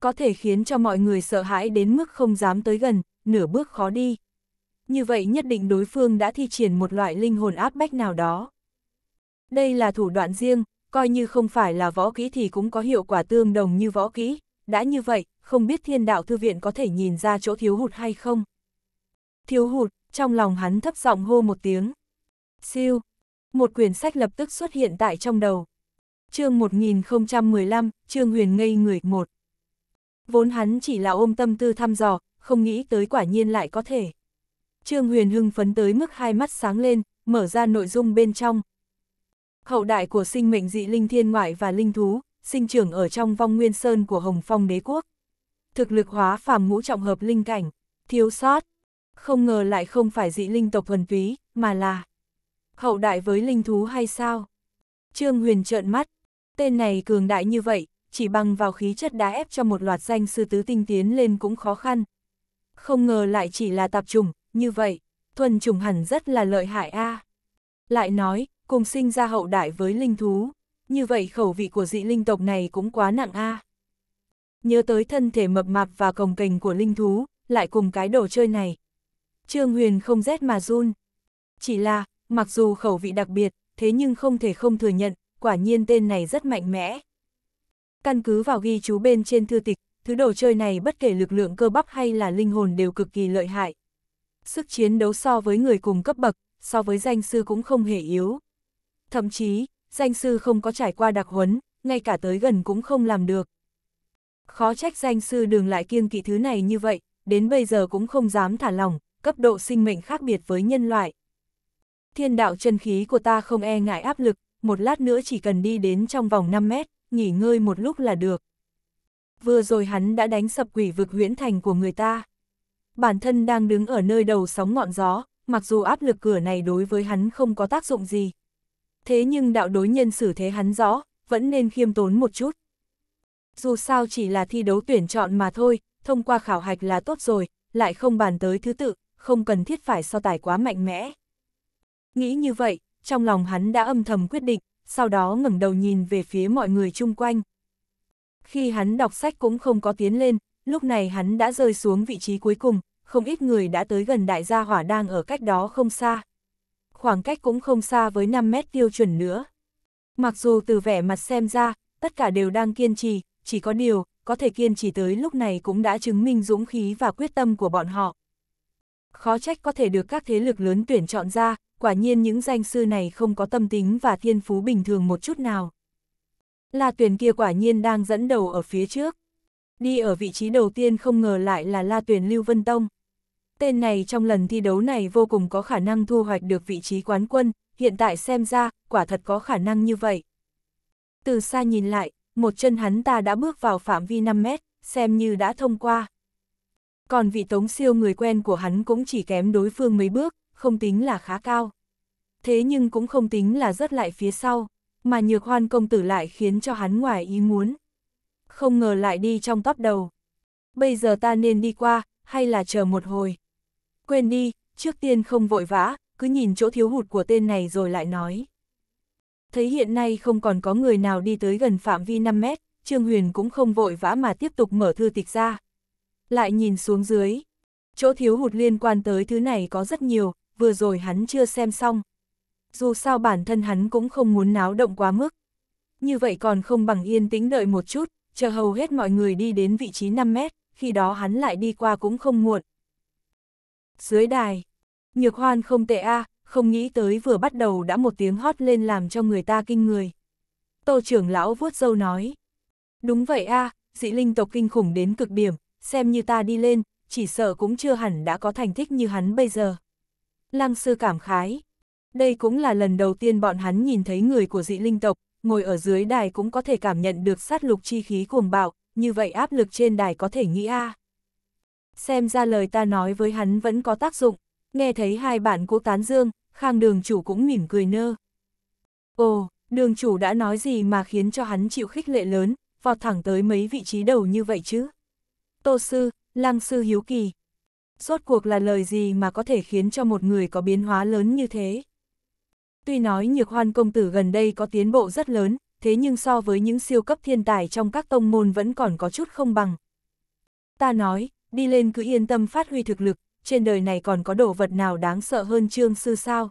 Có thể khiến cho mọi người sợ hãi đến mức không dám tới gần, nửa bước khó đi. Như vậy nhất định đối phương đã thi triển một loại linh hồn áp bách nào đó. Đây là thủ đoạn riêng, coi như không phải là võ kỹ thì cũng có hiệu quả tương đồng như võ kỹ, đã như vậy, không biết thiên đạo thư viện có thể nhìn ra chỗ thiếu hụt hay không. Thiếu hụt, trong lòng hắn thấp giọng hô một tiếng. Siêu, một quyển sách lập tức xuất hiện tại trong đầu. chương 1015, Trương Huyền ngây người một. Vốn hắn chỉ là ôm tâm tư thăm dò, không nghĩ tới quả nhiên lại có thể. Trương Huyền hưng phấn tới mức hai mắt sáng lên, mở ra nội dung bên trong, Hậu đại của sinh mệnh dị linh thiên ngoại và linh thú, sinh trưởng ở trong vong nguyên sơn của Hồng Phong đế quốc. Thực lực hóa phàm ngũ trọng hợp linh cảnh, thiếu sót. Không ngờ lại không phải dị linh tộc thuần túy, mà là hậu đại với linh thú hay sao? Trương Huyền trợn mắt, tên này cường đại như vậy, chỉ bằng vào khí chất đá ép cho một loạt danh sư tứ tinh tiến lên cũng khó khăn. Không ngờ lại chỉ là tạp trùng, như vậy, thuần trùng hẳn rất là lợi hại a. À. Lại nói, cùng sinh ra hậu đại với linh thú, như vậy khẩu vị của dị linh tộc này cũng quá nặng a. À. Nhớ tới thân thể mập mạp và cồng kềnh của linh thú, lại cùng cái đồ chơi này. Trương Huyền không rét mà run. Chỉ là, mặc dù khẩu vị đặc biệt, thế nhưng không thể không thừa nhận, quả nhiên tên này rất mạnh mẽ. Căn cứ vào ghi chú bên trên thư tịch, thứ đồ chơi này bất kể lực lượng cơ bắp hay là linh hồn đều cực kỳ lợi hại. Sức chiến đấu so với người cùng cấp bậc, so với danh sư cũng không hề yếu thậm chí, danh sư không có trải qua đặc huấn, ngay cả tới gần cũng không làm được. Khó trách danh sư đường lại kiêng kỵ thứ này như vậy, đến bây giờ cũng không dám thả lỏng, cấp độ sinh mệnh khác biệt với nhân loại. Thiên đạo chân khí của ta không e ngại áp lực, một lát nữa chỉ cần đi đến trong vòng 5 mét, nghỉ ngơi một lúc là được. Vừa rồi hắn đã đánh sập quỷ vực huyễn thành của người ta. Bản thân đang đứng ở nơi đầu sóng ngọn gió, mặc dù áp lực cửa này đối với hắn không có tác dụng gì, thế nhưng đạo đối nhân xử thế hắn rõ, vẫn nên khiêm tốn một chút. Dù sao chỉ là thi đấu tuyển chọn mà thôi, thông qua khảo hạch là tốt rồi, lại không bàn tới thứ tự, không cần thiết phải so tài quá mạnh mẽ. Nghĩ như vậy, trong lòng hắn đã âm thầm quyết định, sau đó ngẩng đầu nhìn về phía mọi người chung quanh. Khi hắn đọc sách cũng không có tiến lên, lúc này hắn đã rơi xuống vị trí cuối cùng, không ít người đã tới gần đại gia hỏa đang ở cách đó không xa khoảng cách cũng không xa với 5 mét tiêu chuẩn nữa. Mặc dù từ vẻ mặt xem ra, tất cả đều đang kiên trì, chỉ có điều, có thể kiên trì tới lúc này cũng đã chứng minh dũng khí và quyết tâm của bọn họ. Khó trách có thể được các thế lực lớn tuyển chọn ra, quả nhiên những danh sư này không có tâm tính và thiên phú bình thường một chút nào. La Tuyền kia quả nhiên đang dẫn đầu ở phía trước. Đi ở vị trí đầu tiên không ngờ lại là La Tuyền Lưu Vân Tông tên này trong lần thi đấu này vô cùng có khả năng thu hoạch được vị trí quán quân, hiện tại xem ra, quả thật có khả năng như vậy. Từ xa nhìn lại, một chân hắn ta đã bước vào phạm vi 5 mét, xem như đã thông qua. Còn vị tống siêu người quen của hắn cũng chỉ kém đối phương mấy bước, không tính là khá cao. Thế nhưng cũng không tính là rất lại phía sau, mà nhược hoan công tử lại khiến cho hắn ngoài ý muốn. Không ngờ lại đi trong tóc đầu. Bây giờ ta nên đi qua, hay là chờ một hồi quên đi, trước tiên không vội vã, cứ nhìn chỗ thiếu hụt của tên này rồi lại nói. Thấy hiện nay không còn có người nào đi tới gần phạm vi 5 mét, Trương Huyền cũng không vội vã mà tiếp tục mở thư tịch ra. Lại nhìn xuống dưới, chỗ thiếu hụt liên quan tới thứ này có rất nhiều, vừa rồi hắn chưa xem xong. Dù sao bản thân hắn cũng không muốn náo động quá mức. Như vậy còn không bằng yên tĩnh đợi một chút, chờ hầu hết mọi người đi đến vị trí 5 mét, khi đó hắn lại đi qua cũng không muộn. Dưới đài, nhược hoan không tệ a à, không nghĩ tới vừa bắt đầu đã một tiếng hót lên làm cho người ta kinh người. Tô trưởng lão vuốt râu nói. Đúng vậy a à, dị linh tộc kinh khủng đến cực điểm, xem như ta đi lên, chỉ sợ cũng chưa hẳn đã có thành tích như hắn bây giờ. Lăng sư cảm khái. Đây cũng là lần đầu tiên bọn hắn nhìn thấy người của dị linh tộc, ngồi ở dưới đài cũng có thể cảm nhận được sát lục chi khí cuồng bạo, như vậy áp lực trên đài có thể nghĩ a. À. Xem ra lời ta nói với hắn vẫn có tác dụng, nghe thấy hai bạn cố tán dương, khang đường chủ cũng mỉm cười nơ. Ồ, đường chủ đã nói gì mà khiến cho hắn chịu khích lệ lớn, vọt thẳng tới mấy vị trí đầu như vậy chứ? Tô sư, lang sư hiếu kỳ. Rốt cuộc là lời gì mà có thể khiến cho một người có biến hóa lớn như thế? Tuy nói nhược hoan công tử gần đây có tiến bộ rất lớn, thế nhưng so với những siêu cấp thiên tài trong các tông môn vẫn còn có chút không bằng. Ta nói, đi lên cứ yên tâm phát huy thực lực, trên đời này còn có đồ vật nào đáng sợ hơn Trương Sư sao?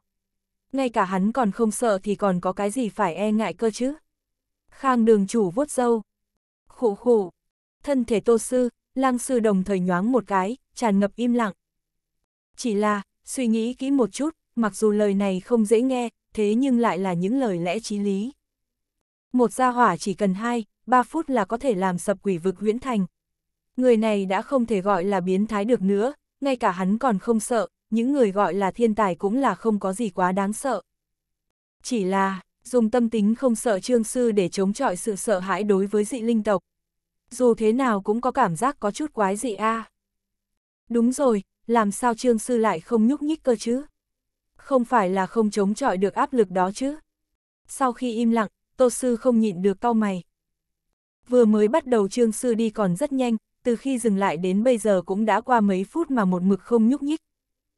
Ngay cả hắn còn không sợ thì còn có cái gì phải e ngại cơ chứ? Khang đường chủ vuốt dâu. Khủ khủ. Thân thể tô sư, lang sư đồng thời nhoáng một cái, tràn ngập im lặng. Chỉ là, suy nghĩ kỹ một chút, mặc dù lời này không dễ nghe, thế nhưng lại là những lời lẽ trí lý. Một gia hỏa chỉ cần hai ba phút là có thể làm sập quỷ vực huyễn thành, người này đã không thể gọi là biến thái được nữa, ngay cả hắn còn không sợ, những người gọi là thiên tài cũng là không có gì quá đáng sợ. Chỉ là, dùng tâm tính không sợ trương sư để chống chọi sự sợ hãi đối với dị linh tộc. Dù thế nào cũng có cảm giác có chút quái dị a. Đúng rồi, làm sao trương sư lại không nhúc nhích cơ chứ? Không phải là không chống chọi được áp lực đó chứ? Sau khi im lặng, tô sư không nhịn được cau mày. Vừa mới bắt đầu trương sư đi còn rất nhanh, từ khi dừng lại đến bây giờ cũng đã qua mấy phút mà một mực không nhúc nhích.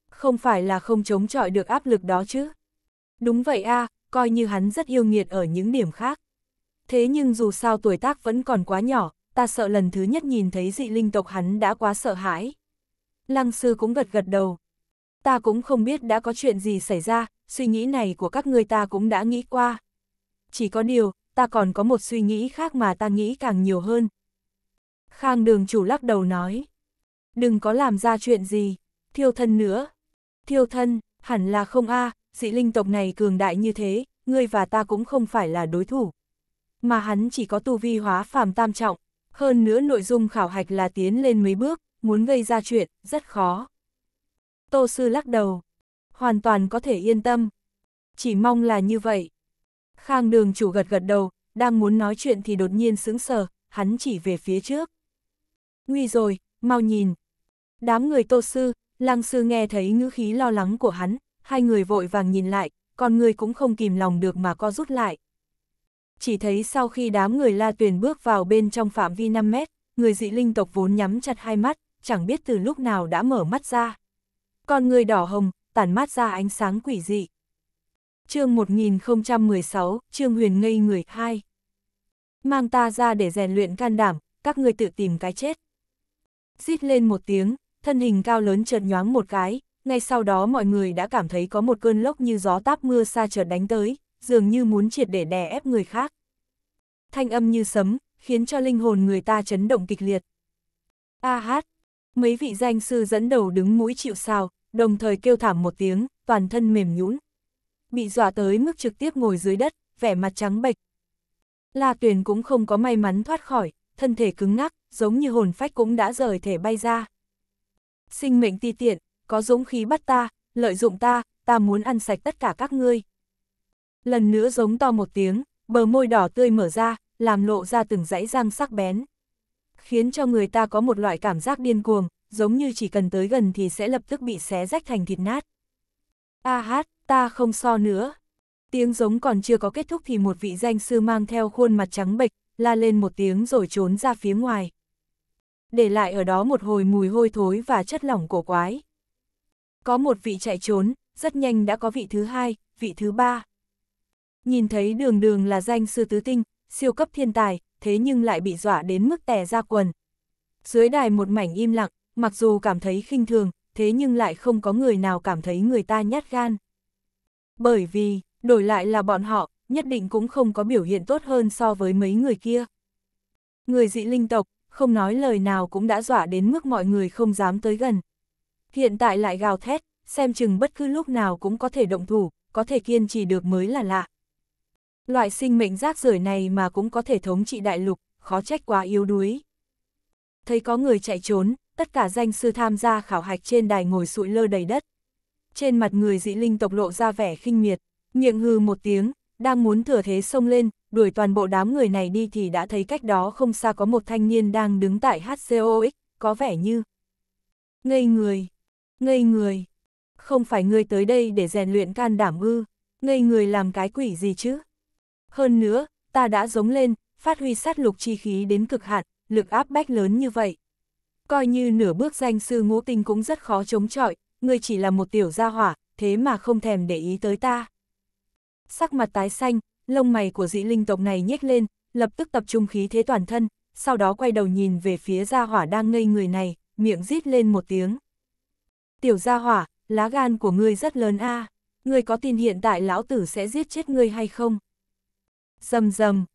Không phải là không chống chọi được áp lực đó chứ. Đúng vậy a à, coi như hắn rất yêu nghiệt ở những điểm khác. Thế nhưng dù sao tuổi tác vẫn còn quá nhỏ, ta sợ lần thứ nhất nhìn thấy dị linh tộc hắn đã quá sợ hãi. Lăng sư cũng gật gật đầu. Ta cũng không biết đã có chuyện gì xảy ra, suy nghĩ này của các ngươi ta cũng đã nghĩ qua. Chỉ có điều, ta còn có một suy nghĩ khác mà ta nghĩ càng nhiều hơn, Khang đường chủ lắc đầu nói. Đừng có làm ra chuyện gì, thiêu thân nữa. Thiêu thân, hẳn là không a à, dị linh tộc này cường đại như thế, ngươi và ta cũng không phải là đối thủ. Mà hắn chỉ có tu vi hóa phàm tam trọng, hơn nữa nội dung khảo hạch là tiến lên mấy bước, muốn gây ra chuyện, rất khó. Tô sư lắc đầu, hoàn toàn có thể yên tâm. Chỉ mong là như vậy. Khang đường chủ gật gật đầu, đang muốn nói chuyện thì đột nhiên sững sờ, hắn chỉ về phía trước. Nguy rồi, mau nhìn. Đám người tô sư, lăng sư nghe thấy ngữ khí lo lắng của hắn, hai người vội vàng nhìn lại, còn người cũng không kìm lòng được mà co rút lại. Chỉ thấy sau khi đám người la tuyền bước vào bên trong phạm vi 5 mét, người dị linh tộc vốn nhắm chặt hai mắt, chẳng biết từ lúc nào đã mở mắt ra. Còn người đỏ hồng, tản mát ra ánh sáng quỷ dị. chương 1016, Trương Huyền ngây người hai. Mang ta ra để rèn luyện can đảm, các ngươi tự tìm cái chết. Rít lên một tiếng, thân hình cao lớn chợt nhoáng một cái, ngay sau đó mọi người đã cảm thấy có một cơn lốc như gió táp mưa xa chợt đánh tới, dường như muốn triệt để đè ép người khác. Thanh âm như sấm, khiến cho linh hồn người ta chấn động kịch liệt. A hát, mấy vị danh sư dẫn đầu đứng mũi chịu sao, đồng thời kêu thảm một tiếng, toàn thân mềm nhũn. Bị dọa tới mức trực tiếp ngồi dưới đất, vẻ mặt trắng bệch. La Tuyền cũng không có may mắn thoát khỏi, thân thể cứng ngắc, giống như hồn phách cũng đã rời thể bay ra. Sinh mệnh ti tiện, có dũng khí bắt ta, lợi dụng ta, ta muốn ăn sạch tất cả các ngươi. Lần nữa giống to một tiếng, bờ môi đỏ tươi mở ra, làm lộ ra từng dãy răng sắc bén. Khiến cho người ta có một loại cảm giác điên cuồng, giống như chỉ cần tới gần thì sẽ lập tức bị xé rách thành thịt nát. A hát, ta không so nữa. Tiếng giống còn chưa có kết thúc thì một vị danh sư mang theo khuôn mặt trắng bệch, la lên một tiếng rồi trốn ra phía ngoài để lại ở đó một hồi mùi hôi thối và chất lỏng cổ quái. Có một vị chạy trốn, rất nhanh đã có vị thứ hai, vị thứ ba. Nhìn thấy đường đường là danh sư tứ tinh, siêu cấp thiên tài, thế nhưng lại bị dọa đến mức tè ra quần. Dưới đài một mảnh im lặng, mặc dù cảm thấy khinh thường, thế nhưng lại không có người nào cảm thấy người ta nhát gan. Bởi vì, đổi lại là bọn họ, nhất định cũng không có biểu hiện tốt hơn so với mấy người kia. Người dị linh tộc, không nói lời nào cũng đã dọa đến mức mọi người không dám tới gần. Hiện tại lại gào thét, xem chừng bất cứ lúc nào cũng có thể động thủ, có thể kiên trì được mới là lạ. Loại sinh mệnh rác rưởi này mà cũng có thể thống trị đại lục, khó trách quá yếu đuối. Thấy có người chạy trốn, tất cả danh sư tham gia khảo hạch trên đài ngồi sụi lơ đầy đất. Trên mặt người dị linh tộc lộ ra vẻ khinh miệt, miệng hư một tiếng, đang muốn thừa thế xông lên, đuổi toàn bộ đám người này đi thì đã thấy cách đó không xa có một thanh niên đang đứng tại HCOX, có vẻ như ngây người, ngây người, không phải ngươi tới đây để rèn luyện can đảm ư, ngây người làm cái quỷ gì chứ. Hơn nữa, ta đã giống lên, phát huy sát lục chi khí đến cực hạn, lực áp bách lớn như vậy. Coi như nửa bước danh sư ngũ tinh cũng rất khó chống chọi, ngươi chỉ là một tiểu gia hỏa, thế mà không thèm để ý tới ta sắc mặt tái xanh, lông mày của dị linh tộc này nhếch lên, lập tức tập trung khí thế toàn thân, sau đó quay đầu nhìn về phía gia hỏa đang ngây người này, miệng rít lên một tiếng. Tiểu gia hỏa, lá gan của ngươi rất lớn a, à. ngươi có tin hiện tại lão tử sẽ giết chết ngươi hay không? Dầm dầm,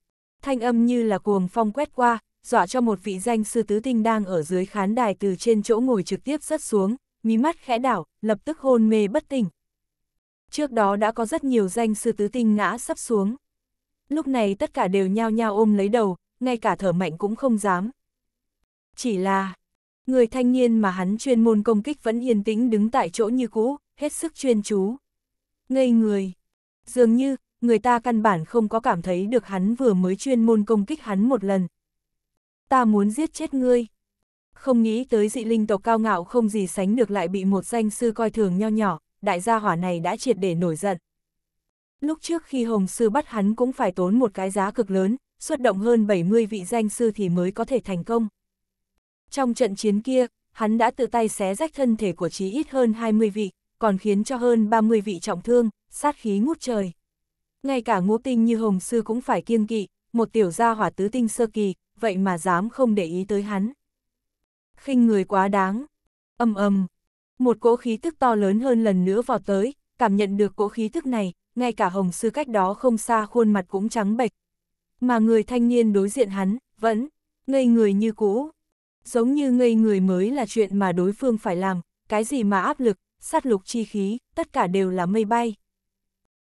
thanh âm như là cuồng phong quét qua, dọa cho một vị danh sư tứ tinh đang ở dưới khán đài từ trên chỗ ngồi trực tiếp rớt xuống, mí mắt khẽ đảo, lập tức hôn mê bất tỉnh. Trước đó đã có rất nhiều danh sư tứ tinh ngã sắp xuống. Lúc này tất cả đều nhao nhao ôm lấy đầu, ngay cả thở mạnh cũng không dám. Chỉ là, người thanh niên mà hắn chuyên môn công kích vẫn yên tĩnh đứng tại chỗ như cũ, hết sức chuyên chú. Ngây người, dường như, người ta căn bản không có cảm thấy được hắn vừa mới chuyên môn công kích hắn một lần. Ta muốn giết chết ngươi. Không nghĩ tới dị linh tộc cao ngạo không gì sánh được lại bị một danh sư coi thường nho nhỏ, đại gia hỏa này đã triệt để nổi giận. Lúc trước khi Hồng Sư bắt hắn cũng phải tốn một cái giá cực lớn, xuất động hơn 70 vị danh sư thì mới có thể thành công. Trong trận chiến kia, hắn đã tự tay xé rách thân thể của chí ít hơn 20 vị, còn khiến cho hơn 30 vị trọng thương, sát khí ngút trời. Ngay cả ngũ tinh như Hồng Sư cũng phải kiêng kỵ, một tiểu gia hỏa tứ tinh sơ kỳ, vậy mà dám không để ý tới hắn. khinh người quá đáng. ầm ầm. Một cỗ khí tức to lớn hơn lần nữa vào tới, cảm nhận được cỗ khí tức này, ngay cả hồng sư cách đó không xa khuôn mặt cũng trắng bệch. Mà người thanh niên đối diện hắn, vẫn, ngây người như cũ. Giống như ngây người mới là chuyện mà đối phương phải làm, cái gì mà áp lực, sát lục chi khí, tất cả đều là mây bay.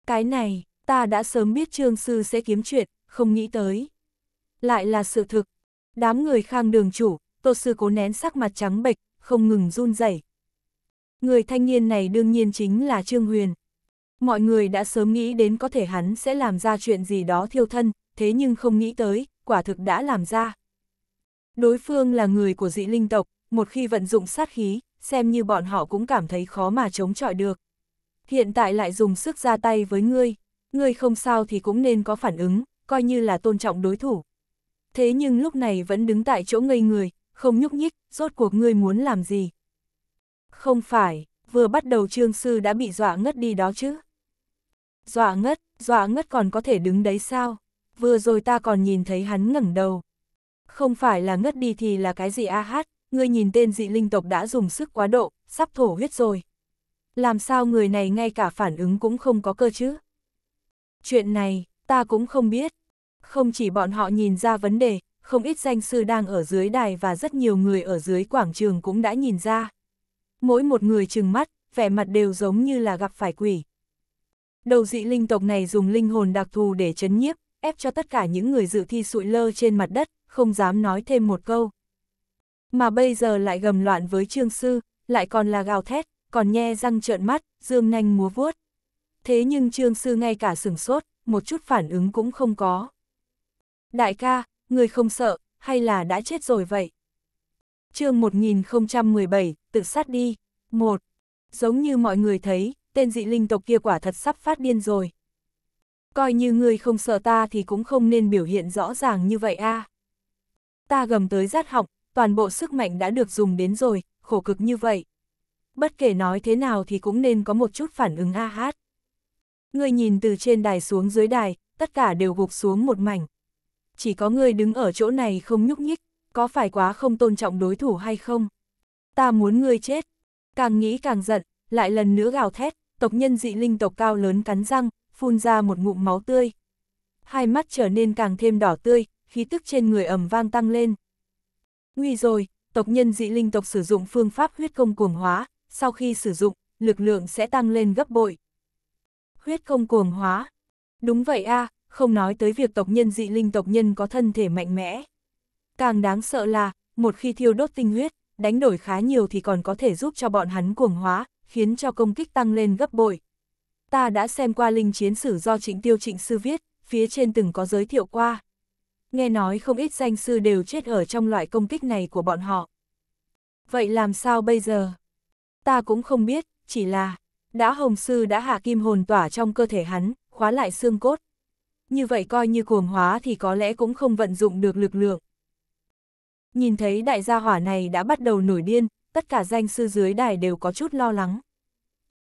Cái này, ta đã sớm biết trương sư sẽ kiếm chuyện, không nghĩ tới. Lại là sự thực. Đám người khang đường chủ, tô sư cố nén sắc mặt trắng bệch, không ngừng run rẩy Người thanh niên này đương nhiên chính là Trương Huyền. Mọi người đã sớm nghĩ đến có thể hắn sẽ làm ra chuyện gì đó thiêu thân, thế nhưng không nghĩ tới, quả thực đã làm ra. Đối phương là người của dị linh tộc, một khi vận dụng sát khí, xem như bọn họ cũng cảm thấy khó mà chống chọi được. Hiện tại lại dùng sức ra tay với ngươi, ngươi không sao thì cũng nên có phản ứng, coi như là tôn trọng đối thủ. Thế nhưng lúc này vẫn đứng tại chỗ ngây người, không nhúc nhích, rốt cuộc ngươi muốn làm gì. Không phải, vừa bắt đầu trương sư đã bị dọa ngất đi đó chứ. Dọa ngất, dọa ngất còn có thể đứng đấy sao? Vừa rồi ta còn nhìn thấy hắn ngẩng đầu. Không phải là ngất đi thì là cái gì a hát, ngươi nhìn tên dị linh tộc đã dùng sức quá độ, sắp thổ huyết rồi. Làm sao người này ngay cả phản ứng cũng không có cơ chứ? Chuyện này, ta cũng không biết. Không chỉ bọn họ nhìn ra vấn đề, không ít danh sư đang ở dưới đài và rất nhiều người ở dưới quảng trường cũng đã nhìn ra mỗi một người trừng mắt, vẻ mặt đều giống như là gặp phải quỷ. Đầu dị linh tộc này dùng linh hồn đặc thù để chấn nhiếp, ép cho tất cả những người dự thi sụi lơ trên mặt đất, không dám nói thêm một câu. Mà bây giờ lại gầm loạn với trương sư, lại còn là gào thét, còn nhe răng trợn mắt, dương nanh múa vuốt. Thế nhưng trương sư ngay cả sửng sốt, một chút phản ứng cũng không có. Đại ca, người không sợ, hay là đã chết rồi vậy? chương 1017, tự sát đi. một Giống như mọi người thấy, tên dị linh tộc kia quả thật sắp phát điên rồi. Coi như người không sợ ta thì cũng không nên biểu hiện rõ ràng như vậy a. À. Ta gầm tới rát họng, toàn bộ sức mạnh đã được dùng đến rồi, khổ cực như vậy. Bất kể nói thế nào thì cũng nên có một chút phản ứng a hát. Người nhìn từ trên đài xuống dưới đài, tất cả đều gục xuống một mảnh. Chỉ có người đứng ở chỗ này không nhúc nhích, có phải quá không tôn trọng đối thủ hay không? Ta muốn ngươi chết. Càng nghĩ càng giận, lại lần nữa gào thét, tộc nhân dị linh tộc cao lớn cắn răng, phun ra một ngụm máu tươi. Hai mắt trở nên càng thêm đỏ tươi, khí tức trên người ẩm vang tăng lên. Nguy rồi, tộc nhân dị linh tộc sử dụng phương pháp huyết công cuồng hóa, sau khi sử dụng, lực lượng sẽ tăng lên gấp bội. Huyết công cuồng hóa. Đúng vậy a, à, không nói tới việc tộc nhân dị linh tộc nhân có thân thể mạnh mẽ. Càng đáng sợ là, một khi thiêu đốt tinh huyết, đánh đổi khá nhiều thì còn có thể giúp cho bọn hắn cuồng hóa, khiến cho công kích tăng lên gấp bội. Ta đã xem qua linh chiến sử do trịnh tiêu trịnh sư viết, phía trên từng có giới thiệu qua. Nghe nói không ít danh sư đều chết ở trong loại công kích này của bọn họ. Vậy làm sao bây giờ? Ta cũng không biết, chỉ là, đã hồng sư đã hạ kim hồn tỏa trong cơ thể hắn, khóa lại xương cốt. Như vậy coi như cuồng hóa thì có lẽ cũng không vận dụng được lực lượng. Nhìn thấy đại gia hỏa này đã bắt đầu nổi điên, tất cả danh sư dưới đài đều có chút lo lắng.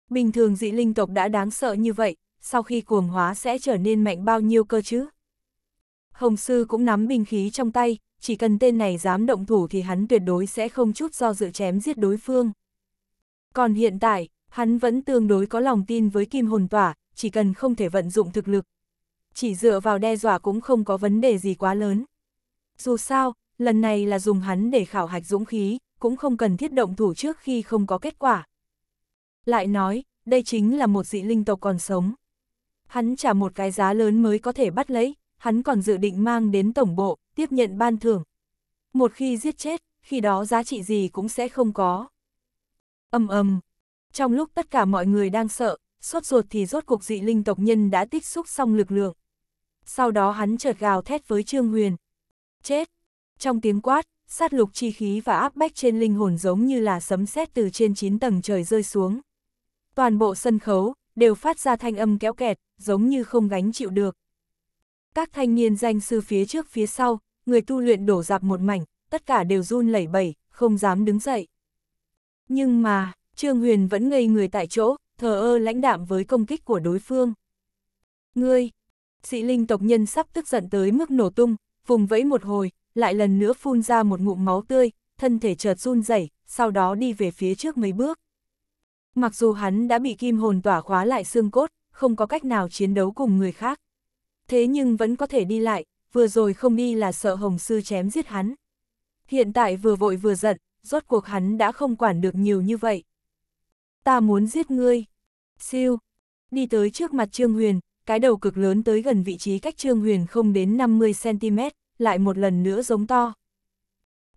Bình thường dị linh tộc đã đáng sợ như vậy, sau khi cuồng hóa sẽ trở nên mạnh bao nhiêu cơ chứ? Hồng sư cũng nắm binh khí trong tay, chỉ cần tên này dám động thủ thì hắn tuyệt đối sẽ không chút do dự chém giết đối phương. Còn hiện tại, hắn vẫn tương đối có lòng tin với kim hồn tỏa, chỉ cần không thể vận dụng thực lực. Chỉ dựa vào đe dọa cũng không có vấn đề gì quá lớn. Dù sao, lần này là dùng hắn để khảo hạch dũng khí, cũng không cần thiết động thủ trước khi không có kết quả. Lại nói, đây chính là một dị linh tộc còn sống. Hắn trả một cái giá lớn mới có thể bắt lấy, hắn còn dự định mang đến tổng bộ, tiếp nhận ban thưởng. Một khi giết chết, khi đó giá trị gì cũng sẽ không có. Âm âm, trong lúc tất cả mọi người đang sợ, sốt ruột thì rốt cuộc dị linh tộc nhân đã tích xúc xong lực lượng. Sau đó hắn chợt gào thét với Trương Huyền. Chết, trong tiếng quát, sát lục chi khí và áp bách trên linh hồn giống như là sấm sét từ trên 9 tầng trời rơi xuống. Toàn bộ sân khấu đều phát ra thanh âm kéo kẹt, giống như không gánh chịu được. Các thanh niên danh sư phía trước phía sau, người tu luyện đổ dạp một mảnh, tất cả đều run lẩy bẩy, không dám đứng dậy. Nhưng mà, Trương Huyền vẫn ngây người tại chỗ, thờ ơ lãnh đạm với công kích của đối phương. Ngươi, dị linh tộc nhân sắp tức giận tới mức nổ tung, vùng vẫy một hồi, lại lần nữa phun ra một ngụm máu tươi, thân thể chợt run rẩy, sau đó đi về phía trước mấy bước. Mặc dù hắn đã bị kim hồn tỏa khóa lại xương cốt, không có cách nào chiến đấu cùng người khác. Thế nhưng vẫn có thể đi lại, vừa rồi không đi là sợ Hồng Sư chém giết hắn. Hiện tại vừa vội vừa giận, rốt cuộc hắn đã không quản được nhiều như vậy. Ta muốn giết ngươi. Siêu. Đi tới trước mặt Trương Huyền, cái đầu cực lớn tới gần vị trí cách Trương Huyền không đến 50cm lại một lần nữa giống to.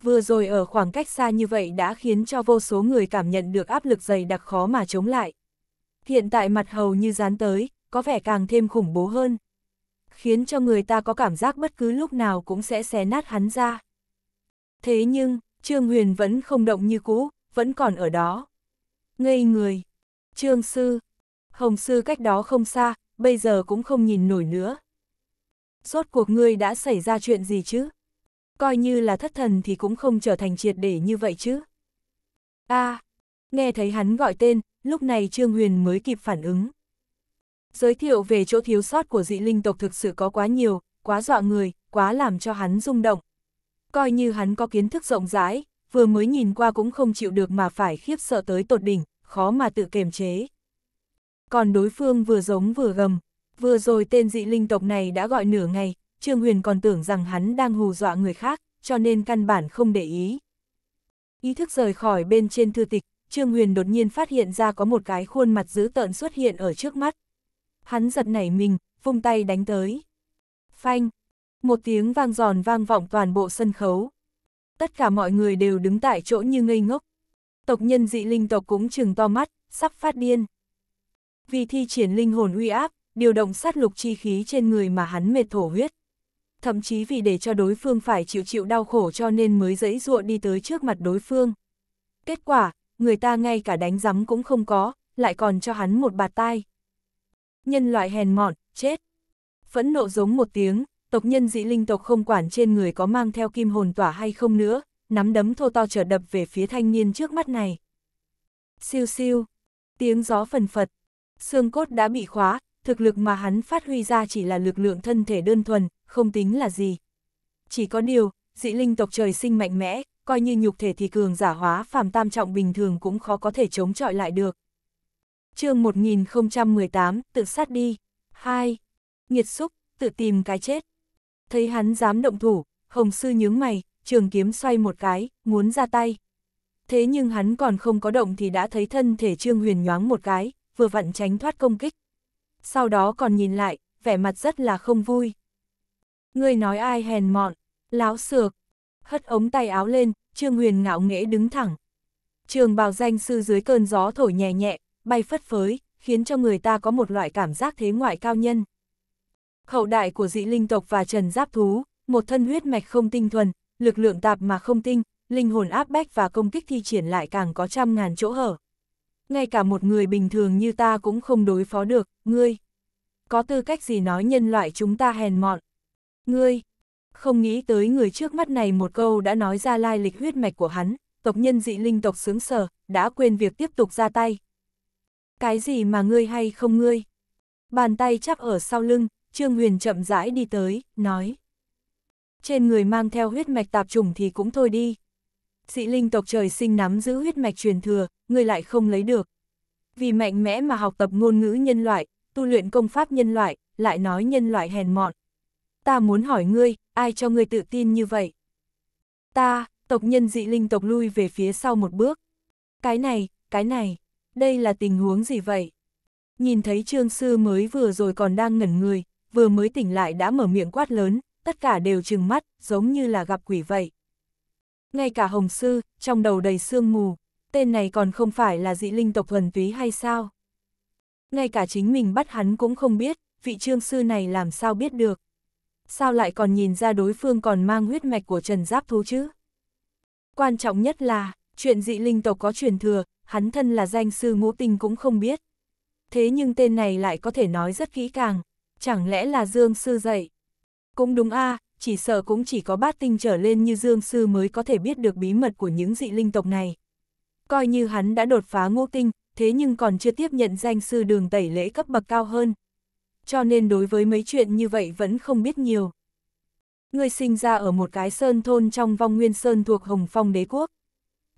Vừa rồi ở khoảng cách xa như vậy đã khiến cho vô số người cảm nhận được áp lực dày đặc khó mà chống lại. Hiện tại mặt hầu như dán tới, có vẻ càng thêm khủng bố hơn. Khiến cho người ta có cảm giác bất cứ lúc nào cũng sẽ xé nát hắn ra. Thế nhưng, Trương Huyền vẫn không động như cũ, vẫn còn ở đó. Ngây người, Trương Sư, Hồng Sư cách đó không xa, bây giờ cũng không nhìn nổi nữa, Rốt cuộc ngươi đã xảy ra chuyện gì chứ? Coi như là thất thần thì cũng không trở thành triệt để như vậy chứ. a à, nghe thấy hắn gọi tên, lúc này Trương Huyền mới kịp phản ứng. Giới thiệu về chỗ thiếu sót của dị linh tộc thực sự có quá nhiều, quá dọa người, quá làm cho hắn rung động. Coi như hắn có kiến thức rộng rãi, vừa mới nhìn qua cũng không chịu được mà phải khiếp sợ tới tột đỉnh, khó mà tự kềm chế. Còn đối phương vừa giống vừa gầm, Vừa rồi tên dị linh tộc này đã gọi nửa ngày, Trương Huyền còn tưởng rằng hắn đang hù dọa người khác, cho nên căn bản không để ý. Ý thức rời khỏi bên trên thư tịch, Trương Huyền đột nhiên phát hiện ra có một cái khuôn mặt dữ tợn xuất hiện ở trước mắt. Hắn giật nảy mình, vung tay đánh tới. Phanh! Một tiếng vang giòn vang vọng toàn bộ sân khấu. Tất cả mọi người đều đứng tại chỗ như ngây ngốc. Tộc nhân dị linh tộc cũng trừng to mắt, sắp phát điên. Vì thi triển linh hồn uy áp, điều động sát lục chi khí trên người mà hắn mệt thổ huyết. Thậm chí vì để cho đối phương phải chịu chịu đau khổ cho nên mới dẫy dụa đi tới trước mặt đối phương. Kết quả, người ta ngay cả đánh giấm cũng không có, lại còn cho hắn một bạt tai. Nhân loại hèn mọn, chết. Phẫn nộ giống một tiếng, tộc nhân dị linh tộc không quản trên người có mang theo kim hồn tỏa hay không nữa, nắm đấm thô to trở đập về phía thanh niên trước mắt này. Siêu siêu, tiếng gió phần phật, xương cốt đã bị khóa, thực lực mà hắn phát huy ra chỉ là lực lượng thân thể đơn thuần, không tính là gì. Chỉ có điều, dị linh tộc trời sinh mạnh mẽ, coi như nhục thể thì cường giả hóa phàm tam trọng bình thường cũng khó có thể chống chọi lại được. chương 1018, tự sát đi. 2. nhiệt xúc, tự tìm cái chết. Thấy hắn dám động thủ, hồng sư nhướng mày, trường kiếm xoay một cái, muốn ra tay. Thế nhưng hắn còn không có động thì đã thấy thân thể trương huyền nhoáng một cái, vừa vặn tránh thoát công kích, sau đó còn nhìn lại, vẻ mặt rất là không vui. Ngươi nói ai hèn mọn, láo xược, hất ống tay áo lên, Trương Huyền ngạo nghễ đứng thẳng. Trường bào danh sư dưới cơn gió thổi nhẹ nhẹ, bay phất phới, khiến cho người ta có một loại cảm giác thế ngoại cao nhân. Hậu đại của dị linh tộc và trần giáp thú, một thân huyết mạch không tinh thuần, lực lượng tạp mà không tinh, linh hồn áp bách và công kích thi triển lại càng có trăm ngàn chỗ hở ngay cả một người bình thường như ta cũng không đối phó được, ngươi. Có tư cách gì nói nhân loại chúng ta hèn mọn? Ngươi, không nghĩ tới người trước mắt này một câu đã nói ra lai lịch huyết mạch của hắn, tộc nhân dị linh tộc sướng sở, đã quên việc tiếp tục ra tay. Cái gì mà ngươi hay không ngươi? Bàn tay chắp ở sau lưng, Trương Huyền chậm rãi đi tới, nói. Trên người mang theo huyết mạch tạp trùng thì cũng thôi đi, Sĩ linh tộc trời sinh nắm giữ huyết mạch truyền thừa, người lại không lấy được. Vì mạnh mẽ mà học tập ngôn ngữ nhân loại, tu luyện công pháp nhân loại, lại nói nhân loại hèn mọn. Ta muốn hỏi ngươi, ai cho ngươi tự tin như vậy? Ta, tộc nhân dị linh tộc lui về phía sau một bước. Cái này, cái này, đây là tình huống gì vậy? Nhìn thấy trương sư mới vừa rồi còn đang ngẩn người, vừa mới tỉnh lại đã mở miệng quát lớn, tất cả đều trừng mắt, giống như là gặp quỷ vậy. Ngay cả Hồng Sư, trong đầu đầy sương mù, tên này còn không phải là dị linh tộc thuần túy hay sao? Ngay cả chính mình bắt hắn cũng không biết, vị trương sư này làm sao biết được? Sao lại còn nhìn ra đối phương còn mang huyết mạch của Trần Giáp Thú chứ? Quan trọng nhất là, chuyện dị linh tộc có truyền thừa, hắn thân là danh sư ngũ tinh cũng không biết. Thế nhưng tên này lại có thể nói rất kỹ càng, chẳng lẽ là Dương sư dạy? Cũng đúng a à, chỉ sợ cũng chỉ có bát tinh trở lên như Dương Sư mới có thể biết được bí mật của những dị linh tộc này. Coi như hắn đã đột phá ngũ tinh, thế nhưng còn chưa tiếp nhận danh sư đường tẩy lễ cấp bậc cao hơn. Cho nên đối với mấy chuyện như vậy vẫn không biết nhiều. Người sinh ra ở một cái sơn thôn trong vong nguyên sơn thuộc Hồng Phong đế quốc.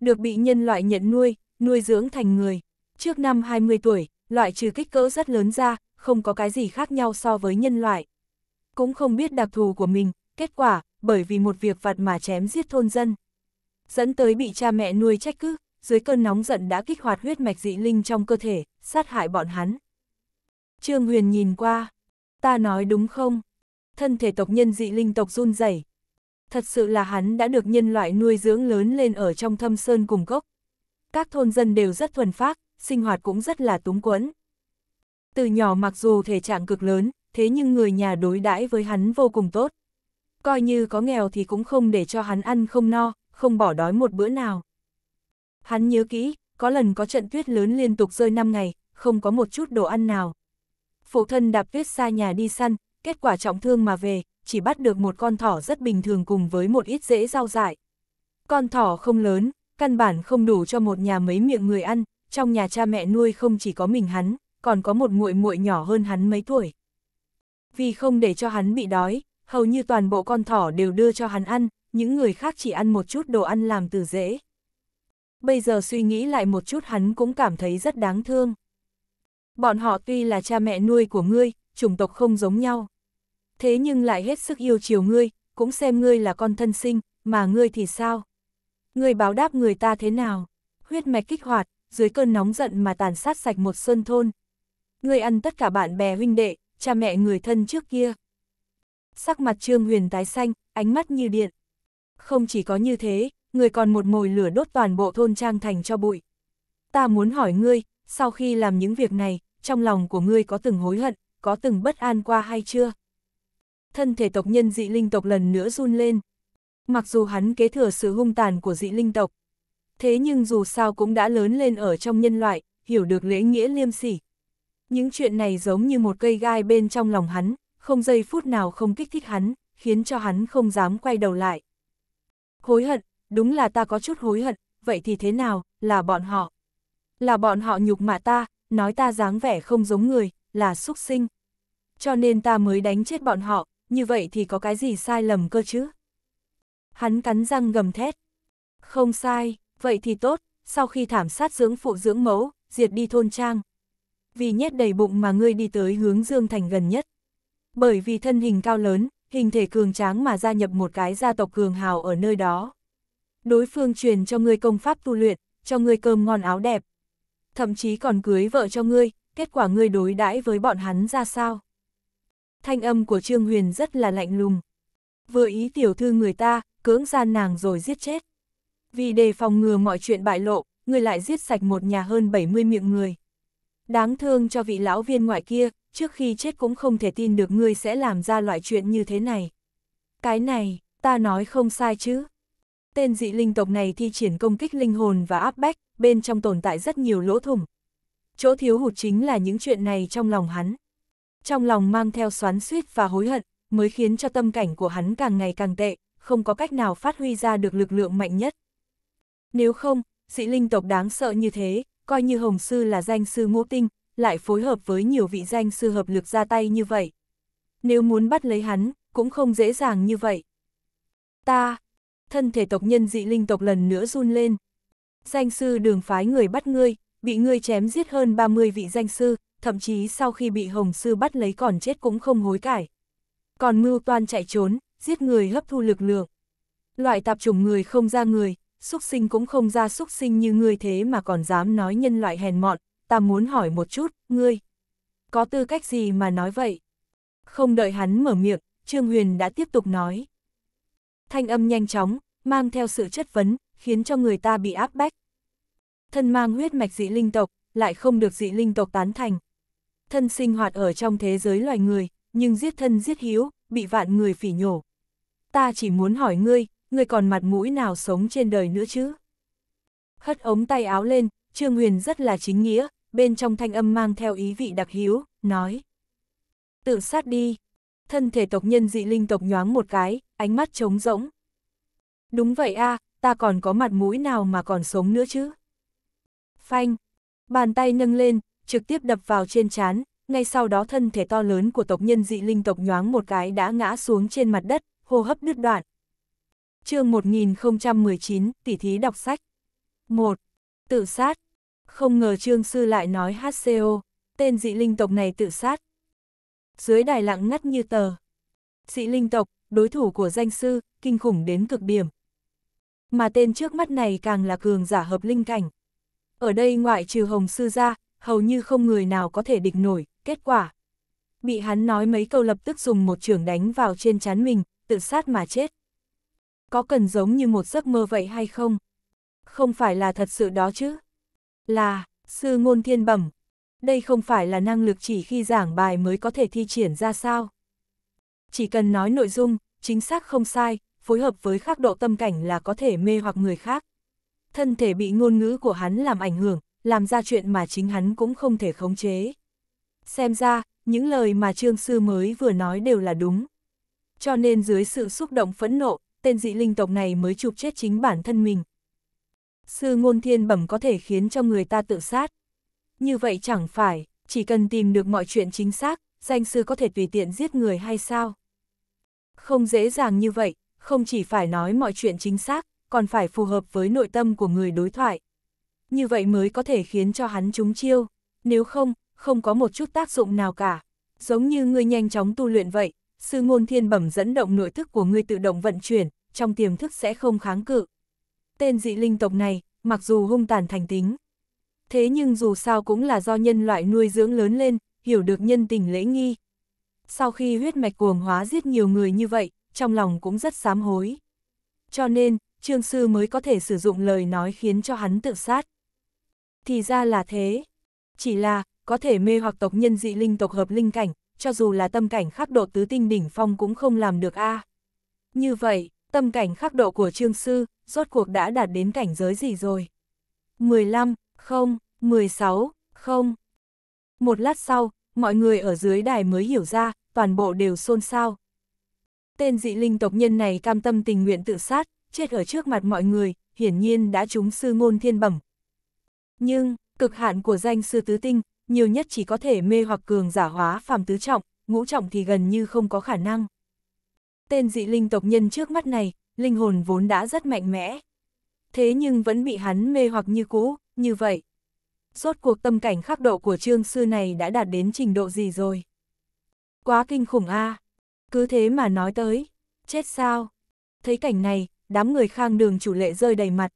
Được bị nhân loại nhận nuôi, nuôi dưỡng thành người. Trước năm 20 tuổi, loại trừ kích cỡ rất lớn ra, không có cái gì khác nhau so với nhân loại. Cũng không biết đặc thù của mình, kết quả, bởi vì một việc vặt mà chém giết thôn dân. Dẫn tới bị cha mẹ nuôi trách cứ, dưới cơn nóng giận đã kích hoạt huyết mạch dị linh trong cơ thể, sát hại bọn hắn. Trương Huyền nhìn qua, ta nói đúng không? Thân thể tộc nhân dị linh tộc run rẩy. Thật sự là hắn đã được nhân loại nuôi dưỡng lớn lên ở trong thâm sơn cùng gốc. Các thôn dân đều rất thuần phác, sinh hoạt cũng rất là túng quẫn. Từ nhỏ mặc dù thể trạng cực lớn, thế nhưng người nhà đối đãi với hắn vô cùng tốt coi như có nghèo thì cũng không để cho hắn ăn không no, không bỏ đói một bữa nào. Hắn nhớ kỹ, có lần có trận tuyết lớn liên tục rơi 5 ngày, không có một chút đồ ăn nào. Phụ thân đạp tuyết xa nhà đi săn, kết quả trọng thương mà về, chỉ bắt được một con thỏ rất bình thường cùng với một ít rễ rau dại. Con thỏ không lớn, căn bản không đủ cho một nhà mấy miệng người ăn, trong nhà cha mẹ nuôi không chỉ có mình hắn, còn có một muội muội nhỏ hơn hắn mấy tuổi. Vì không để cho hắn bị đói, hầu như toàn bộ con thỏ đều đưa cho hắn ăn, những người khác chỉ ăn một chút đồ ăn làm từ rễ. Bây giờ suy nghĩ lại một chút hắn cũng cảm thấy rất đáng thương. Bọn họ tuy là cha mẹ nuôi của ngươi, chủng tộc không giống nhau. Thế nhưng lại hết sức yêu chiều ngươi, cũng xem ngươi là con thân sinh, mà ngươi thì sao? Ngươi báo đáp người ta thế nào? Huyết mạch kích hoạt, dưới cơn nóng giận mà tàn sát sạch một sơn thôn. Ngươi ăn tất cả bạn bè huynh đệ, cha mẹ người thân trước kia sắc mặt Trương Huyền tái xanh, ánh mắt như điện. Không chỉ có như thế, người còn một mồi lửa đốt toàn bộ thôn trang thành cho bụi. Ta muốn hỏi ngươi, sau khi làm những việc này, trong lòng của ngươi có từng hối hận, có từng bất an qua hay chưa? Thân thể tộc nhân dị linh tộc lần nữa run lên. Mặc dù hắn kế thừa sự hung tàn của dị linh tộc, thế nhưng dù sao cũng đã lớn lên ở trong nhân loại, hiểu được lễ nghĩa liêm sỉ. Những chuyện này giống như một cây gai bên trong lòng hắn, không giây phút nào không kích thích hắn, khiến cho hắn không dám quay đầu lại. Hối hận, đúng là ta có chút hối hận, vậy thì thế nào, là bọn họ. Là bọn họ nhục mạ ta, nói ta dáng vẻ không giống người, là xúc sinh. Cho nên ta mới đánh chết bọn họ, như vậy thì có cái gì sai lầm cơ chứ? Hắn cắn răng gầm thét. Không sai, vậy thì tốt, sau khi thảm sát dưỡng phụ dưỡng mẫu, diệt đi thôn trang. Vì nhét đầy bụng mà ngươi đi tới hướng Dương Thành gần nhất, bởi vì thân hình cao lớn, hình thể cường tráng mà gia nhập một cái gia tộc cường hào ở nơi đó. Đối phương truyền cho ngươi công pháp tu luyện, cho ngươi cơm ngon áo đẹp. Thậm chí còn cưới vợ cho ngươi, kết quả ngươi đối đãi với bọn hắn ra sao. Thanh âm của Trương Huyền rất là lạnh lùng. Vừa ý tiểu thư người ta, cưỡng gian nàng rồi giết chết. Vì đề phòng ngừa mọi chuyện bại lộ, ngươi lại giết sạch một nhà hơn 70 miệng người. Đáng thương cho vị lão viên ngoại kia, trước khi chết cũng không thể tin được ngươi sẽ làm ra loại chuyện như thế này. Cái này, ta nói không sai chứ. Tên dị linh tộc này thi triển công kích linh hồn và áp bách, bên trong tồn tại rất nhiều lỗ thủng. Chỗ thiếu hụt chính là những chuyện này trong lòng hắn. Trong lòng mang theo xoắn suýt và hối hận, mới khiến cho tâm cảnh của hắn càng ngày càng tệ, không có cách nào phát huy ra được lực lượng mạnh nhất. Nếu không, dị linh tộc đáng sợ như thế, coi như Hồng Sư là danh sư ngũ tinh, lại phối hợp với nhiều vị danh sư hợp lực ra tay như vậy. Nếu muốn bắt lấy hắn, cũng không dễ dàng như vậy. Ta, thân thể tộc nhân dị linh tộc lần nữa run lên. Danh sư đường phái người bắt ngươi, bị ngươi chém giết hơn 30 vị danh sư, thậm chí sau khi bị hồng sư bắt lấy còn chết cũng không hối cải. Còn mưu toan chạy trốn, giết người hấp thu lực lượng. Loại tạp chủng người không ra người, xúc sinh cũng không ra xúc sinh như ngươi thế mà còn dám nói nhân loại hèn mọn, ta muốn hỏi một chút, ngươi, có tư cách gì mà nói vậy? Không đợi hắn mở miệng, Trương Huyền đã tiếp tục nói. Thanh âm nhanh chóng, mang theo sự chất vấn, khiến cho người ta bị áp bách. Thân mang huyết mạch dị linh tộc, lại không được dị linh tộc tán thành. Thân sinh hoạt ở trong thế giới loài người, nhưng giết thân giết hiếu, bị vạn người phỉ nhổ. Ta chỉ muốn hỏi ngươi, ngươi còn mặt mũi nào sống trên đời nữa chứ? Hất ống tay áo lên, Trương Huyền rất là chính nghĩa, bên trong thanh âm mang theo ý vị đặc hiếu nói. Tự sát đi. Thân thể tộc nhân dị linh tộc nhoáng một cái, ánh mắt trống rỗng. Đúng vậy a ta còn có mặt mũi nào mà còn sống nữa chứ? Phanh. Bàn tay nâng lên, trực tiếp đập vào trên chán, ngay sau đó thân thể to lớn của tộc nhân dị linh tộc nhoáng một cái đã ngã xuống trên mặt đất, hô hấp đứt đoạn. chương 1019, tỷ thí đọc sách. 1. Tự sát, không ngờ trương sư lại nói HCO, tên dị linh tộc này tự sát. Dưới đài lặng ngắt như tờ. Dị linh tộc, đối thủ của danh sư, kinh khủng đến cực điểm. Mà tên trước mắt này càng là cường giả hợp linh cảnh. Ở đây ngoại trừ hồng sư ra, hầu như không người nào có thể địch nổi, kết quả. Bị hắn nói mấy câu lập tức dùng một trường đánh vào trên chán mình, tự sát mà chết. Có cần giống như một giấc mơ vậy hay không? Không phải là thật sự đó chứ? là, sư ngôn thiên bẩm, đây không phải là năng lực chỉ khi giảng bài mới có thể thi triển ra sao. Chỉ cần nói nội dung, chính xác không sai, phối hợp với khắc độ tâm cảnh là có thể mê hoặc người khác. Thân thể bị ngôn ngữ của hắn làm ảnh hưởng, làm ra chuyện mà chính hắn cũng không thể khống chế. Xem ra, những lời mà trương sư mới vừa nói đều là đúng. Cho nên dưới sự xúc động phẫn nộ, tên dị linh tộc này mới chụp chết chính bản thân mình, sư ngôn thiên bẩm có thể khiến cho người ta tự sát. Như vậy chẳng phải, chỉ cần tìm được mọi chuyện chính xác, danh sư có thể tùy tiện giết người hay sao? Không dễ dàng như vậy, không chỉ phải nói mọi chuyện chính xác, còn phải phù hợp với nội tâm của người đối thoại. Như vậy mới có thể khiến cho hắn trúng chiêu, nếu không, không có một chút tác dụng nào cả. Giống như ngươi nhanh chóng tu luyện vậy, sư ngôn thiên bẩm dẫn động nội thức của ngươi tự động vận chuyển, trong tiềm thức sẽ không kháng cự tên dị linh tộc này, mặc dù hung tàn thành tính. Thế nhưng dù sao cũng là do nhân loại nuôi dưỡng lớn lên, hiểu được nhân tình lễ nghi. Sau khi huyết mạch cuồng hóa giết nhiều người như vậy, trong lòng cũng rất sám hối. Cho nên, Trương Sư mới có thể sử dụng lời nói khiến cho hắn tự sát. Thì ra là thế. Chỉ là, có thể mê hoặc tộc nhân dị linh tộc hợp linh cảnh, cho dù là tâm cảnh khắc độ tứ tinh đỉnh phong cũng không làm được a à. Như vậy, tâm cảnh khắc độ của trương sư, rốt cuộc đã đạt đến cảnh giới gì rồi? 15, không, 16, không. Một lát sau, mọi người ở dưới đài mới hiểu ra, toàn bộ đều xôn xao. Tên dị linh tộc nhân này cam tâm tình nguyện tự sát, chết ở trước mặt mọi người, hiển nhiên đã trúng sư ngôn thiên bẩm. Nhưng, cực hạn của danh sư tứ tinh, nhiều nhất chỉ có thể mê hoặc cường giả hóa phàm tứ trọng, ngũ trọng thì gần như không có khả năng. Tên dị linh tộc nhân trước mắt này, linh hồn vốn đã rất mạnh mẽ. Thế nhưng vẫn bị hắn mê hoặc như cũ, như vậy. Rốt cuộc tâm cảnh khắc độ của trương sư này đã đạt đến trình độ gì rồi? Quá kinh khủng a à. Cứ thế mà nói tới, chết sao? Thấy cảnh này, đám người khang đường chủ lệ rơi đầy mặt.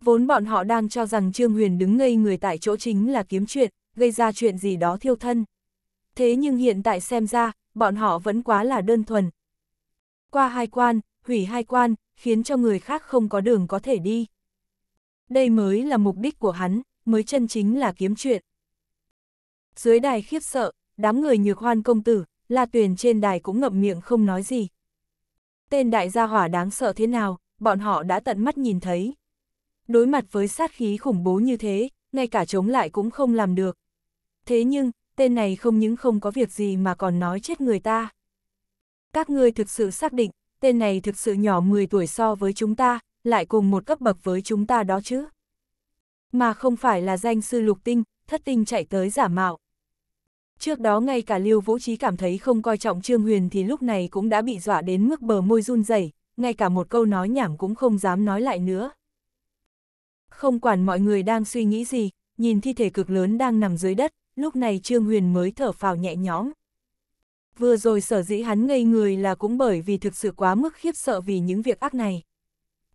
Vốn bọn họ đang cho rằng Trương Huyền đứng ngây người tại chỗ chính là kiếm chuyện, gây ra chuyện gì đó thiêu thân. Thế nhưng hiện tại xem ra, bọn họ vẫn quá là đơn thuần, qua hai quan, hủy hai quan, khiến cho người khác không có đường có thể đi. Đây mới là mục đích của hắn, mới chân chính là kiếm chuyện. Dưới đài khiếp sợ, đám người nhược hoan công tử, La Tuyền trên đài cũng ngậm miệng không nói gì. Tên đại gia hỏa đáng sợ thế nào, bọn họ đã tận mắt nhìn thấy. Đối mặt với sát khí khủng bố như thế, ngay cả chống lại cũng không làm được. Thế nhưng, tên này không những không có việc gì mà còn nói chết người ta các ngươi thực sự xác định, tên này thực sự nhỏ 10 tuổi so với chúng ta, lại cùng một cấp bậc với chúng ta đó chứ. Mà không phải là danh sư lục tinh, thất tinh chạy tới giả mạo. Trước đó ngay cả Lưu Vũ Trí cảm thấy không coi trọng Trương Huyền thì lúc này cũng đã bị dọa đến mức bờ môi run rẩy, ngay cả một câu nói nhảm cũng không dám nói lại nữa. Không quản mọi người đang suy nghĩ gì, nhìn thi thể cực lớn đang nằm dưới đất, lúc này Trương Huyền mới thở phào nhẹ nhõm vừa rồi sở dĩ hắn ngây người là cũng bởi vì thực sự quá mức khiếp sợ vì những việc ác này.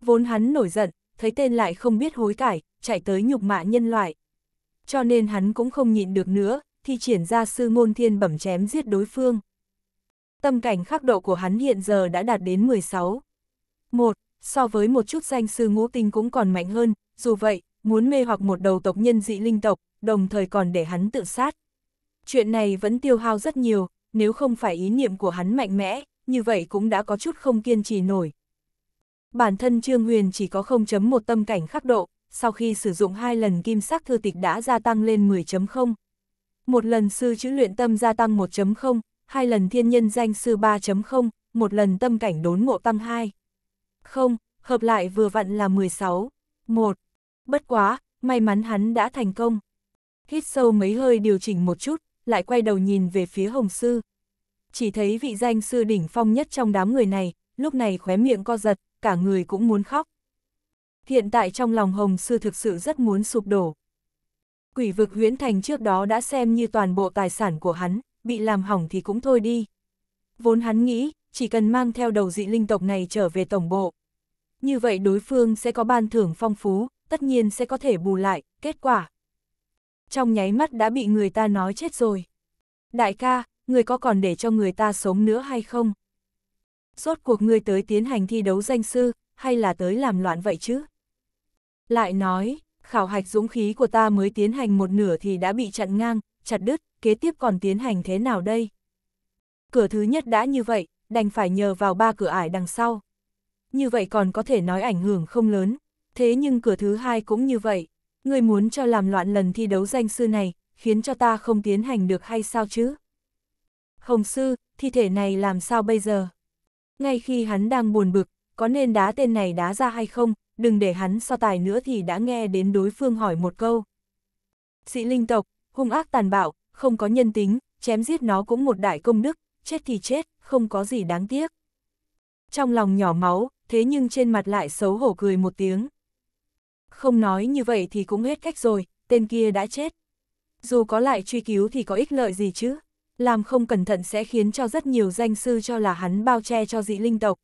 Vốn hắn nổi giận, thấy tên lại không biết hối cải, chạy tới nhục mạ nhân loại. Cho nên hắn cũng không nhịn được nữa, thì triển ra sư môn thiên bẩm chém giết đối phương. Tâm cảnh khắc độ của hắn hiện giờ đã đạt đến 16. Một, so với một chút danh sư ngũ tinh cũng còn mạnh hơn, dù vậy, muốn mê hoặc một đầu tộc nhân dị linh tộc, đồng thời còn để hắn tự sát. Chuyện này vẫn tiêu hao rất nhiều, nếu không phải ý niệm của hắn mạnh mẽ, như vậy cũng đã có chút không kiên trì nổi. Bản thân Trương Huyền chỉ có 0.1 tâm cảnh khắc độ, sau khi sử dụng hai lần kim sắc thư tịch đã gia tăng lên 10.0. Một lần sư chữ luyện tâm gia tăng 1.0, hai lần thiên nhân danh sư 3.0, một lần tâm cảnh đốn ngộ tăng 2. Không, hợp lại vừa vặn là 16. 1. Bất quá, may mắn hắn đã thành công. Hít sâu mấy hơi điều chỉnh một chút, lại quay đầu nhìn về phía Hồng Sư. Chỉ thấy vị danh sư đỉnh phong nhất trong đám người này, lúc này khóe miệng co giật, cả người cũng muốn khóc. Hiện tại trong lòng Hồng Sư thực sự rất muốn sụp đổ. Quỷ vực huyễn thành trước đó đã xem như toàn bộ tài sản của hắn, bị làm hỏng thì cũng thôi đi. Vốn hắn nghĩ, chỉ cần mang theo đầu dị linh tộc này trở về tổng bộ. Như vậy đối phương sẽ có ban thưởng phong phú, tất nhiên sẽ có thể bù lại, kết quả trong nháy mắt đã bị người ta nói chết rồi. Đại ca, người có còn để cho người ta sống nữa hay không? Rốt cuộc người tới tiến hành thi đấu danh sư, hay là tới làm loạn vậy chứ? Lại nói, khảo hạch dũng khí của ta mới tiến hành một nửa thì đã bị chặn ngang, chặt đứt, kế tiếp còn tiến hành thế nào đây? Cửa thứ nhất đã như vậy, đành phải nhờ vào ba cửa ải đằng sau. Như vậy còn có thể nói ảnh hưởng không lớn, thế nhưng cửa thứ hai cũng như vậy. Ngươi muốn cho làm loạn lần thi đấu danh sư này, khiến cho ta không tiến hành được hay sao chứ? Hồng sư, thi thể này làm sao bây giờ? Ngay khi hắn đang buồn bực, có nên đá tên này đá ra hay không, đừng để hắn so tài nữa thì đã nghe đến đối phương hỏi một câu. Sĩ linh tộc, hung ác tàn bạo, không có nhân tính, chém giết nó cũng một đại công đức, chết thì chết, không có gì đáng tiếc. Trong lòng nhỏ máu, thế nhưng trên mặt lại xấu hổ cười một tiếng. Không nói như vậy thì cũng hết cách rồi, tên kia đã chết. Dù có lại truy cứu thì có ích lợi gì chứ? Làm không cẩn thận sẽ khiến cho rất nhiều danh sư cho là hắn bao che cho dị linh tộc.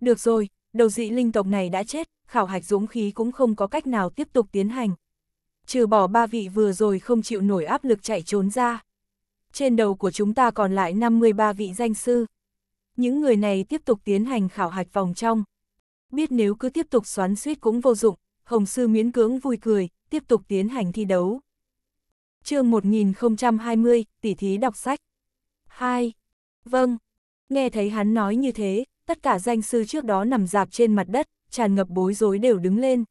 Được rồi, đầu dị linh tộc này đã chết, khảo hạch dũng khí cũng không có cách nào tiếp tục tiến hành. Trừ bỏ ba vị vừa rồi không chịu nổi áp lực chạy trốn ra. Trên đầu của chúng ta còn lại 53 vị danh sư. Những người này tiếp tục tiến hành khảo hạch vòng trong. Biết nếu cứ tiếp tục xoắn suýt cũng vô dụng, Hồng Sư miễn cưỡng vui cười, tiếp tục tiến hành thi đấu. chương 1020, tỷ thí đọc sách. 2. Vâng. Nghe thấy hắn nói như thế, tất cả danh sư trước đó nằm dạp trên mặt đất, tràn ngập bối rối đều đứng lên.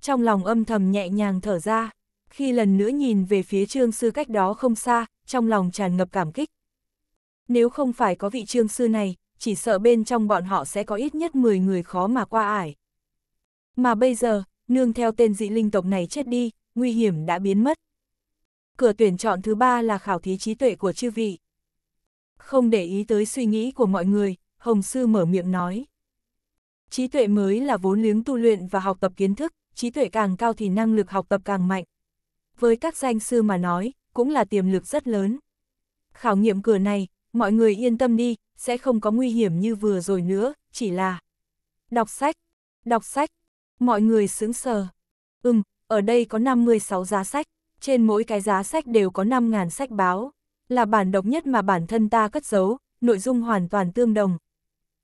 Trong lòng âm thầm nhẹ nhàng thở ra, khi lần nữa nhìn về phía trương sư cách đó không xa, trong lòng tràn ngập cảm kích. Nếu không phải có vị trương sư này, chỉ sợ bên trong bọn họ sẽ có ít nhất 10 người khó mà qua ải. Mà bây giờ, nương theo tên dị linh tộc này chết đi, nguy hiểm đã biến mất. Cửa tuyển chọn thứ ba là khảo thí trí tuệ của chư vị. Không để ý tới suy nghĩ của mọi người, Hồng Sư mở miệng nói. Trí tuệ mới là vốn liếng tu luyện và học tập kiến thức, trí tuệ càng cao thì năng lực học tập càng mạnh. Với các danh sư mà nói, cũng là tiềm lực rất lớn. Khảo nghiệm cửa này, mọi người yên tâm đi, sẽ không có nguy hiểm như vừa rồi nữa, chỉ là đọc sách, đọc sách, Mọi người sững sờ. Ừm, ở đây có 56 giá sách, trên mỗi cái giá sách đều có 5.000 sách báo. Là bản độc nhất mà bản thân ta cất giấu, nội dung hoàn toàn tương đồng.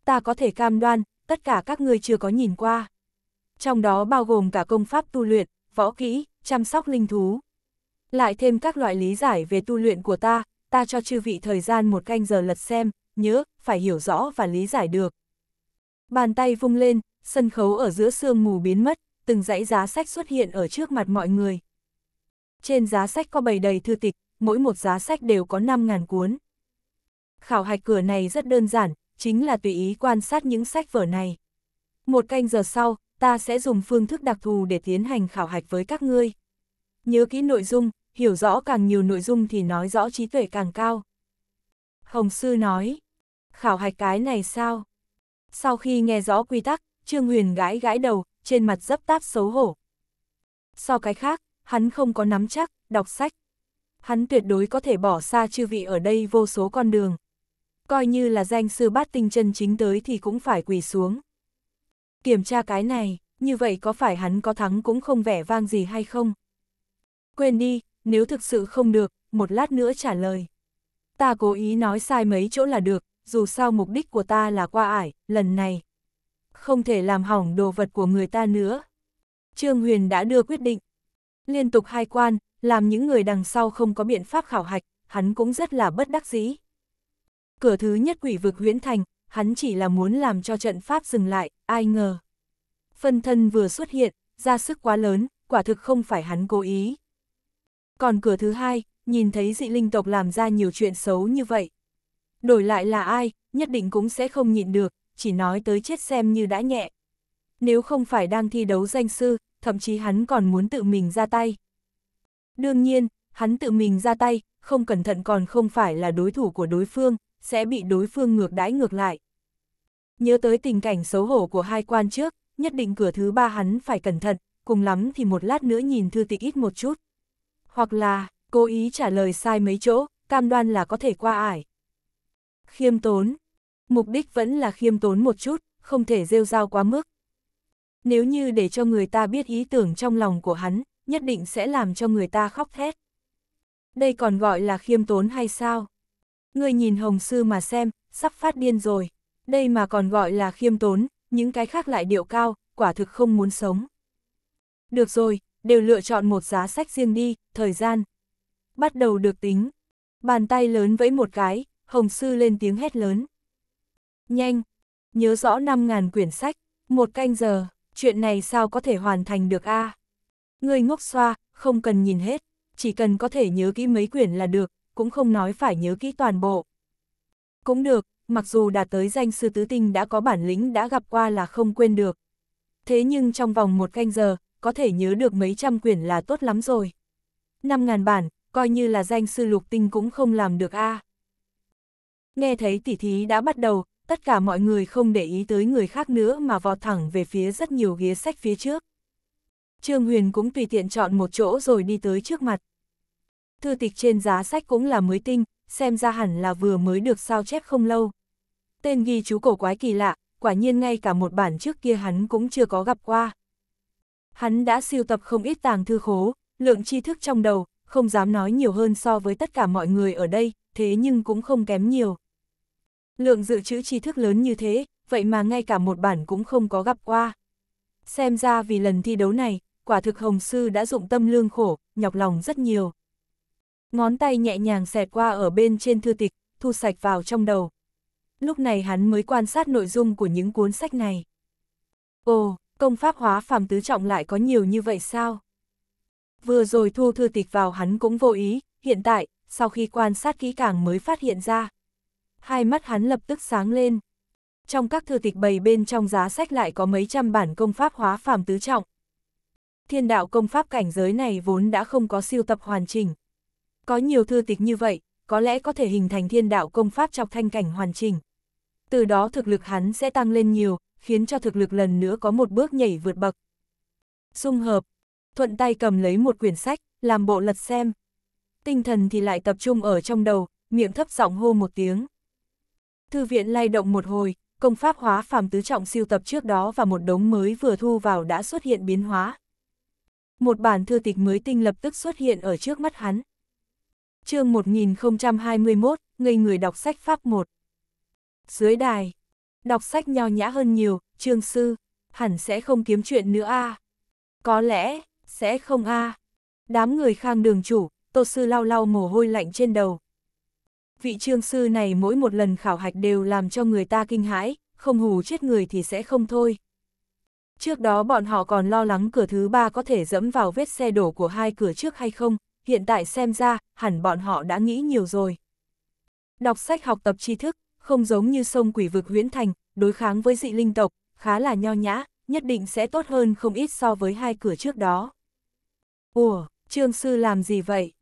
Ta có thể cam đoan, tất cả các ngươi chưa có nhìn qua. Trong đó bao gồm cả công pháp tu luyện, võ kỹ, chăm sóc linh thú. Lại thêm các loại lý giải về tu luyện của ta, ta cho chư vị thời gian một canh giờ lật xem, nhớ, phải hiểu rõ và lý giải được, Bàn tay vung lên, sân khấu ở giữa sương mù biến mất, từng dãy giá sách xuất hiện ở trước mặt mọi người. Trên giá sách có bày đầy thư tịch, mỗi một giá sách đều có 5.000 cuốn. Khảo hạch cửa này rất đơn giản, chính là tùy ý quan sát những sách vở này. Một canh giờ sau, ta sẽ dùng phương thức đặc thù để tiến hành khảo hạch với các ngươi. Nhớ kỹ nội dung, hiểu rõ càng nhiều nội dung thì nói rõ trí tuệ càng cao. Hồng Sư nói, khảo hạch cái này sao? Sau khi nghe rõ quy tắc, Trương Huyền gãi gãi đầu, trên mặt dấp táp xấu hổ. So cái khác, hắn không có nắm chắc, đọc sách. Hắn tuyệt đối có thể bỏ xa chư vị ở đây vô số con đường. Coi như là danh sư bát tinh chân chính tới thì cũng phải quỳ xuống. Kiểm tra cái này, như vậy có phải hắn có thắng cũng không vẻ vang gì hay không? Quên đi, nếu thực sự không được, một lát nữa trả lời. Ta cố ý nói sai mấy chỗ là được, dù sao mục đích của ta là qua ải, lần này. Không thể làm hỏng đồ vật của người ta nữa. Trương Huyền đã đưa quyết định. Liên tục hai quan, làm những người đằng sau không có biện pháp khảo hạch, hắn cũng rất là bất đắc dĩ. Cửa thứ nhất quỷ vực huyễn thành, hắn chỉ là muốn làm cho trận pháp dừng lại, ai ngờ. Phân thân vừa xuất hiện, ra sức quá lớn, quả thực không phải hắn cố ý. Còn cửa thứ hai, nhìn thấy dị linh tộc làm ra nhiều chuyện xấu như vậy, Đổi lại là ai, nhất định cũng sẽ không nhịn được, chỉ nói tới chết xem như đã nhẹ. Nếu không phải đang thi đấu danh sư, thậm chí hắn còn muốn tự mình ra tay. Đương nhiên, hắn tự mình ra tay, không cẩn thận còn không phải là đối thủ của đối phương, sẽ bị đối phương ngược đãi ngược lại. Nhớ tới tình cảnh xấu hổ của hai quan trước, nhất định cửa thứ ba hắn phải cẩn thận, cùng lắm thì một lát nữa nhìn thư tịch ít một chút. Hoặc là, cố ý trả lời sai mấy chỗ, cam đoan là có thể qua ải. Khiêm tốn. Mục đích vẫn là khiêm tốn một chút, không thể rêu rao quá mức. Nếu như để cho người ta biết ý tưởng trong lòng của hắn, nhất định sẽ làm cho người ta khóc thét. Đây còn gọi là khiêm tốn hay sao? Người nhìn Hồng Sư mà xem, sắp phát điên rồi. Đây mà còn gọi là khiêm tốn, những cái khác lại điệu cao, quả thực không muốn sống. Được rồi, đều lựa chọn một giá sách riêng đi, thời gian. Bắt đầu được tính. Bàn tay lớn với một cái, Hồng Sư lên tiếng hét lớn. Nhanh, nhớ rõ 5.000 quyển sách, một canh giờ, chuyện này sao có thể hoàn thành được a à? Người ngốc xoa, không cần nhìn hết, chỉ cần có thể nhớ kỹ mấy quyển là được, cũng không nói phải nhớ kỹ toàn bộ. Cũng được, mặc dù đạt tới danh sư tứ tinh đã có bản lĩnh đã gặp qua là không quên được. Thế nhưng trong vòng một canh giờ, có thể nhớ được mấy trăm quyển là tốt lắm rồi. 5.000 bản, coi như là danh sư lục tinh cũng không làm được a à nghe thấy tỉ thí đã bắt đầu, tất cả mọi người không để ý tới người khác nữa mà vọt thẳng về phía rất nhiều ghế sách phía trước. Trương Huyền cũng tùy tiện chọn một chỗ rồi đi tới trước mặt. Thư tịch trên giá sách cũng là mới tinh, xem ra hẳn là vừa mới được sao chép không lâu. Tên ghi chú cổ quái kỳ lạ, quả nhiên ngay cả một bản trước kia hắn cũng chưa có gặp qua. Hắn đã siêu tập không ít tàng thư khố, lượng tri thức trong đầu, không dám nói nhiều hơn so với tất cả mọi người ở đây, thế nhưng cũng không kém nhiều. Lượng dự trữ tri thức lớn như thế, vậy mà ngay cả một bản cũng không có gặp qua. Xem ra vì lần thi đấu này, quả thực Hồng Sư đã dụng tâm lương khổ, nhọc lòng rất nhiều. Ngón tay nhẹ nhàng xẹt qua ở bên trên thư tịch, thu sạch vào trong đầu. Lúc này hắn mới quan sát nội dung của những cuốn sách này. Ồ, công pháp hóa phàm tứ trọng lại có nhiều như vậy sao? Vừa rồi thu thư tịch vào hắn cũng vô ý, hiện tại, sau khi quan sát kỹ càng mới phát hiện ra hai mắt hắn lập tức sáng lên. Trong các thư tịch bày bên trong giá sách lại có mấy trăm bản công pháp hóa phàm tứ trọng. Thiên đạo công pháp cảnh giới này vốn đã không có siêu tập hoàn chỉnh. Có nhiều thư tịch như vậy, có lẽ có thể hình thành thiên đạo công pháp trong thanh cảnh hoàn chỉnh. Từ đó thực lực hắn sẽ tăng lên nhiều, khiến cho thực lực lần nữa có một bước nhảy vượt bậc. Xung hợp, thuận tay cầm lấy một quyển sách, làm bộ lật xem. Tinh thần thì lại tập trung ở trong đầu, miệng thấp giọng hô một tiếng. Thư viện lay động một hồi, công pháp hóa phàm tứ trọng siêu tập trước đó và một đống mới vừa thu vào đã xuất hiện biến hóa. Một bản thư tịch mới tinh lập tức xuất hiện ở trước mắt hắn. chương 1021, Ngây người đọc sách Pháp 1 Dưới đài, đọc sách nho nhã hơn nhiều, trương sư, hẳn sẽ không kiếm chuyện nữa a à. Có lẽ, sẽ không a à. Đám người khang đường chủ, tô sư lau lau mồ hôi lạnh trên đầu, vị trương sư này mỗi một lần khảo hạch đều làm cho người ta kinh hãi, không hù chết người thì sẽ không thôi. Trước đó bọn họ còn lo lắng cửa thứ ba có thể dẫm vào vết xe đổ của hai cửa trước hay không, hiện tại xem ra, hẳn bọn họ đã nghĩ nhiều rồi. Đọc sách học tập tri thức, không giống như sông quỷ vực huyễn thành, đối kháng với dị linh tộc, khá là nho nhã, nhất định sẽ tốt hơn không ít so với hai cửa trước đó. Ủa, trương sư làm gì vậy?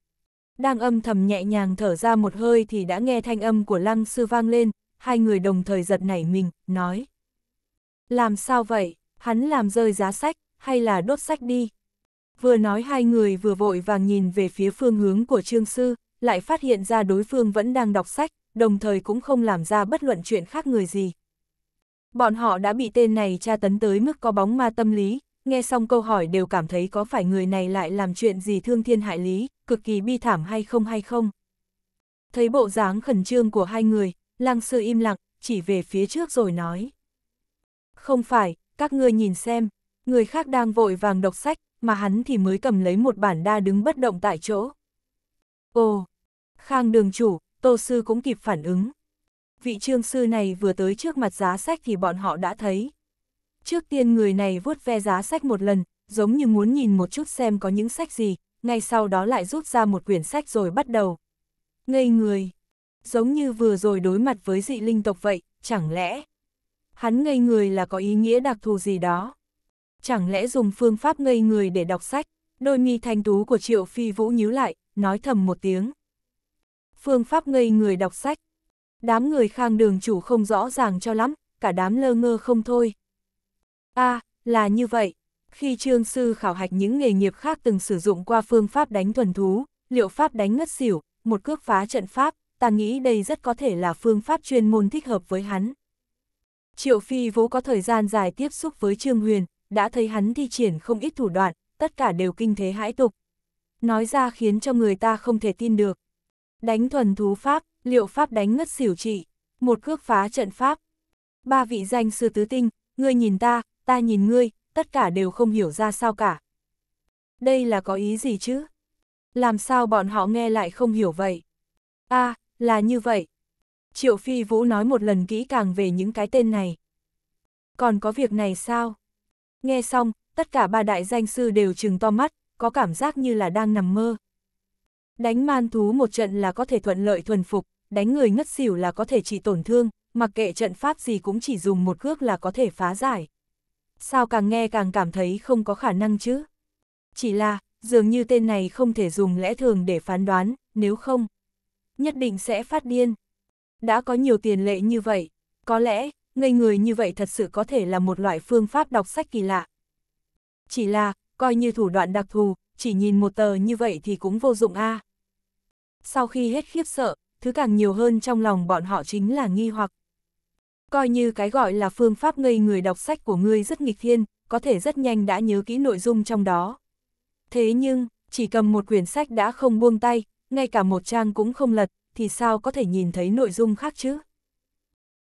đang âm thầm nhẹ nhàng thở ra một hơi thì đã nghe thanh âm của lăng sư vang lên, hai người đồng thời giật nảy mình, nói. Làm sao vậy, hắn làm rơi giá sách, hay là đốt sách đi? Vừa nói hai người vừa vội vàng nhìn về phía phương hướng của trương sư, lại phát hiện ra đối phương vẫn đang đọc sách, đồng thời cũng không làm ra bất luận chuyện khác người gì. Bọn họ đã bị tên này tra tấn tới mức có bóng ma tâm lý, nghe xong câu hỏi đều cảm thấy có phải người này lại làm chuyện gì thương thiên hại lý, cực kỳ bi thảm hay không hay không. Thấy bộ dáng khẩn trương của hai người, lang sư im lặng, chỉ về phía trước rồi nói. Không phải, các ngươi nhìn xem, người khác đang vội vàng đọc sách, mà hắn thì mới cầm lấy một bản đa đứng bất động tại chỗ. Ồ, Khang đường chủ, tô sư cũng kịp phản ứng. Vị trương sư này vừa tới trước mặt giá sách thì bọn họ đã thấy, Trước tiên người này vuốt ve giá sách một lần, giống như muốn nhìn một chút xem có những sách gì, ngay sau đó lại rút ra một quyển sách rồi bắt đầu. Ngây người, giống như vừa rồi đối mặt với dị linh tộc vậy, chẳng lẽ hắn ngây người là có ý nghĩa đặc thù gì đó? Chẳng lẽ dùng phương pháp ngây người để đọc sách? Đôi mi thanh tú của Triệu Phi Vũ nhíu lại, nói thầm một tiếng. Phương pháp ngây người đọc sách. Đám người khang đường chủ không rõ ràng cho lắm, cả đám lơ ngơ không thôi, a à, là như vậy. Khi trương sư khảo hạch những nghề nghiệp khác từng sử dụng qua phương pháp đánh thuần thú, liệu pháp đánh ngất xỉu, một cước phá trận pháp, ta nghĩ đây rất có thể là phương pháp chuyên môn thích hợp với hắn. Triệu Phi Vũ có thời gian dài tiếp xúc với Trương Huyền, đã thấy hắn thi triển không ít thủ đoạn, tất cả đều kinh thế hãi tục. Nói ra khiến cho người ta không thể tin được. Đánh thuần thú pháp, liệu pháp đánh ngất xỉu trị, một cước phá trận pháp. Ba vị danh sư tứ tinh, ngươi nhìn ta, ta nhìn ngươi, tất cả đều không hiểu ra sao cả. Đây là có ý gì chứ? Làm sao bọn họ nghe lại không hiểu vậy? a à, là như vậy. Triệu Phi Vũ nói một lần kỹ càng về những cái tên này. Còn có việc này sao? Nghe xong, tất cả ba đại danh sư đều trừng to mắt, có cảm giác như là đang nằm mơ. Đánh man thú một trận là có thể thuận lợi thuần phục, đánh người ngất xỉu là có thể chỉ tổn thương, mặc kệ trận pháp gì cũng chỉ dùng một cước là có thể phá giải sao càng nghe càng cảm thấy không có khả năng chứ. Chỉ là, dường như tên này không thể dùng lẽ thường để phán đoán, nếu không, nhất định sẽ phát điên. Đã có nhiều tiền lệ như vậy, có lẽ, ngây người như vậy thật sự có thể là một loại phương pháp đọc sách kỳ lạ. Chỉ là, coi như thủ đoạn đặc thù, chỉ nhìn một tờ như vậy thì cũng vô dụng a. À. Sau khi hết khiếp sợ, thứ càng nhiều hơn trong lòng bọn họ chính là nghi hoặc. Coi như cái gọi là phương pháp ngây người đọc sách của ngươi rất nghịch thiên, có thể rất nhanh đã nhớ kỹ nội dung trong đó. Thế nhưng, chỉ cầm một quyển sách đã không buông tay, ngay cả một trang cũng không lật, thì sao có thể nhìn thấy nội dung khác chứ?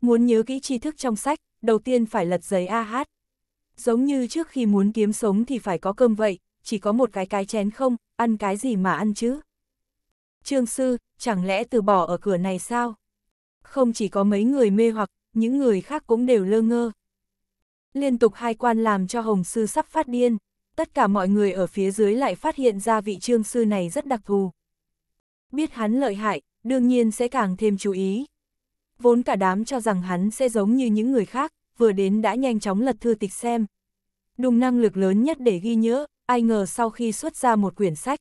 Muốn nhớ kỹ tri thức trong sách, đầu tiên phải lật giấy AH. Giống như trước khi muốn kiếm sống thì phải có cơm vậy, chỉ có một cái cái chén không, ăn cái gì mà ăn chứ? Trương sư, chẳng lẽ từ bỏ ở cửa này sao? Không chỉ có mấy người mê hoặc, những người khác cũng đều lơ ngơ. Liên tục hai quan làm cho Hồng Sư sắp phát điên, tất cả mọi người ở phía dưới lại phát hiện ra vị trương sư này rất đặc thù. Biết hắn lợi hại, đương nhiên sẽ càng thêm chú ý. Vốn cả đám cho rằng hắn sẽ giống như những người khác, vừa đến đã nhanh chóng lật thư tịch xem. Đùng năng lực lớn nhất để ghi nhớ, ai ngờ sau khi xuất ra một quyển sách.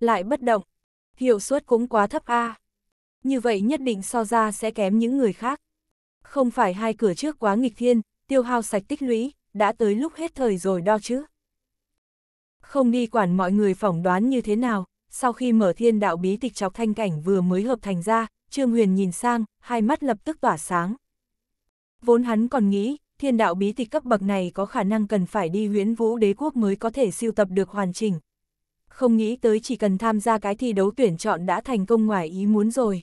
Lại bất động, hiệu suất cũng quá thấp a à. Như vậy nhất định so ra sẽ kém những người khác. Không phải hai cửa trước quá nghịch thiên, tiêu hao sạch tích lũy, đã tới lúc hết thời rồi đo chứ. Không đi quản mọi người phỏng đoán như thế nào, sau khi mở thiên đạo bí tịch chọc thanh cảnh vừa mới hợp thành ra, Trương Huyền nhìn sang, hai mắt lập tức tỏa sáng. Vốn hắn còn nghĩ, thiên đạo bí tịch cấp bậc này có khả năng cần phải đi huyễn vũ đế quốc mới có thể siêu tập được hoàn chỉnh. Không nghĩ tới chỉ cần tham gia cái thi đấu tuyển chọn đã thành công ngoài ý muốn rồi.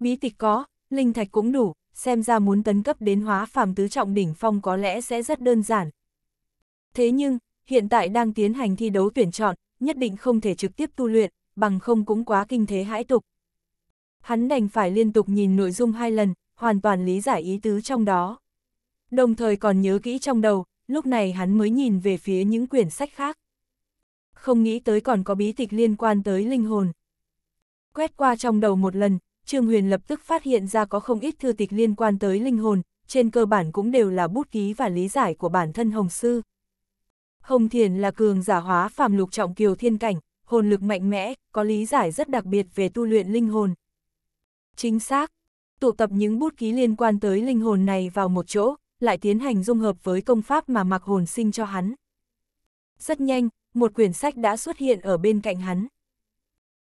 Bí tịch có, linh thạch cũng đủ, xem ra muốn tấn cấp đến hóa phàm tứ trọng đỉnh phong có lẽ sẽ rất đơn giản. Thế nhưng, hiện tại đang tiến hành thi đấu tuyển chọn, nhất định không thể trực tiếp tu luyện, bằng không cũng quá kinh thế hãi tục. Hắn đành phải liên tục nhìn nội dung hai lần, hoàn toàn lý giải ý tứ trong đó. Đồng thời còn nhớ kỹ trong đầu, lúc này hắn mới nhìn về phía những quyển sách khác. Không nghĩ tới còn có bí tịch liên quan tới linh hồn. Quét qua trong đầu một lần, Trương Huyền lập tức phát hiện ra có không ít thư tịch liên quan tới linh hồn, trên cơ bản cũng đều là bút ký và lý giải của bản thân Hồng Sư. Hồng Thiền là cường giả hóa phàm lục trọng kiều thiên cảnh, hồn lực mạnh mẽ, có lý giải rất đặc biệt về tu luyện linh hồn. Chính xác, tụ tập những bút ký liên quan tới linh hồn này vào một chỗ, lại tiến hành dung hợp với công pháp mà mặc hồn sinh cho hắn. Rất nhanh, một quyển sách đã xuất hiện ở bên cạnh hắn.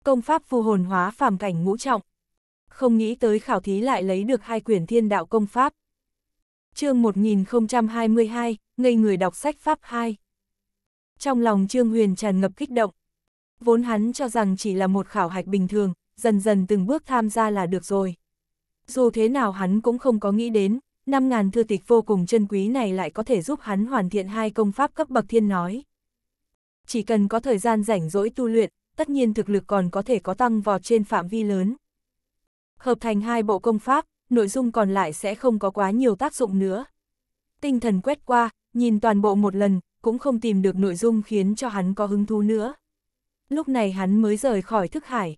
Công pháp phù hồn hóa phàm cảnh ngũ trọng, không nghĩ tới khảo thí lại lấy được hai quyển thiên đạo công pháp. chương 1022, ngây người đọc sách Pháp 2. Trong lòng Trương Huyền tràn ngập kích động. Vốn hắn cho rằng chỉ là một khảo hạch bình thường, dần dần từng bước tham gia là được rồi. Dù thế nào hắn cũng không có nghĩ đến, 5.000 thư tịch vô cùng chân quý này lại có thể giúp hắn hoàn thiện hai công pháp cấp bậc thiên nói. Chỉ cần có thời gian rảnh rỗi tu luyện, tất nhiên thực lực còn có thể có tăng vọt trên phạm vi lớn. Hợp thành hai bộ công pháp, nội dung còn lại sẽ không có quá nhiều tác dụng nữa. Tinh thần quét qua, nhìn toàn bộ một lần, cũng không tìm được nội dung khiến cho hắn có hứng thú nữa. Lúc này hắn mới rời khỏi thức hải.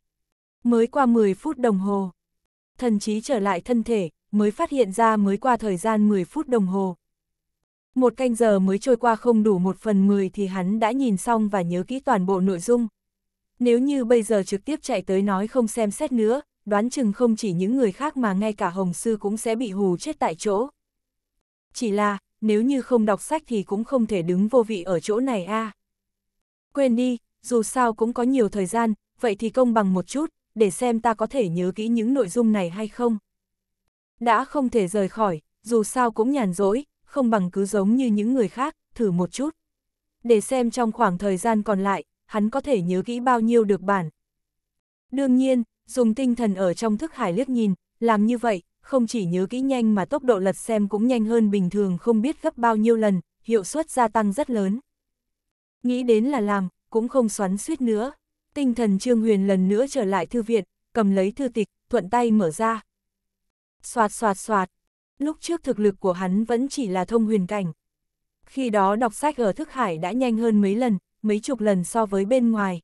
Mới qua 10 phút đồng hồ. Thần trí trở lại thân thể, mới phát hiện ra mới qua thời gian 10 phút đồng hồ. Một canh giờ mới trôi qua không đủ một phần 10 thì hắn đã nhìn xong và nhớ kỹ toàn bộ nội dung. Nếu như bây giờ trực tiếp chạy tới nói không xem xét nữa, đoán chừng không chỉ những người khác mà ngay cả Hồng Sư cũng sẽ bị hù chết tại chỗ. Chỉ là, nếu như không đọc sách thì cũng không thể đứng vô vị ở chỗ này a. À. Quên đi, dù sao cũng có nhiều thời gian, vậy thì công bằng một chút, để xem ta có thể nhớ kỹ những nội dung này hay không. Đã không thể rời khỏi, dù sao cũng nhàn rỗi, không bằng cứ giống như những người khác, thử một chút. Để xem trong khoảng thời gian còn lại, hắn có thể nhớ kỹ bao nhiêu được bản. Đương nhiên, dùng tinh thần ở trong thức hải liếc nhìn, làm như vậy, không chỉ nhớ kỹ nhanh mà tốc độ lật xem cũng nhanh hơn bình thường không biết gấp bao nhiêu lần, hiệu suất gia tăng rất lớn. Nghĩ đến là làm, cũng không xoắn suýt nữa. Tinh thần Trương Huyền lần nữa trở lại thư viện, cầm lấy thư tịch, thuận tay mở ra. Xoạt xoạt xoạt, lúc trước thực lực của hắn vẫn chỉ là thông huyền cảnh. Khi đó đọc sách ở thức hải đã nhanh hơn mấy lần, mấy chục lần so với bên ngoài.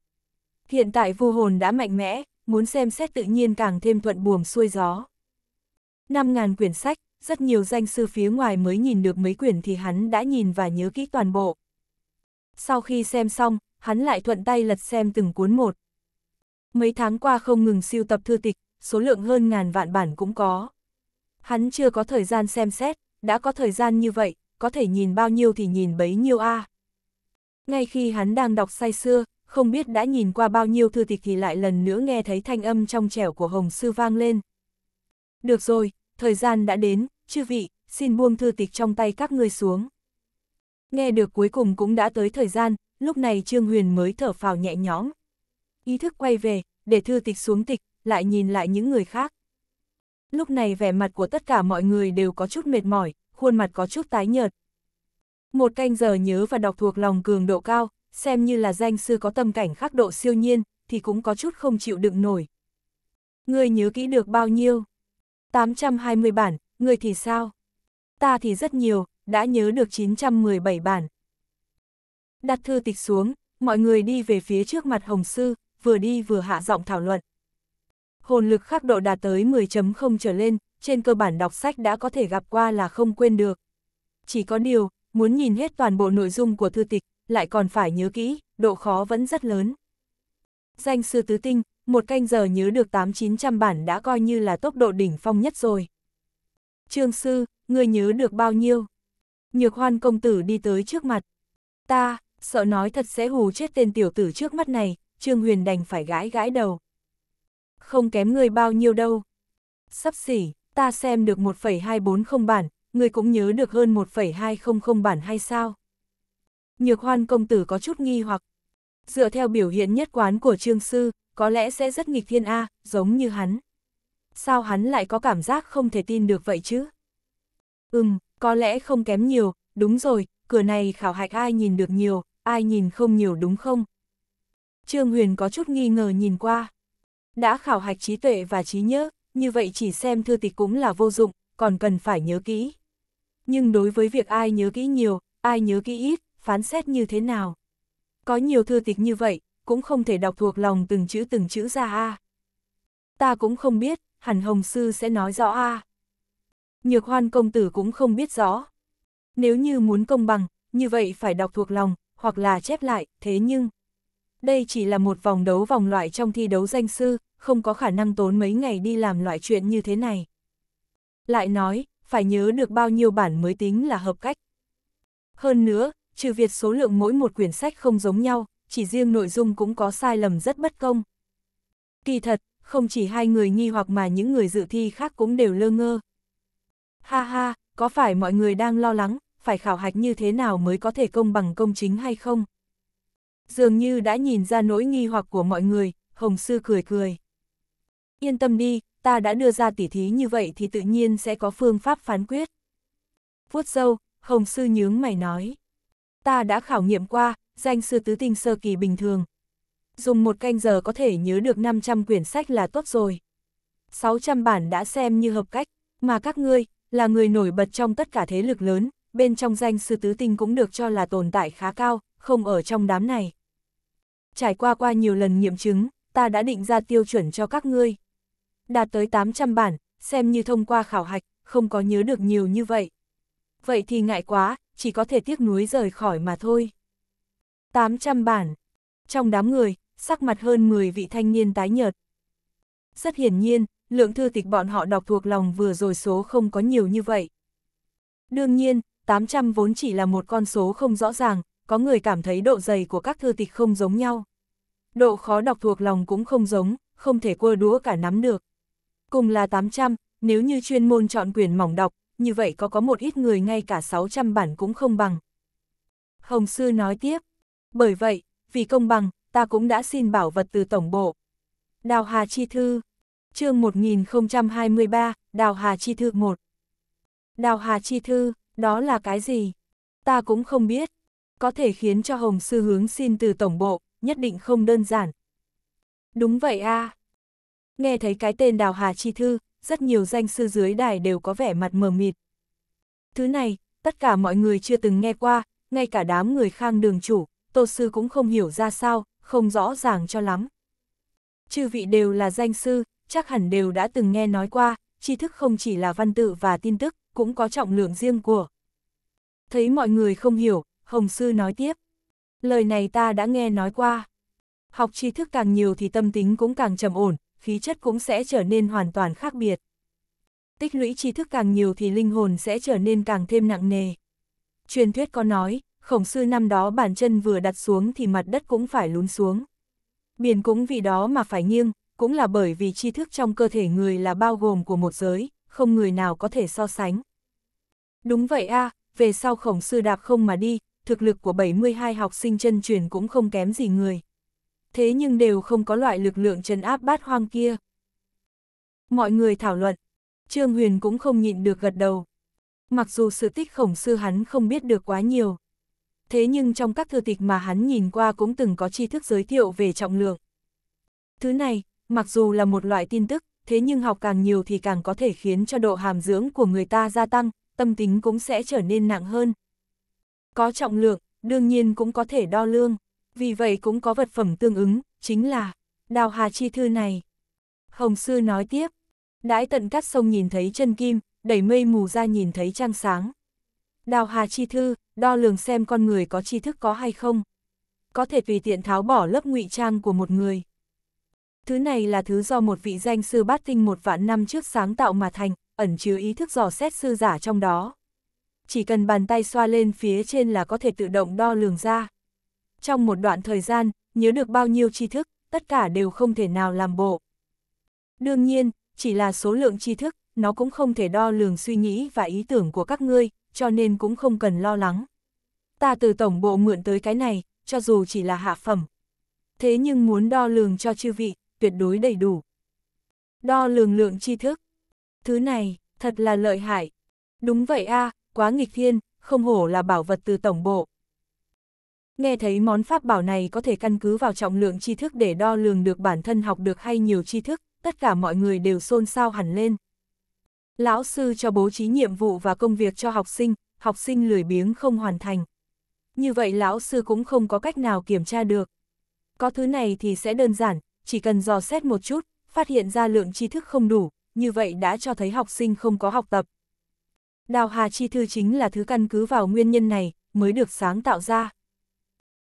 Hiện tại vô hồn đã mạnh mẽ, muốn xem xét tự nhiên càng thêm thuận buồm xuôi gió. 5.000 quyển sách, rất nhiều danh sư phía ngoài mới nhìn được mấy quyển thì hắn đã nhìn và nhớ kỹ toàn bộ. Sau khi xem xong, hắn lại thuận tay lật xem từng cuốn một. Mấy tháng qua không ngừng siêu tập thư tịch, số lượng hơn ngàn vạn bản cũng có. Hắn chưa có thời gian xem xét, đã có thời gian như vậy, có thể nhìn bao nhiêu thì nhìn bấy nhiêu a. À. Ngay khi hắn đang đọc say xưa, không biết đã nhìn qua bao nhiêu thư tịch thì lại lần nữa nghe thấy thanh âm trong trẻo của Hồng Sư vang lên. Được rồi, thời gian đã đến, chư vị, xin buông thư tịch trong tay các ngươi xuống. Nghe được cuối cùng cũng đã tới thời gian, lúc này Trương Huyền mới thở phào nhẹ nhõm. Ý thức quay về, để thư tịch xuống tịch, lại nhìn lại những người khác. Lúc này vẻ mặt của tất cả mọi người đều có chút mệt mỏi, khuôn mặt có chút tái nhợt. Một canh giờ nhớ và đọc thuộc lòng cường độ cao, xem như là danh sư có tâm cảnh khắc độ siêu nhiên, thì cũng có chút không chịu đựng nổi. Ngươi nhớ kỹ được bao nhiêu? 820 bản, ngươi thì sao? Ta thì rất nhiều, đã nhớ được 917 bản. Đặt thư tịch xuống, mọi người đi về phía trước mặt Hồng Sư, vừa đi vừa hạ giọng thảo luận. Hồn lực khắc độ đạt tới 10.0 trở lên, trên cơ bản đọc sách đã có thể gặp qua là không quên được. Chỉ có điều, muốn nhìn hết toàn bộ nội dung của thư tịch, lại còn phải nhớ kỹ, độ khó vẫn rất lớn. Danh sư tứ tinh, một canh giờ nhớ được 8-900 bản đã coi như là tốc độ đỉnh phong nhất rồi. Trương sư, ngươi nhớ được bao nhiêu? Nhược hoan công tử đi tới trước mặt. Ta, sợ nói thật sẽ hù chết tên tiểu tử trước mắt này, Trương Huyền đành phải gãi gãi đầu. Không kém người bao nhiêu đâu. Sắp xỉ, ta xem được 1,240 bản, người cũng nhớ được hơn 1,200 bản hay sao? Nhược hoan công tử có chút nghi hoặc, dựa theo biểu hiện nhất quán của trương sư, có lẽ sẽ rất nghịch thiên A, giống như hắn. Sao hắn lại có cảm giác không thể tin được vậy chứ? Ừm, có lẽ không kém nhiều, đúng rồi, cửa này khảo hạch ai nhìn được nhiều, ai nhìn không nhiều đúng không? Trương Huyền có chút nghi ngờ nhìn qua. Đã khảo hạch trí tuệ và trí nhớ, như vậy chỉ xem thư tịch cũng là vô dụng, còn cần phải nhớ kỹ. Nhưng đối với việc ai nhớ kỹ nhiều, ai nhớ kỹ ít, phán xét như thế nào. Có nhiều thư tịch như vậy, cũng không thể đọc thuộc lòng từng chữ từng chữ ra a. Ta cũng không biết, hẳn Hồng Sư sẽ nói rõ a. Nhược hoan công tử cũng không biết rõ. Nếu như muốn công bằng, như vậy phải đọc thuộc lòng, hoặc là chép lại, thế nhưng... Đây chỉ là một vòng đấu vòng loại trong thi đấu danh sư, không có khả năng tốn mấy ngày đi làm loại chuyện như thế này. Lại nói, phải nhớ được bao nhiêu bản mới tính là hợp cách. Hơn nữa, trừ việc số lượng mỗi một quyển sách không giống nhau, chỉ riêng nội dung cũng có sai lầm rất bất công. Kỳ thật, không chỉ hai người nghi hoặc mà những người dự thi khác cũng đều lơ ngơ. Ha ha, có phải mọi người đang lo lắng, phải khảo hạch như thế nào mới có thể công bằng công chính hay không? Dường như đã nhìn ra nỗi nghi hoặc của mọi người, Hồng Sư cười cười. Yên tâm đi, ta đã đưa ra tỉ thí như vậy thì tự nhiên sẽ có phương pháp phán quyết. Vuốt sâu, Hồng Sư nhướng mày nói ta đã khảo nghiệm qua, danh sư tứ tinh sơ kỳ bình thường. Dùng một canh giờ có thể nhớ được 500 quyển sách là tốt rồi. 600 bản đã xem như hợp cách, mà các ngươi, là người nổi bật trong tất cả thế lực lớn, bên trong danh sư tứ tinh cũng được cho là tồn tại khá cao, không ở trong đám này. Trải qua qua nhiều lần nghiệm chứng, ta đã định ra tiêu chuẩn cho các ngươi. Đạt tới 800 bản, xem như thông qua khảo hạch, không có nhớ được nhiều như vậy. Vậy thì ngại quá, chỉ có thể tiếc nuối rời khỏi mà thôi. 800 bản. Trong đám người, sắc mặt hơn 10 vị thanh niên tái nhợt. Rất hiển nhiên, lượng thư tịch bọn họ đọc thuộc lòng vừa rồi số không có nhiều như vậy. Đương nhiên, 800 vốn chỉ là một con số không rõ ràng, có người cảm thấy độ dày của các thư tịch không giống nhau. Độ khó đọc thuộc lòng cũng không giống, không thể quơ đúa cả nắm được. Cùng là 800, nếu như chuyên môn chọn quyền mỏng đọc, như vậy có có một ít người ngay cả 600 bản cũng không bằng. Hồng Sư nói tiếp, bởi vậy, vì công bằng, ta cũng đã xin bảo vật từ Tổng Bộ. Đào Hà Chi Thư chương 1023, Đào Hà Chi Thư 1 Đào Hà Chi Thư, đó là cái gì? Ta cũng không biết. Có thể khiến cho Hồng Sư hướng xin từ Tổng Bộ, nhất định không đơn giản. Đúng vậy a à. Nghe thấy cái tên Đào Hà Chi Thư, rất nhiều danh sư dưới đài đều có vẻ mặt mờ mịt. Thứ này, tất cả mọi người chưa từng nghe qua, ngay cả đám người khang đường chủ, tô sư cũng không hiểu ra sao, không rõ ràng cho lắm. Chư vị đều là danh sư, chắc hẳn đều đã từng nghe nói qua, tri thức không chỉ là văn tự và tin tức, cũng có trọng lượng riêng của. Thấy mọi người không hiểu, Hồng Sư nói tiếp. Lời này ta đã nghe nói qua. Học tri thức càng nhiều thì tâm tính cũng càng trầm ổn, khí chất cũng sẽ trở nên hoàn toàn khác biệt. Tích lũy tri thức càng nhiều thì linh hồn sẽ trở nên càng thêm nặng nề. Truyền thuyết có nói, khổng sư năm đó bàn chân vừa đặt xuống thì mặt đất cũng phải lún xuống. Biển cũng vì đó mà phải nghiêng, cũng là bởi vì tri thức trong cơ thể người là bao gồm của một giới, không người nào có thể so sánh. Đúng vậy a, về sau khổng sư đạp không mà đi, thực lực của 72 học sinh chân truyền cũng không kém gì người, thế nhưng đều không có loại lực lượng chấn áp bát hoang kia. Mọi người thảo luận, Trương Huyền cũng không nhịn được gật đầu. Mặc dù sự tích khổng sư hắn không biết được quá nhiều, thế nhưng trong các thư tịch mà hắn nhìn qua cũng từng có tri thức giới thiệu về trọng lượng. Thứ này, mặc dù là một loại tin tức, thế nhưng học càng nhiều thì càng có thể khiến cho độ hàm dưỡng của người ta gia tăng, tâm tính cũng sẽ trở nên nặng hơn. Có trọng lượng, đương nhiên cũng có thể đo lương vì vậy cũng có vật phẩm tương ứng, chính là đào hà chi thư này. Hồng Sư nói tiếp, đãi tận cắt sông nhìn thấy chân kim, đẩy mây mù ra nhìn thấy trăng sáng. Đào hà chi thư, đo lường xem con người có tri thức có hay không. Có thể vì tiện tháo bỏ lớp ngụy trang của một người. Thứ này là thứ do một vị danh sư bát tinh một vạn năm trước sáng tạo mà thành, ẩn chứa ý thức dò xét sư giả trong đó. Chỉ cần bàn tay xoa lên phía trên là có thể tự động đo lường ra trong một đoạn thời gian, nhớ được bao nhiêu tri thức, tất cả đều không thể nào làm bộ. Đương nhiên, chỉ là số lượng tri thức, nó cũng không thể đo lường suy nghĩ và ý tưởng của các ngươi, cho nên cũng không cần lo lắng. Ta từ tổng bộ mượn tới cái này, cho dù chỉ là hạ phẩm. Thế nhưng muốn đo lường cho chư vị, tuyệt đối đầy đủ. Đo lường lượng tri thức. Thứ này, thật là lợi hại. Đúng vậy a à, quá nghịch thiên, không hổ là bảo vật từ tổng bộ. Nghe thấy món pháp bảo này có thể căn cứ vào trọng lượng tri thức để đo lường được bản thân học được hay nhiều tri thức, tất cả mọi người đều xôn xao hẳn lên. Lão sư cho bố trí nhiệm vụ và công việc cho học sinh, học sinh lười biếng không hoàn thành. Như vậy lão sư cũng không có cách nào kiểm tra được. Có thứ này thì sẽ đơn giản, chỉ cần dò xét một chút, phát hiện ra lượng tri thức không đủ, như vậy đã cho thấy học sinh không có học tập. Đào Hà Chi Thư chính là thứ căn cứ vào nguyên nhân này, mới được sáng tạo ra.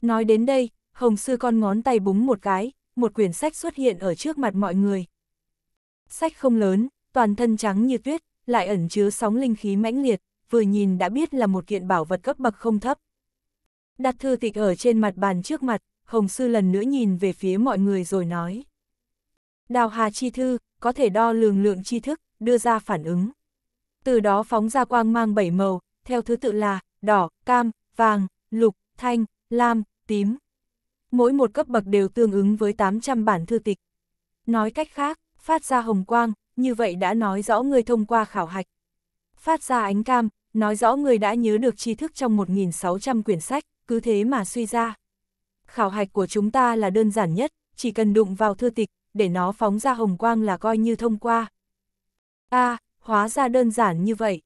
Nói đến đây, Hồng Sư con ngón tay búng một cái, một quyển sách xuất hiện ở trước mặt mọi người. Sách không lớn, toàn thân trắng như tuyết, lại ẩn chứa sóng linh khí mãnh liệt, vừa nhìn đã biết là một kiện bảo vật cấp bậc không thấp. Đặt thư tịch ở trên mặt bàn trước mặt, Hồng Sư lần nữa nhìn về phía mọi người rồi nói. Đào hà chi thư, có thể đo lường lượng tri thức, đưa ra phản ứng. Từ đó phóng ra quang mang bảy màu, theo thứ tự là đỏ, cam, vàng, lục, thanh, lam, tím. Mỗi một cấp bậc đều tương ứng với 800 bản thư tịch. Nói cách khác, phát ra hồng quang, như vậy đã nói rõ người thông qua khảo hạch. Phát ra ánh cam, nói rõ người đã nhớ được tri thức trong 1.600 quyển sách, cứ thế mà suy ra. Khảo hạch của chúng ta là đơn giản nhất, chỉ cần đụng vào thư tịch, để nó phóng ra hồng quang là coi như thông qua. a à, hóa ra đơn giản như vậy.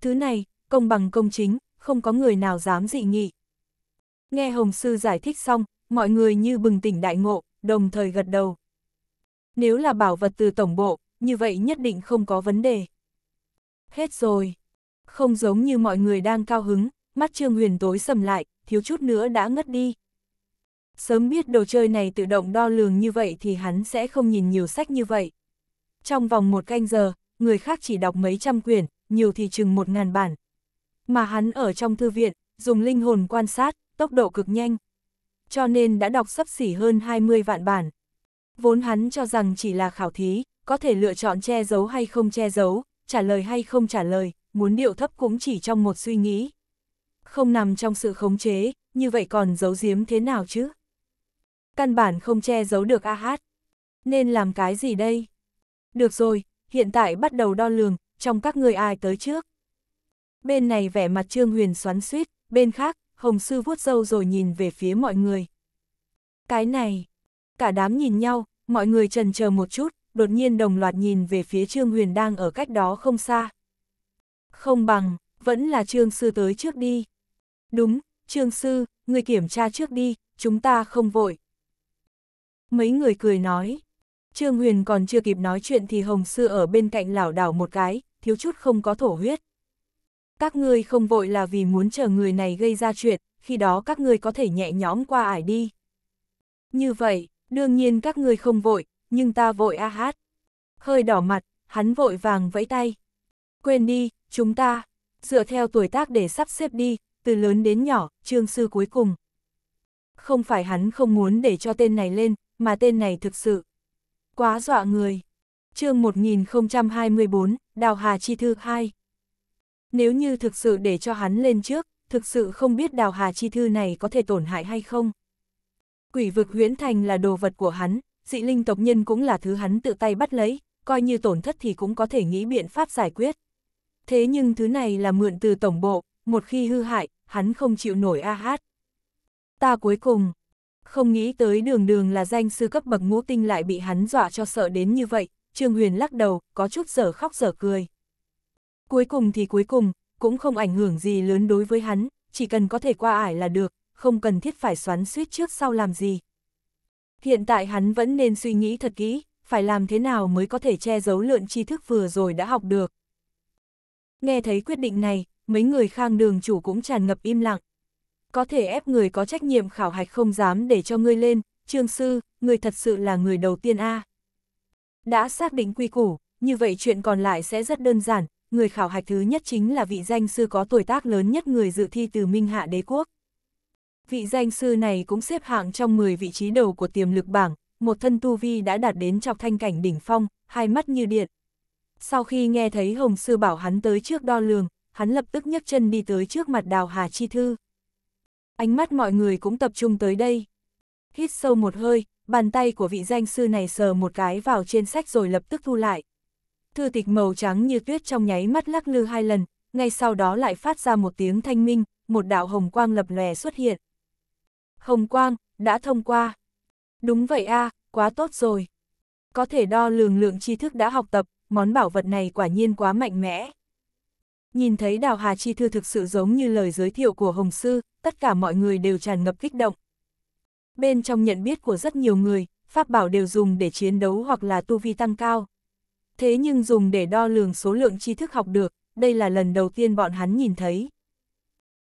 Thứ này, công bằng công chính, không có người nào dám dị nghị. Nghe Hồng Sư giải thích xong, mọi người như bừng tỉnh đại ngộ, đồng thời gật đầu. Nếu là bảo vật từ tổng bộ, như vậy nhất định không có vấn đề. Hết rồi. Không giống như mọi người đang cao hứng, mắt Trương Huyền tối sầm lại, thiếu chút nữa đã ngất đi. Sớm biết đồ chơi này tự động đo lường như vậy thì hắn sẽ không nhìn nhiều sách như vậy. Trong vòng một canh giờ, người khác chỉ đọc mấy trăm quyển, nhiều thì chừng một ngàn bản. Mà hắn ở trong thư viện, dùng linh hồn quan sát, tốc độ cực nhanh. Cho nên đã đọc sắp xỉ hơn 20 vạn bản. Vốn hắn cho rằng chỉ là khảo thí, có thể lựa chọn che giấu hay không che giấu, trả lời hay không trả lời, muốn điệu thấp cũng chỉ trong một suy nghĩ. Không nằm trong sự khống chế, như vậy còn giấu giếm thế nào chứ? Căn bản không che giấu được ah, Nên làm cái gì đây? Được rồi, hiện tại bắt đầu đo lường, trong các người ai tới trước. Bên này vẻ mặt Trương Huyền xoắn suýt, bên khác, Hồng Sư vuốt râu rồi nhìn về phía mọi người. Cái này, cả đám nhìn nhau, mọi người trần chờ một chút, đột nhiên đồng loạt nhìn về phía Trương Huyền đang ở cách đó không xa. Không bằng, vẫn là Trương Sư tới trước đi. Đúng, Trương Sư, người kiểm tra trước đi, chúng ta không vội. Mấy người cười nói. Trương Huyền còn chưa kịp nói chuyện thì Hồng Sư ở bên cạnh lảo đảo một cái, thiếu chút không có thổ huyết. Các ngươi không vội là vì muốn chờ người này gây ra chuyện, khi đó các ngươi có thể nhẹ nhõm qua ải đi. Như vậy, đương nhiên các ngươi không vội, nhưng ta vội a hát. Hơi đỏ mặt, hắn vội vàng vẫy tay. Quên đi, chúng ta, dựa theo tuổi tác để sắp xếp đi, từ lớn đến nhỏ, trương sư cuối cùng. Không phải hắn không muốn để cho tên này lên, mà tên này thực sự. Quá dọa người. chương 1024, Đào Hà Chi Thư 2 nếu như thực sự để cho hắn lên trước, thực sự không biết đào hà chi thư này có thể tổn hại hay không. Quỷ vực huyễn thành là đồ vật của hắn, dị linh tộc nhân cũng là thứ hắn tự tay bắt lấy, coi như tổn thất thì cũng có thể nghĩ biện pháp giải quyết. Thế nhưng thứ này là mượn từ tổng bộ, một khi hư hại, hắn không chịu nổi a hát. Ta cuối cùng, không nghĩ tới đường đường là danh sư cấp bậc ngũ tinh lại bị hắn dọa cho sợ đến như vậy, Trương Huyền lắc đầu, có chút giở khóc giở cười. Cuối cùng thì cuối cùng, cũng không ảnh hưởng gì lớn đối với hắn, chỉ cần có thể qua ải là được, không cần thiết phải xoắn suýt trước sau làm gì. Hiện tại hắn vẫn nên suy nghĩ thật kỹ, phải làm thế nào mới có thể che giấu lượn tri thức vừa rồi đã học được. Nghe thấy quyết định này, mấy người khang đường chủ cũng tràn ngập im lặng. Có thể ép người có trách nhiệm khảo hạch không dám để cho ngươi lên, trương sư, người thật sự là người đầu tiên a Đã xác định quy củ, như vậy chuyện còn lại sẽ rất đơn giản, người khảo hạch thứ nhất chính là vị danh sư có tuổi tác lớn nhất người dự thi từ Minh Hạ Đế Quốc. Vị danh sư này cũng xếp hạng trong 10 vị trí đầu của tiềm lực bảng, một thân tu vi đã đạt đến trọc thanh cảnh đỉnh phong, hai mắt như điện. Sau khi nghe thấy Hồng Sư bảo hắn tới trước đo lường, hắn lập tức nhấc chân đi tới trước mặt đào Hà Chi Thư. Ánh mắt mọi người cũng tập trung tới đây. Hít sâu một hơi, bàn tay của vị danh sư này sờ một cái vào trên sách rồi lập tức thu lại, thư tịch màu trắng như tuyết trong nháy mắt lắc lư hai lần, ngay sau đó lại phát ra một tiếng thanh minh, một đạo hồng quang lập lòe xuất hiện. Hồng quang, đã thông qua. Đúng vậy a, à, quá tốt rồi. Có thể đo lường lượng tri thức đã học tập, món bảo vật này quả nhiên quá mạnh mẽ. Nhìn thấy đào hà chi thư thực sự giống như lời giới thiệu của Hồng Sư, tất cả mọi người đều tràn ngập kích động. Bên trong nhận biết của rất nhiều người, pháp bảo đều dùng để chiến đấu hoặc là tu vi tăng cao thế nhưng dùng để đo lường số lượng tri thức học được, đây là lần đầu tiên bọn hắn nhìn thấy.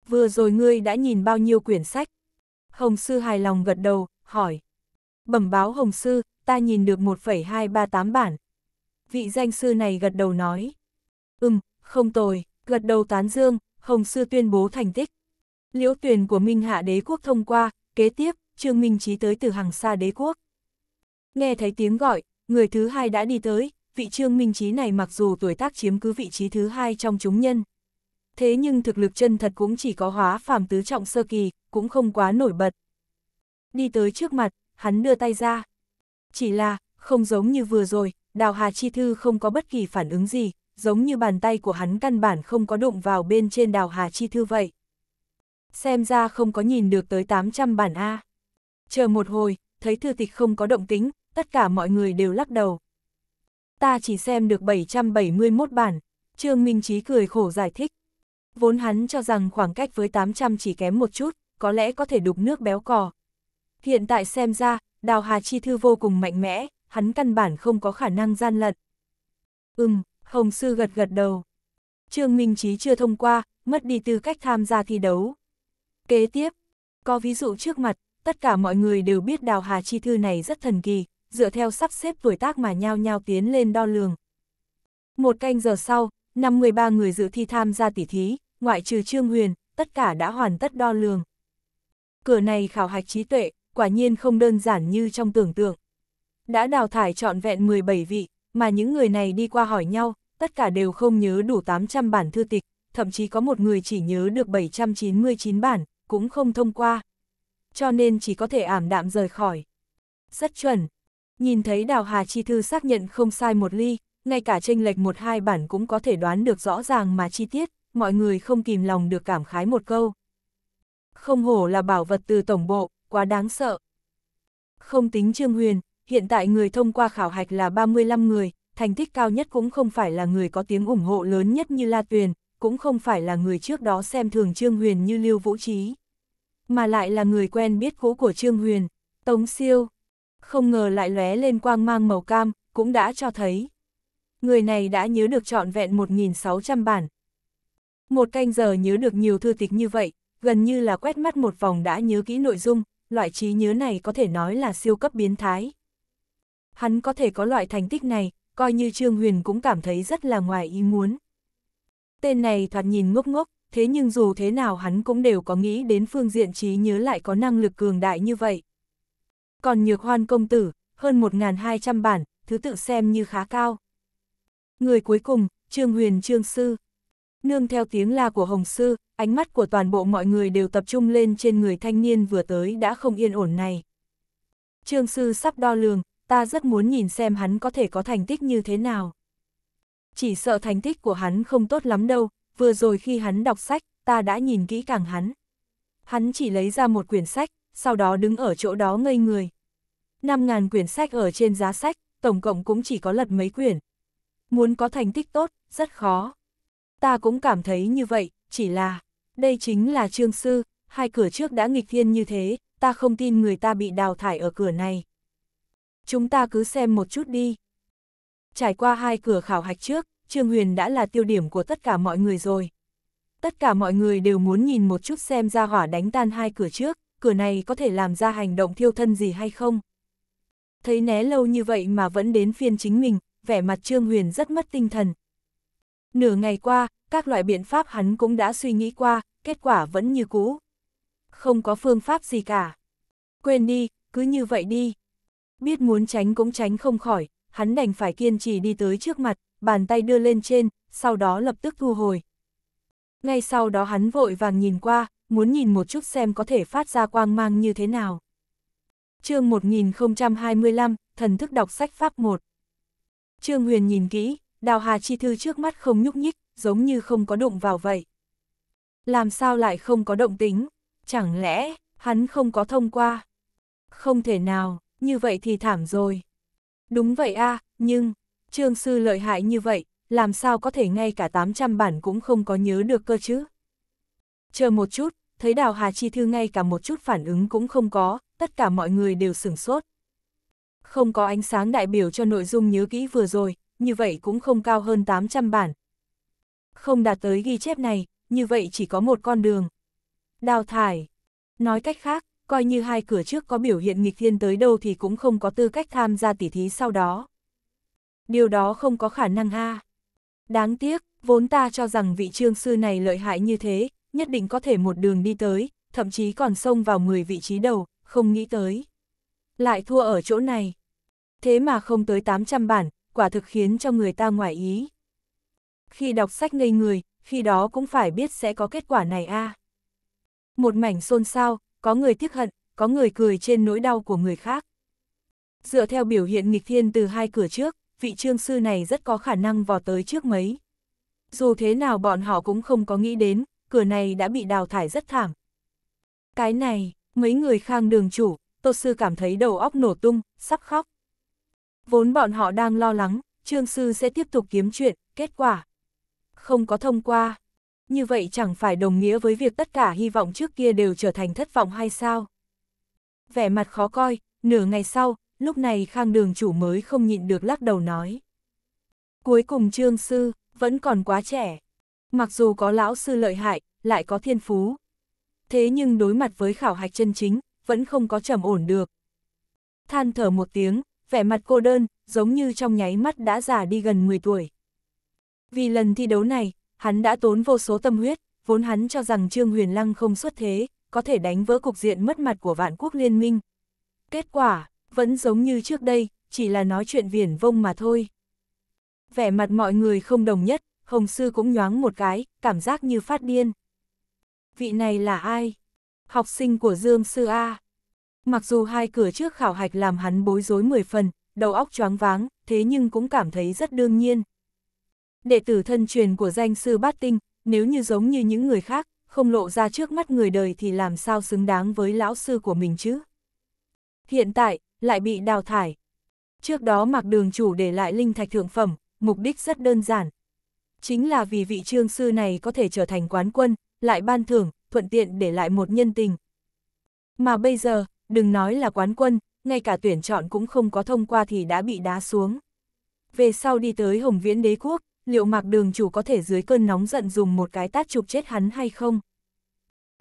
Vừa rồi ngươi đã nhìn bao nhiêu quyển sách? Hồng Sư hài lòng gật đầu, hỏi. Bẩm báo Hồng Sư, ta nhìn được 1,238 bản. Vị danh sư này gật đầu nói. Ừm, không tồi, gật đầu tán dương, Hồng Sư tuyên bố thành tích. Liễu tuyển của Minh Hạ Đế Quốc thông qua, kế tiếp, Trương Minh Trí tới từ hàng xa đế quốc. Nghe thấy tiếng gọi, người thứ hai đã đi tới, vị Trương Minh Chí này mặc dù tuổi tác chiếm cứ vị trí thứ hai trong chúng nhân. Thế nhưng thực lực chân thật cũng chỉ có hóa phàm tứ trọng sơ kỳ, cũng không quá nổi bật. Đi tới trước mặt, hắn đưa tay ra. Chỉ là, không giống như vừa rồi, Đào Hà Chi Thư không có bất kỳ phản ứng gì, giống như bàn tay của hắn căn bản không có đụng vào bên trên Đào Hà Chi Thư vậy. Xem ra không có nhìn được tới 800 bản A. Chờ một hồi, thấy thư tịch không có động tính, tất cả mọi người đều lắc đầu ta chỉ xem được 771 bản. Trương Minh Trí cười khổ giải thích. Vốn hắn cho rằng khoảng cách với 800 chỉ kém một chút, có lẽ có thể đục nước béo cò. Hiện tại xem ra, Đào Hà Chi Thư vô cùng mạnh mẽ, hắn căn bản không có khả năng gian lận. Ừm, Hồng Sư gật gật đầu. Trương Minh Trí chưa thông qua, mất đi tư cách tham gia thi đấu. Kế tiếp, có ví dụ trước mặt, tất cả mọi người đều biết Đào Hà Chi Thư này rất thần kỳ, dựa theo sắp xếp tuổi tác mà nhao nhao tiến lên đo lường. Một canh giờ sau, 53 người dự thi tham gia tỉ thí, ngoại trừ Trương Huyền, tất cả đã hoàn tất đo lường. Cửa này khảo hạch trí tuệ, quả nhiên không đơn giản như trong tưởng tượng. Đã đào thải trọn vẹn 17 vị, mà những người này đi qua hỏi nhau, tất cả đều không nhớ đủ 800 bản thư tịch, thậm chí có một người chỉ nhớ được 799 bản, cũng không thông qua. Cho nên chỉ có thể ảm đạm rời khỏi. Rất chuẩn, Nhìn thấy Đào Hà Chi Thư xác nhận không sai một ly, ngay cả tranh lệch một hai bản cũng có thể đoán được rõ ràng mà chi tiết, mọi người không kìm lòng được cảm khái một câu. Không hổ là bảo vật từ tổng bộ, quá đáng sợ. Không tính Trương Huyền, hiện tại người thông qua khảo hạch là 35 người, thành tích cao nhất cũng không phải là người có tiếng ủng hộ lớn nhất như La Tuyền, cũng không phải là người trước đó xem thường Trương Huyền như Lưu Vũ Trí, mà lại là người quen biết cũ của Trương Huyền, Tống Siêu, không ngờ lại lóe lên quang mang màu cam, cũng đã cho thấy. Người này đã nhớ được trọn vẹn 1.600 bản. Một canh giờ nhớ được nhiều thư tịch như vậy, gần như là quét mắt một vòng đã nhớ kỹ nội dung, loại trí nhớ này có thể nói là siêu cấp biến thái. Hắn có thể có loại thành tích này, coi như Trương Huyền cũng cảm thấy rất là ngoài ý muốn. Tên này thoạt nhìn ngốc ngốc, thế nhưng dù thế nào hắn cũng đều có nghĩ đến phương diện trí nhớ lại có năng lực cường đại như vậy. Còn nhược hoan công tử, hơn 1.200 bản, thứ tự xem như khá cao. Người cuối cùng, Trương Huyền Trương Sư. Nương theo tiếng la của Hồng Sư, ánh mắt của toàn bộ mọi người đều tập trung lên trên người thanh niên vừa tới đã không yên ổn này. Trương Sư sắp đo lường, ta rất muốn nhìn xem hắn có thể có thành tích như thế nào. Chỉ sợ thành tích của hắn không tốt lắm đâu, vừa rồi khi hắn đọc sách, ta đã nhìn kỹ càng hắn. Hắn chỉ lấy ra một quyển sách, sau đó đứng ở chỗ đó ngây người. 5.000 quyển sách ở trên giá sách, tổng cộng cũng chỉ có lật mấy quyển. Muốn có thành tích tốt, rất khó. Ta cũng cảm thấy như vậy, chỉ là, đây chính là trương sư, hai cửa trước đã nghịch thiên như thế, ta không tin người ta bị đào thải ở cửa này. Chúng ta cứ xem một chút đi. Trải qua hai cửa khảo hạch trước, Trương Huyền đã là tiêu điểm của tất cả mọi người rồi. Tất cả mọi người đều muốn nhìn một chút xem ra hỏa đánh tan hai cửa trước, cửa này có thể làm ra hành động thiêu thân gì hay không. Thấy né lâu như vậy mà vẫn đến phiên chính mình, vẻ mặt Trương Huyền rất mất tinh thần. Nửa ngày qua, các loại biện pháp hắn cũng đã suy nghĩ qua, kết quả vẫn như cũ. Không có phương pháp gì cả. Quên đi, cứ như vậy đi. Biết muốn tránh cũng tránh không khỏi, hắn đành phải kiên trì đi tới trước mặt, bàn tay đưa lên trên, sau đó lập tức thu hồi. Ngay sau đó hắn vội vàng nhìn qua, muốn nhìn một chút xem có thể phát ra quang mang như thế nào. chương 1025, Thần thức đọc sách Pháp 1 Trương Huyền nhìn kỹ, đào hà chi thư trước mắt không nhúc nhích, giống như không có động vào vậy. Làm sao lại không có động tính? Chẳng lẽ, hắn không có thông qua? Không thể nào, như vậy thì thảm rồi. Đúng vậy a à, nhưng, trương sư lợi hại như vậy, làm sao có thể ngay cả 800 bản cũng không có nhớ được cơ chứ? Chờ một chút, thấy Đào Hà Chi Thư ngay cả một chút phản ứng cũng không có, tất cả mọi người đều sửng sốt. Không có ánh sáng đại biểu cho nội dung nhớ kỹ vừa rồi, như vậy cũng không cao hơn 800 bản. Không đạt tới ghi chép này, như vậy chỉ có một con đường. Đào thải. Nói cách khác, coi như hai cửa trước có biểu hiện nghịch thiên tới đâu thì cũng không có tư cách tham gia tỉ thí sau đó. Điều đó không có khả năng ha. Đáng tiếc, vốn ta cho rằng vị trương sư này lợi hại như thế, nhất định có thể một đường đi tới, thậm chí còn xông vào 10 vị trí đầu, không nghĩ tới. Lại thua ở chỗ này. Thế mà không tới 800 bản, quả thực khiến cho người ta ngoại ý. Khi đọc sách ngây người, khi đó cũng phải biết sẽ có kết quả này a. À. Một mảnh xôn xao, có người tiếc hận, có người cười trên nỗi đau của người khác. Dựa theo biểu hiện nghịch thiên từ hai cửa trước, vị trương sư này rất có khả năng vò tới trước mấy. Dù thế nào bọn họ cũng không có nghĩ đến, cửa này đã bị đào thải rất thảm. Cái này, mấy người khang đường chủ, tô sư cảm thấy đầu óc nổ tung, sắp khóc. Vốn bọn họ đang lo lắng, trương sư sẽ tiếp tục kiếm chuyện, kết quả. Không có thông qua. Như vậy chẳng phải đồng nghĩa với việc tất cả hy vọng trước kia đều trở thành thất vọng hay sao? Vẻ mặt khó coi, nửa ngày sau, lúc này khang đường chủ mới không nhịn được lắc đầu nói. Cuối cùng trương sư, vẫn còn quá trẻ. Mặc dù có lão sư lợi hại, lại có thiên phú. Thế nhưng đối mặt với khảo hạch chân chính, vẫn không có trầm ổn được. Than thở một tiếng, vẻ mặt cô đơn, giống như trong nháy mắt đã già đi gần 10 tuổi. Vì lần thi đấu này, hắn đã tốn vô số tâm huyết, vốn hắn cho rằng Trương Huyền Lăng không xuất thế, có thể đánh vỡ cục diện mất mặt của vạn quốc liên minh. Kết quả, vẫn giống như trước đây, chỉ là nói chuyện viển vông mà thôi. Vẻ mặt mọi người không đồng nhất, Hồng Sư cũng nhoáng một cái, cảm giác như phát điên. Vị này là ai? Học sinh của Dương Sư A. Mặc dù hai cửa trước khảo hạch làm hắn bối rối mười phần, đầu óc choáng váng, thế nhưng cũng cảm thấy rất đương nhiên. Đệ tử thân truyền của danh sư Bát Tinh, nếu như giống như những người khác, không lộ ra trước mắt người đời thì làm sao xứng đáng với lão sư của mình chứ? Hiện tại, lại bị đào thải. Trước đó mặc đường chủ để lại linh thạch thượng phẩm, mục đích rất đơn giản, chính là vì vị trương sư này có thể trở thành quán quân, lại ban thưởng, thuận tiện để lại một nhân tình. Mà bây giờ, đừng nói là quán quân, ngay cả tuyển chọn cũng không có thông qua thì đã bị đá xuống. Về sau đi tới Hồng Viễn Đế Quốc, liệu mạc đường chủ có thể dưới cơn nóng giận dùng một cái tát chụp chết hắn hay không?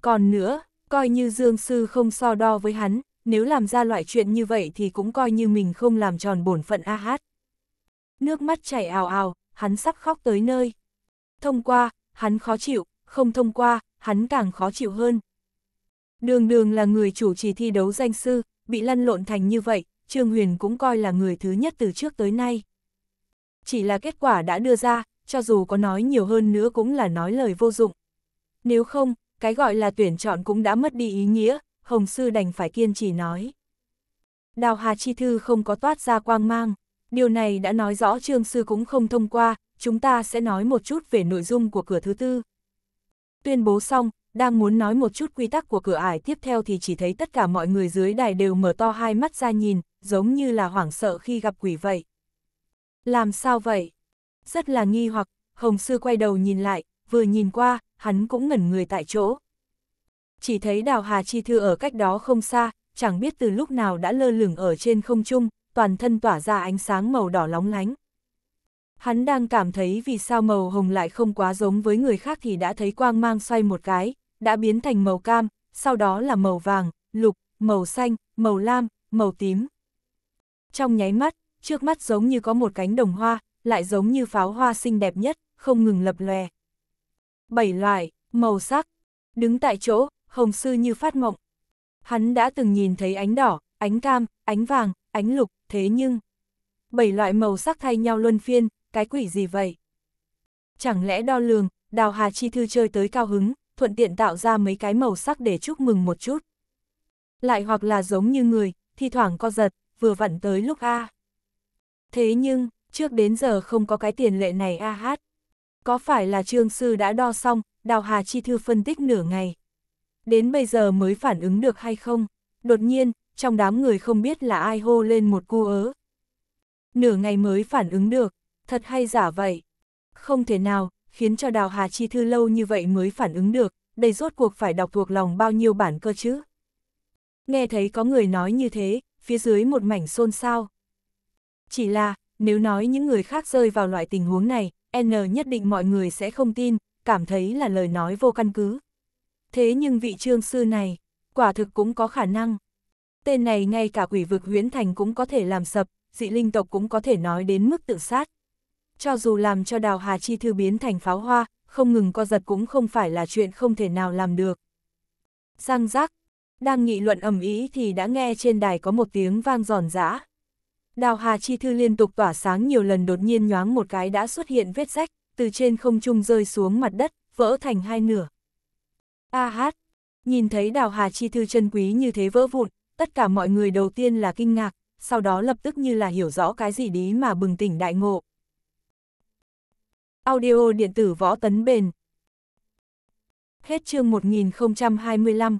Còn nữa, coi như Dương Sư không so đo với hắn, nếu làm ra loại chuyện như vậy thì cũng coi như mình không làm tròn bổn phận a hát. Nước mắt chảy ào ào, hắn sắp khóc tới nơi. Thông qua, hắn khó chịu, không thông qua, hắn càng khó chịu hơn. Đường đường là người chủ trì thi đấu danh sư, bị lăn lộn thành như vậy, Trương Huyền cũng coi là người thứ nhất từ trước tới nay. Chỉ là kết quả đã đưa ra, cho dù có nói nhiều hơn nữa cũng là nói lời vô dụng. Nếu không, cái gọi là tuyển chọn cũng đã mất đi ý nghĩa, Hồng Sư đành phải kiên trì nói. Đào Hà Chi Thư không có toát ra quang mang. Điều này đã nói rõ trương sư cũng không thông qua, chúng ta sẽ nói một chút về nội dung của cửa thứ tư. Tuyên bố xong, đang muốn nói một chút quy tắc của cửa ải tiếp theo thì chỉ thấy tất cả mọi người dưới đài đều mở to hai mắt ra nhìn, giống như là hoảng sợ khi gặp quỷ vậy. Làm sao vậy? Rất là nghi hoặc, Hồng Sư quay đầu nhìn lại, vừa nhìn qua, hắn cũng ngẩn người tại chỗ. Chỉ thấy đào Hà Chi Thư ở cách đó không xa, chẳng biết từ lúc nào đã lơ lửng ở trên không trung, toàn thân tỏa ra ánh sáng màu đỏ lóng lánh. Hắn đang cảm thấy vì sao màu hồng lại không quá giống với người khác thì đã thấy quang mang xoay một cái, đã biến thành màu cam, sau đó là màu vàng, lục, màu xanh, màu lam, màu tím. Trong nháy mắt, trước mắt giống như có một cánh đồng hoa, lại giống như pháo hoa xinh đẹp nhất, không ngừng lập lòe. Bảy loại, màu sắc, đứng tại chỗ, hồng sư như phát mộng. Hắn đã từng nhìn thấy ánh đỏ, ánh cam, ánh vàng, ánh lục, thế nhưng... Bảy loại màu sắc thay nhau luân phiên, cái quỷ gì vậy? Chẳng lẽ đo lường, đào hà chi thư chơi tới cao hứng, thuận tiện tạo ra mấy cái màu sắc để chúc mừng một chút. Lại hoặc là giống như người, thi thoảng co giật, vừa vặn tới lúc A. Thế nhưng, trước đến giờ không có cái tiền lệ này A hát. Có phải là trương sư đã đo xong, đào hà chi thư phân tích nửa ngày. Đến bây giờ mới phản ứng được hay không? Đột nhiên, trong đám người không biết là ai hô lên một cú ớ. Nửa ngày mới phản ứng được, thật hay giả vậy. Không thể nào, khiến cho Đào Hà Chi Thư lâu như vậy mới phản ứng được, đây rốt cuộc phải đọc thuộc lòng bao nhiêu bản cơ chứ. Nghe thấy có người nói như thế, phía dưới một mảnh xôn xao. Chỉ là, nếu nói những người khác rơi vào loại tình huống này, N nhất định mọi người sẽ không tin, cảm thấy là lời nói vô căn cứ. Thế nhưng vị trương sư này, quả thực cũng có khả năng tên này ngay cả quỷ vực huyễn thành cũng có thể làm sập, dị linh tộc cũng có thể nói đến mức tự sát. Cho dù làm cho đào hà chi thư biến thành pháo hoa, không ngừng co giật cũng không phải là chuyện không thể nào làm được. Giang giác, đang nghị luận ầm ý thì đã nghe trên đài có một tiếng vang giòn giã. Đào hà chi thư liên tục tỏa sáng nhiều lần đột nhiên nhoáng một cái đã xuất hiện vết rách, từ trên không trung rơi xuống mặt đất, vỡ thành hai nửa. A hát, nhìn thấy đào hà chi thư chân quý như thế vỡ vụn, tất cả mọi người đầu tiên là kinh ngạc, sau đó lập tức như là hiểu rõ cái gì đấy mà bừng tỉnh đại ngộ. Audio điện tử võ tấn bền Hết chương 1025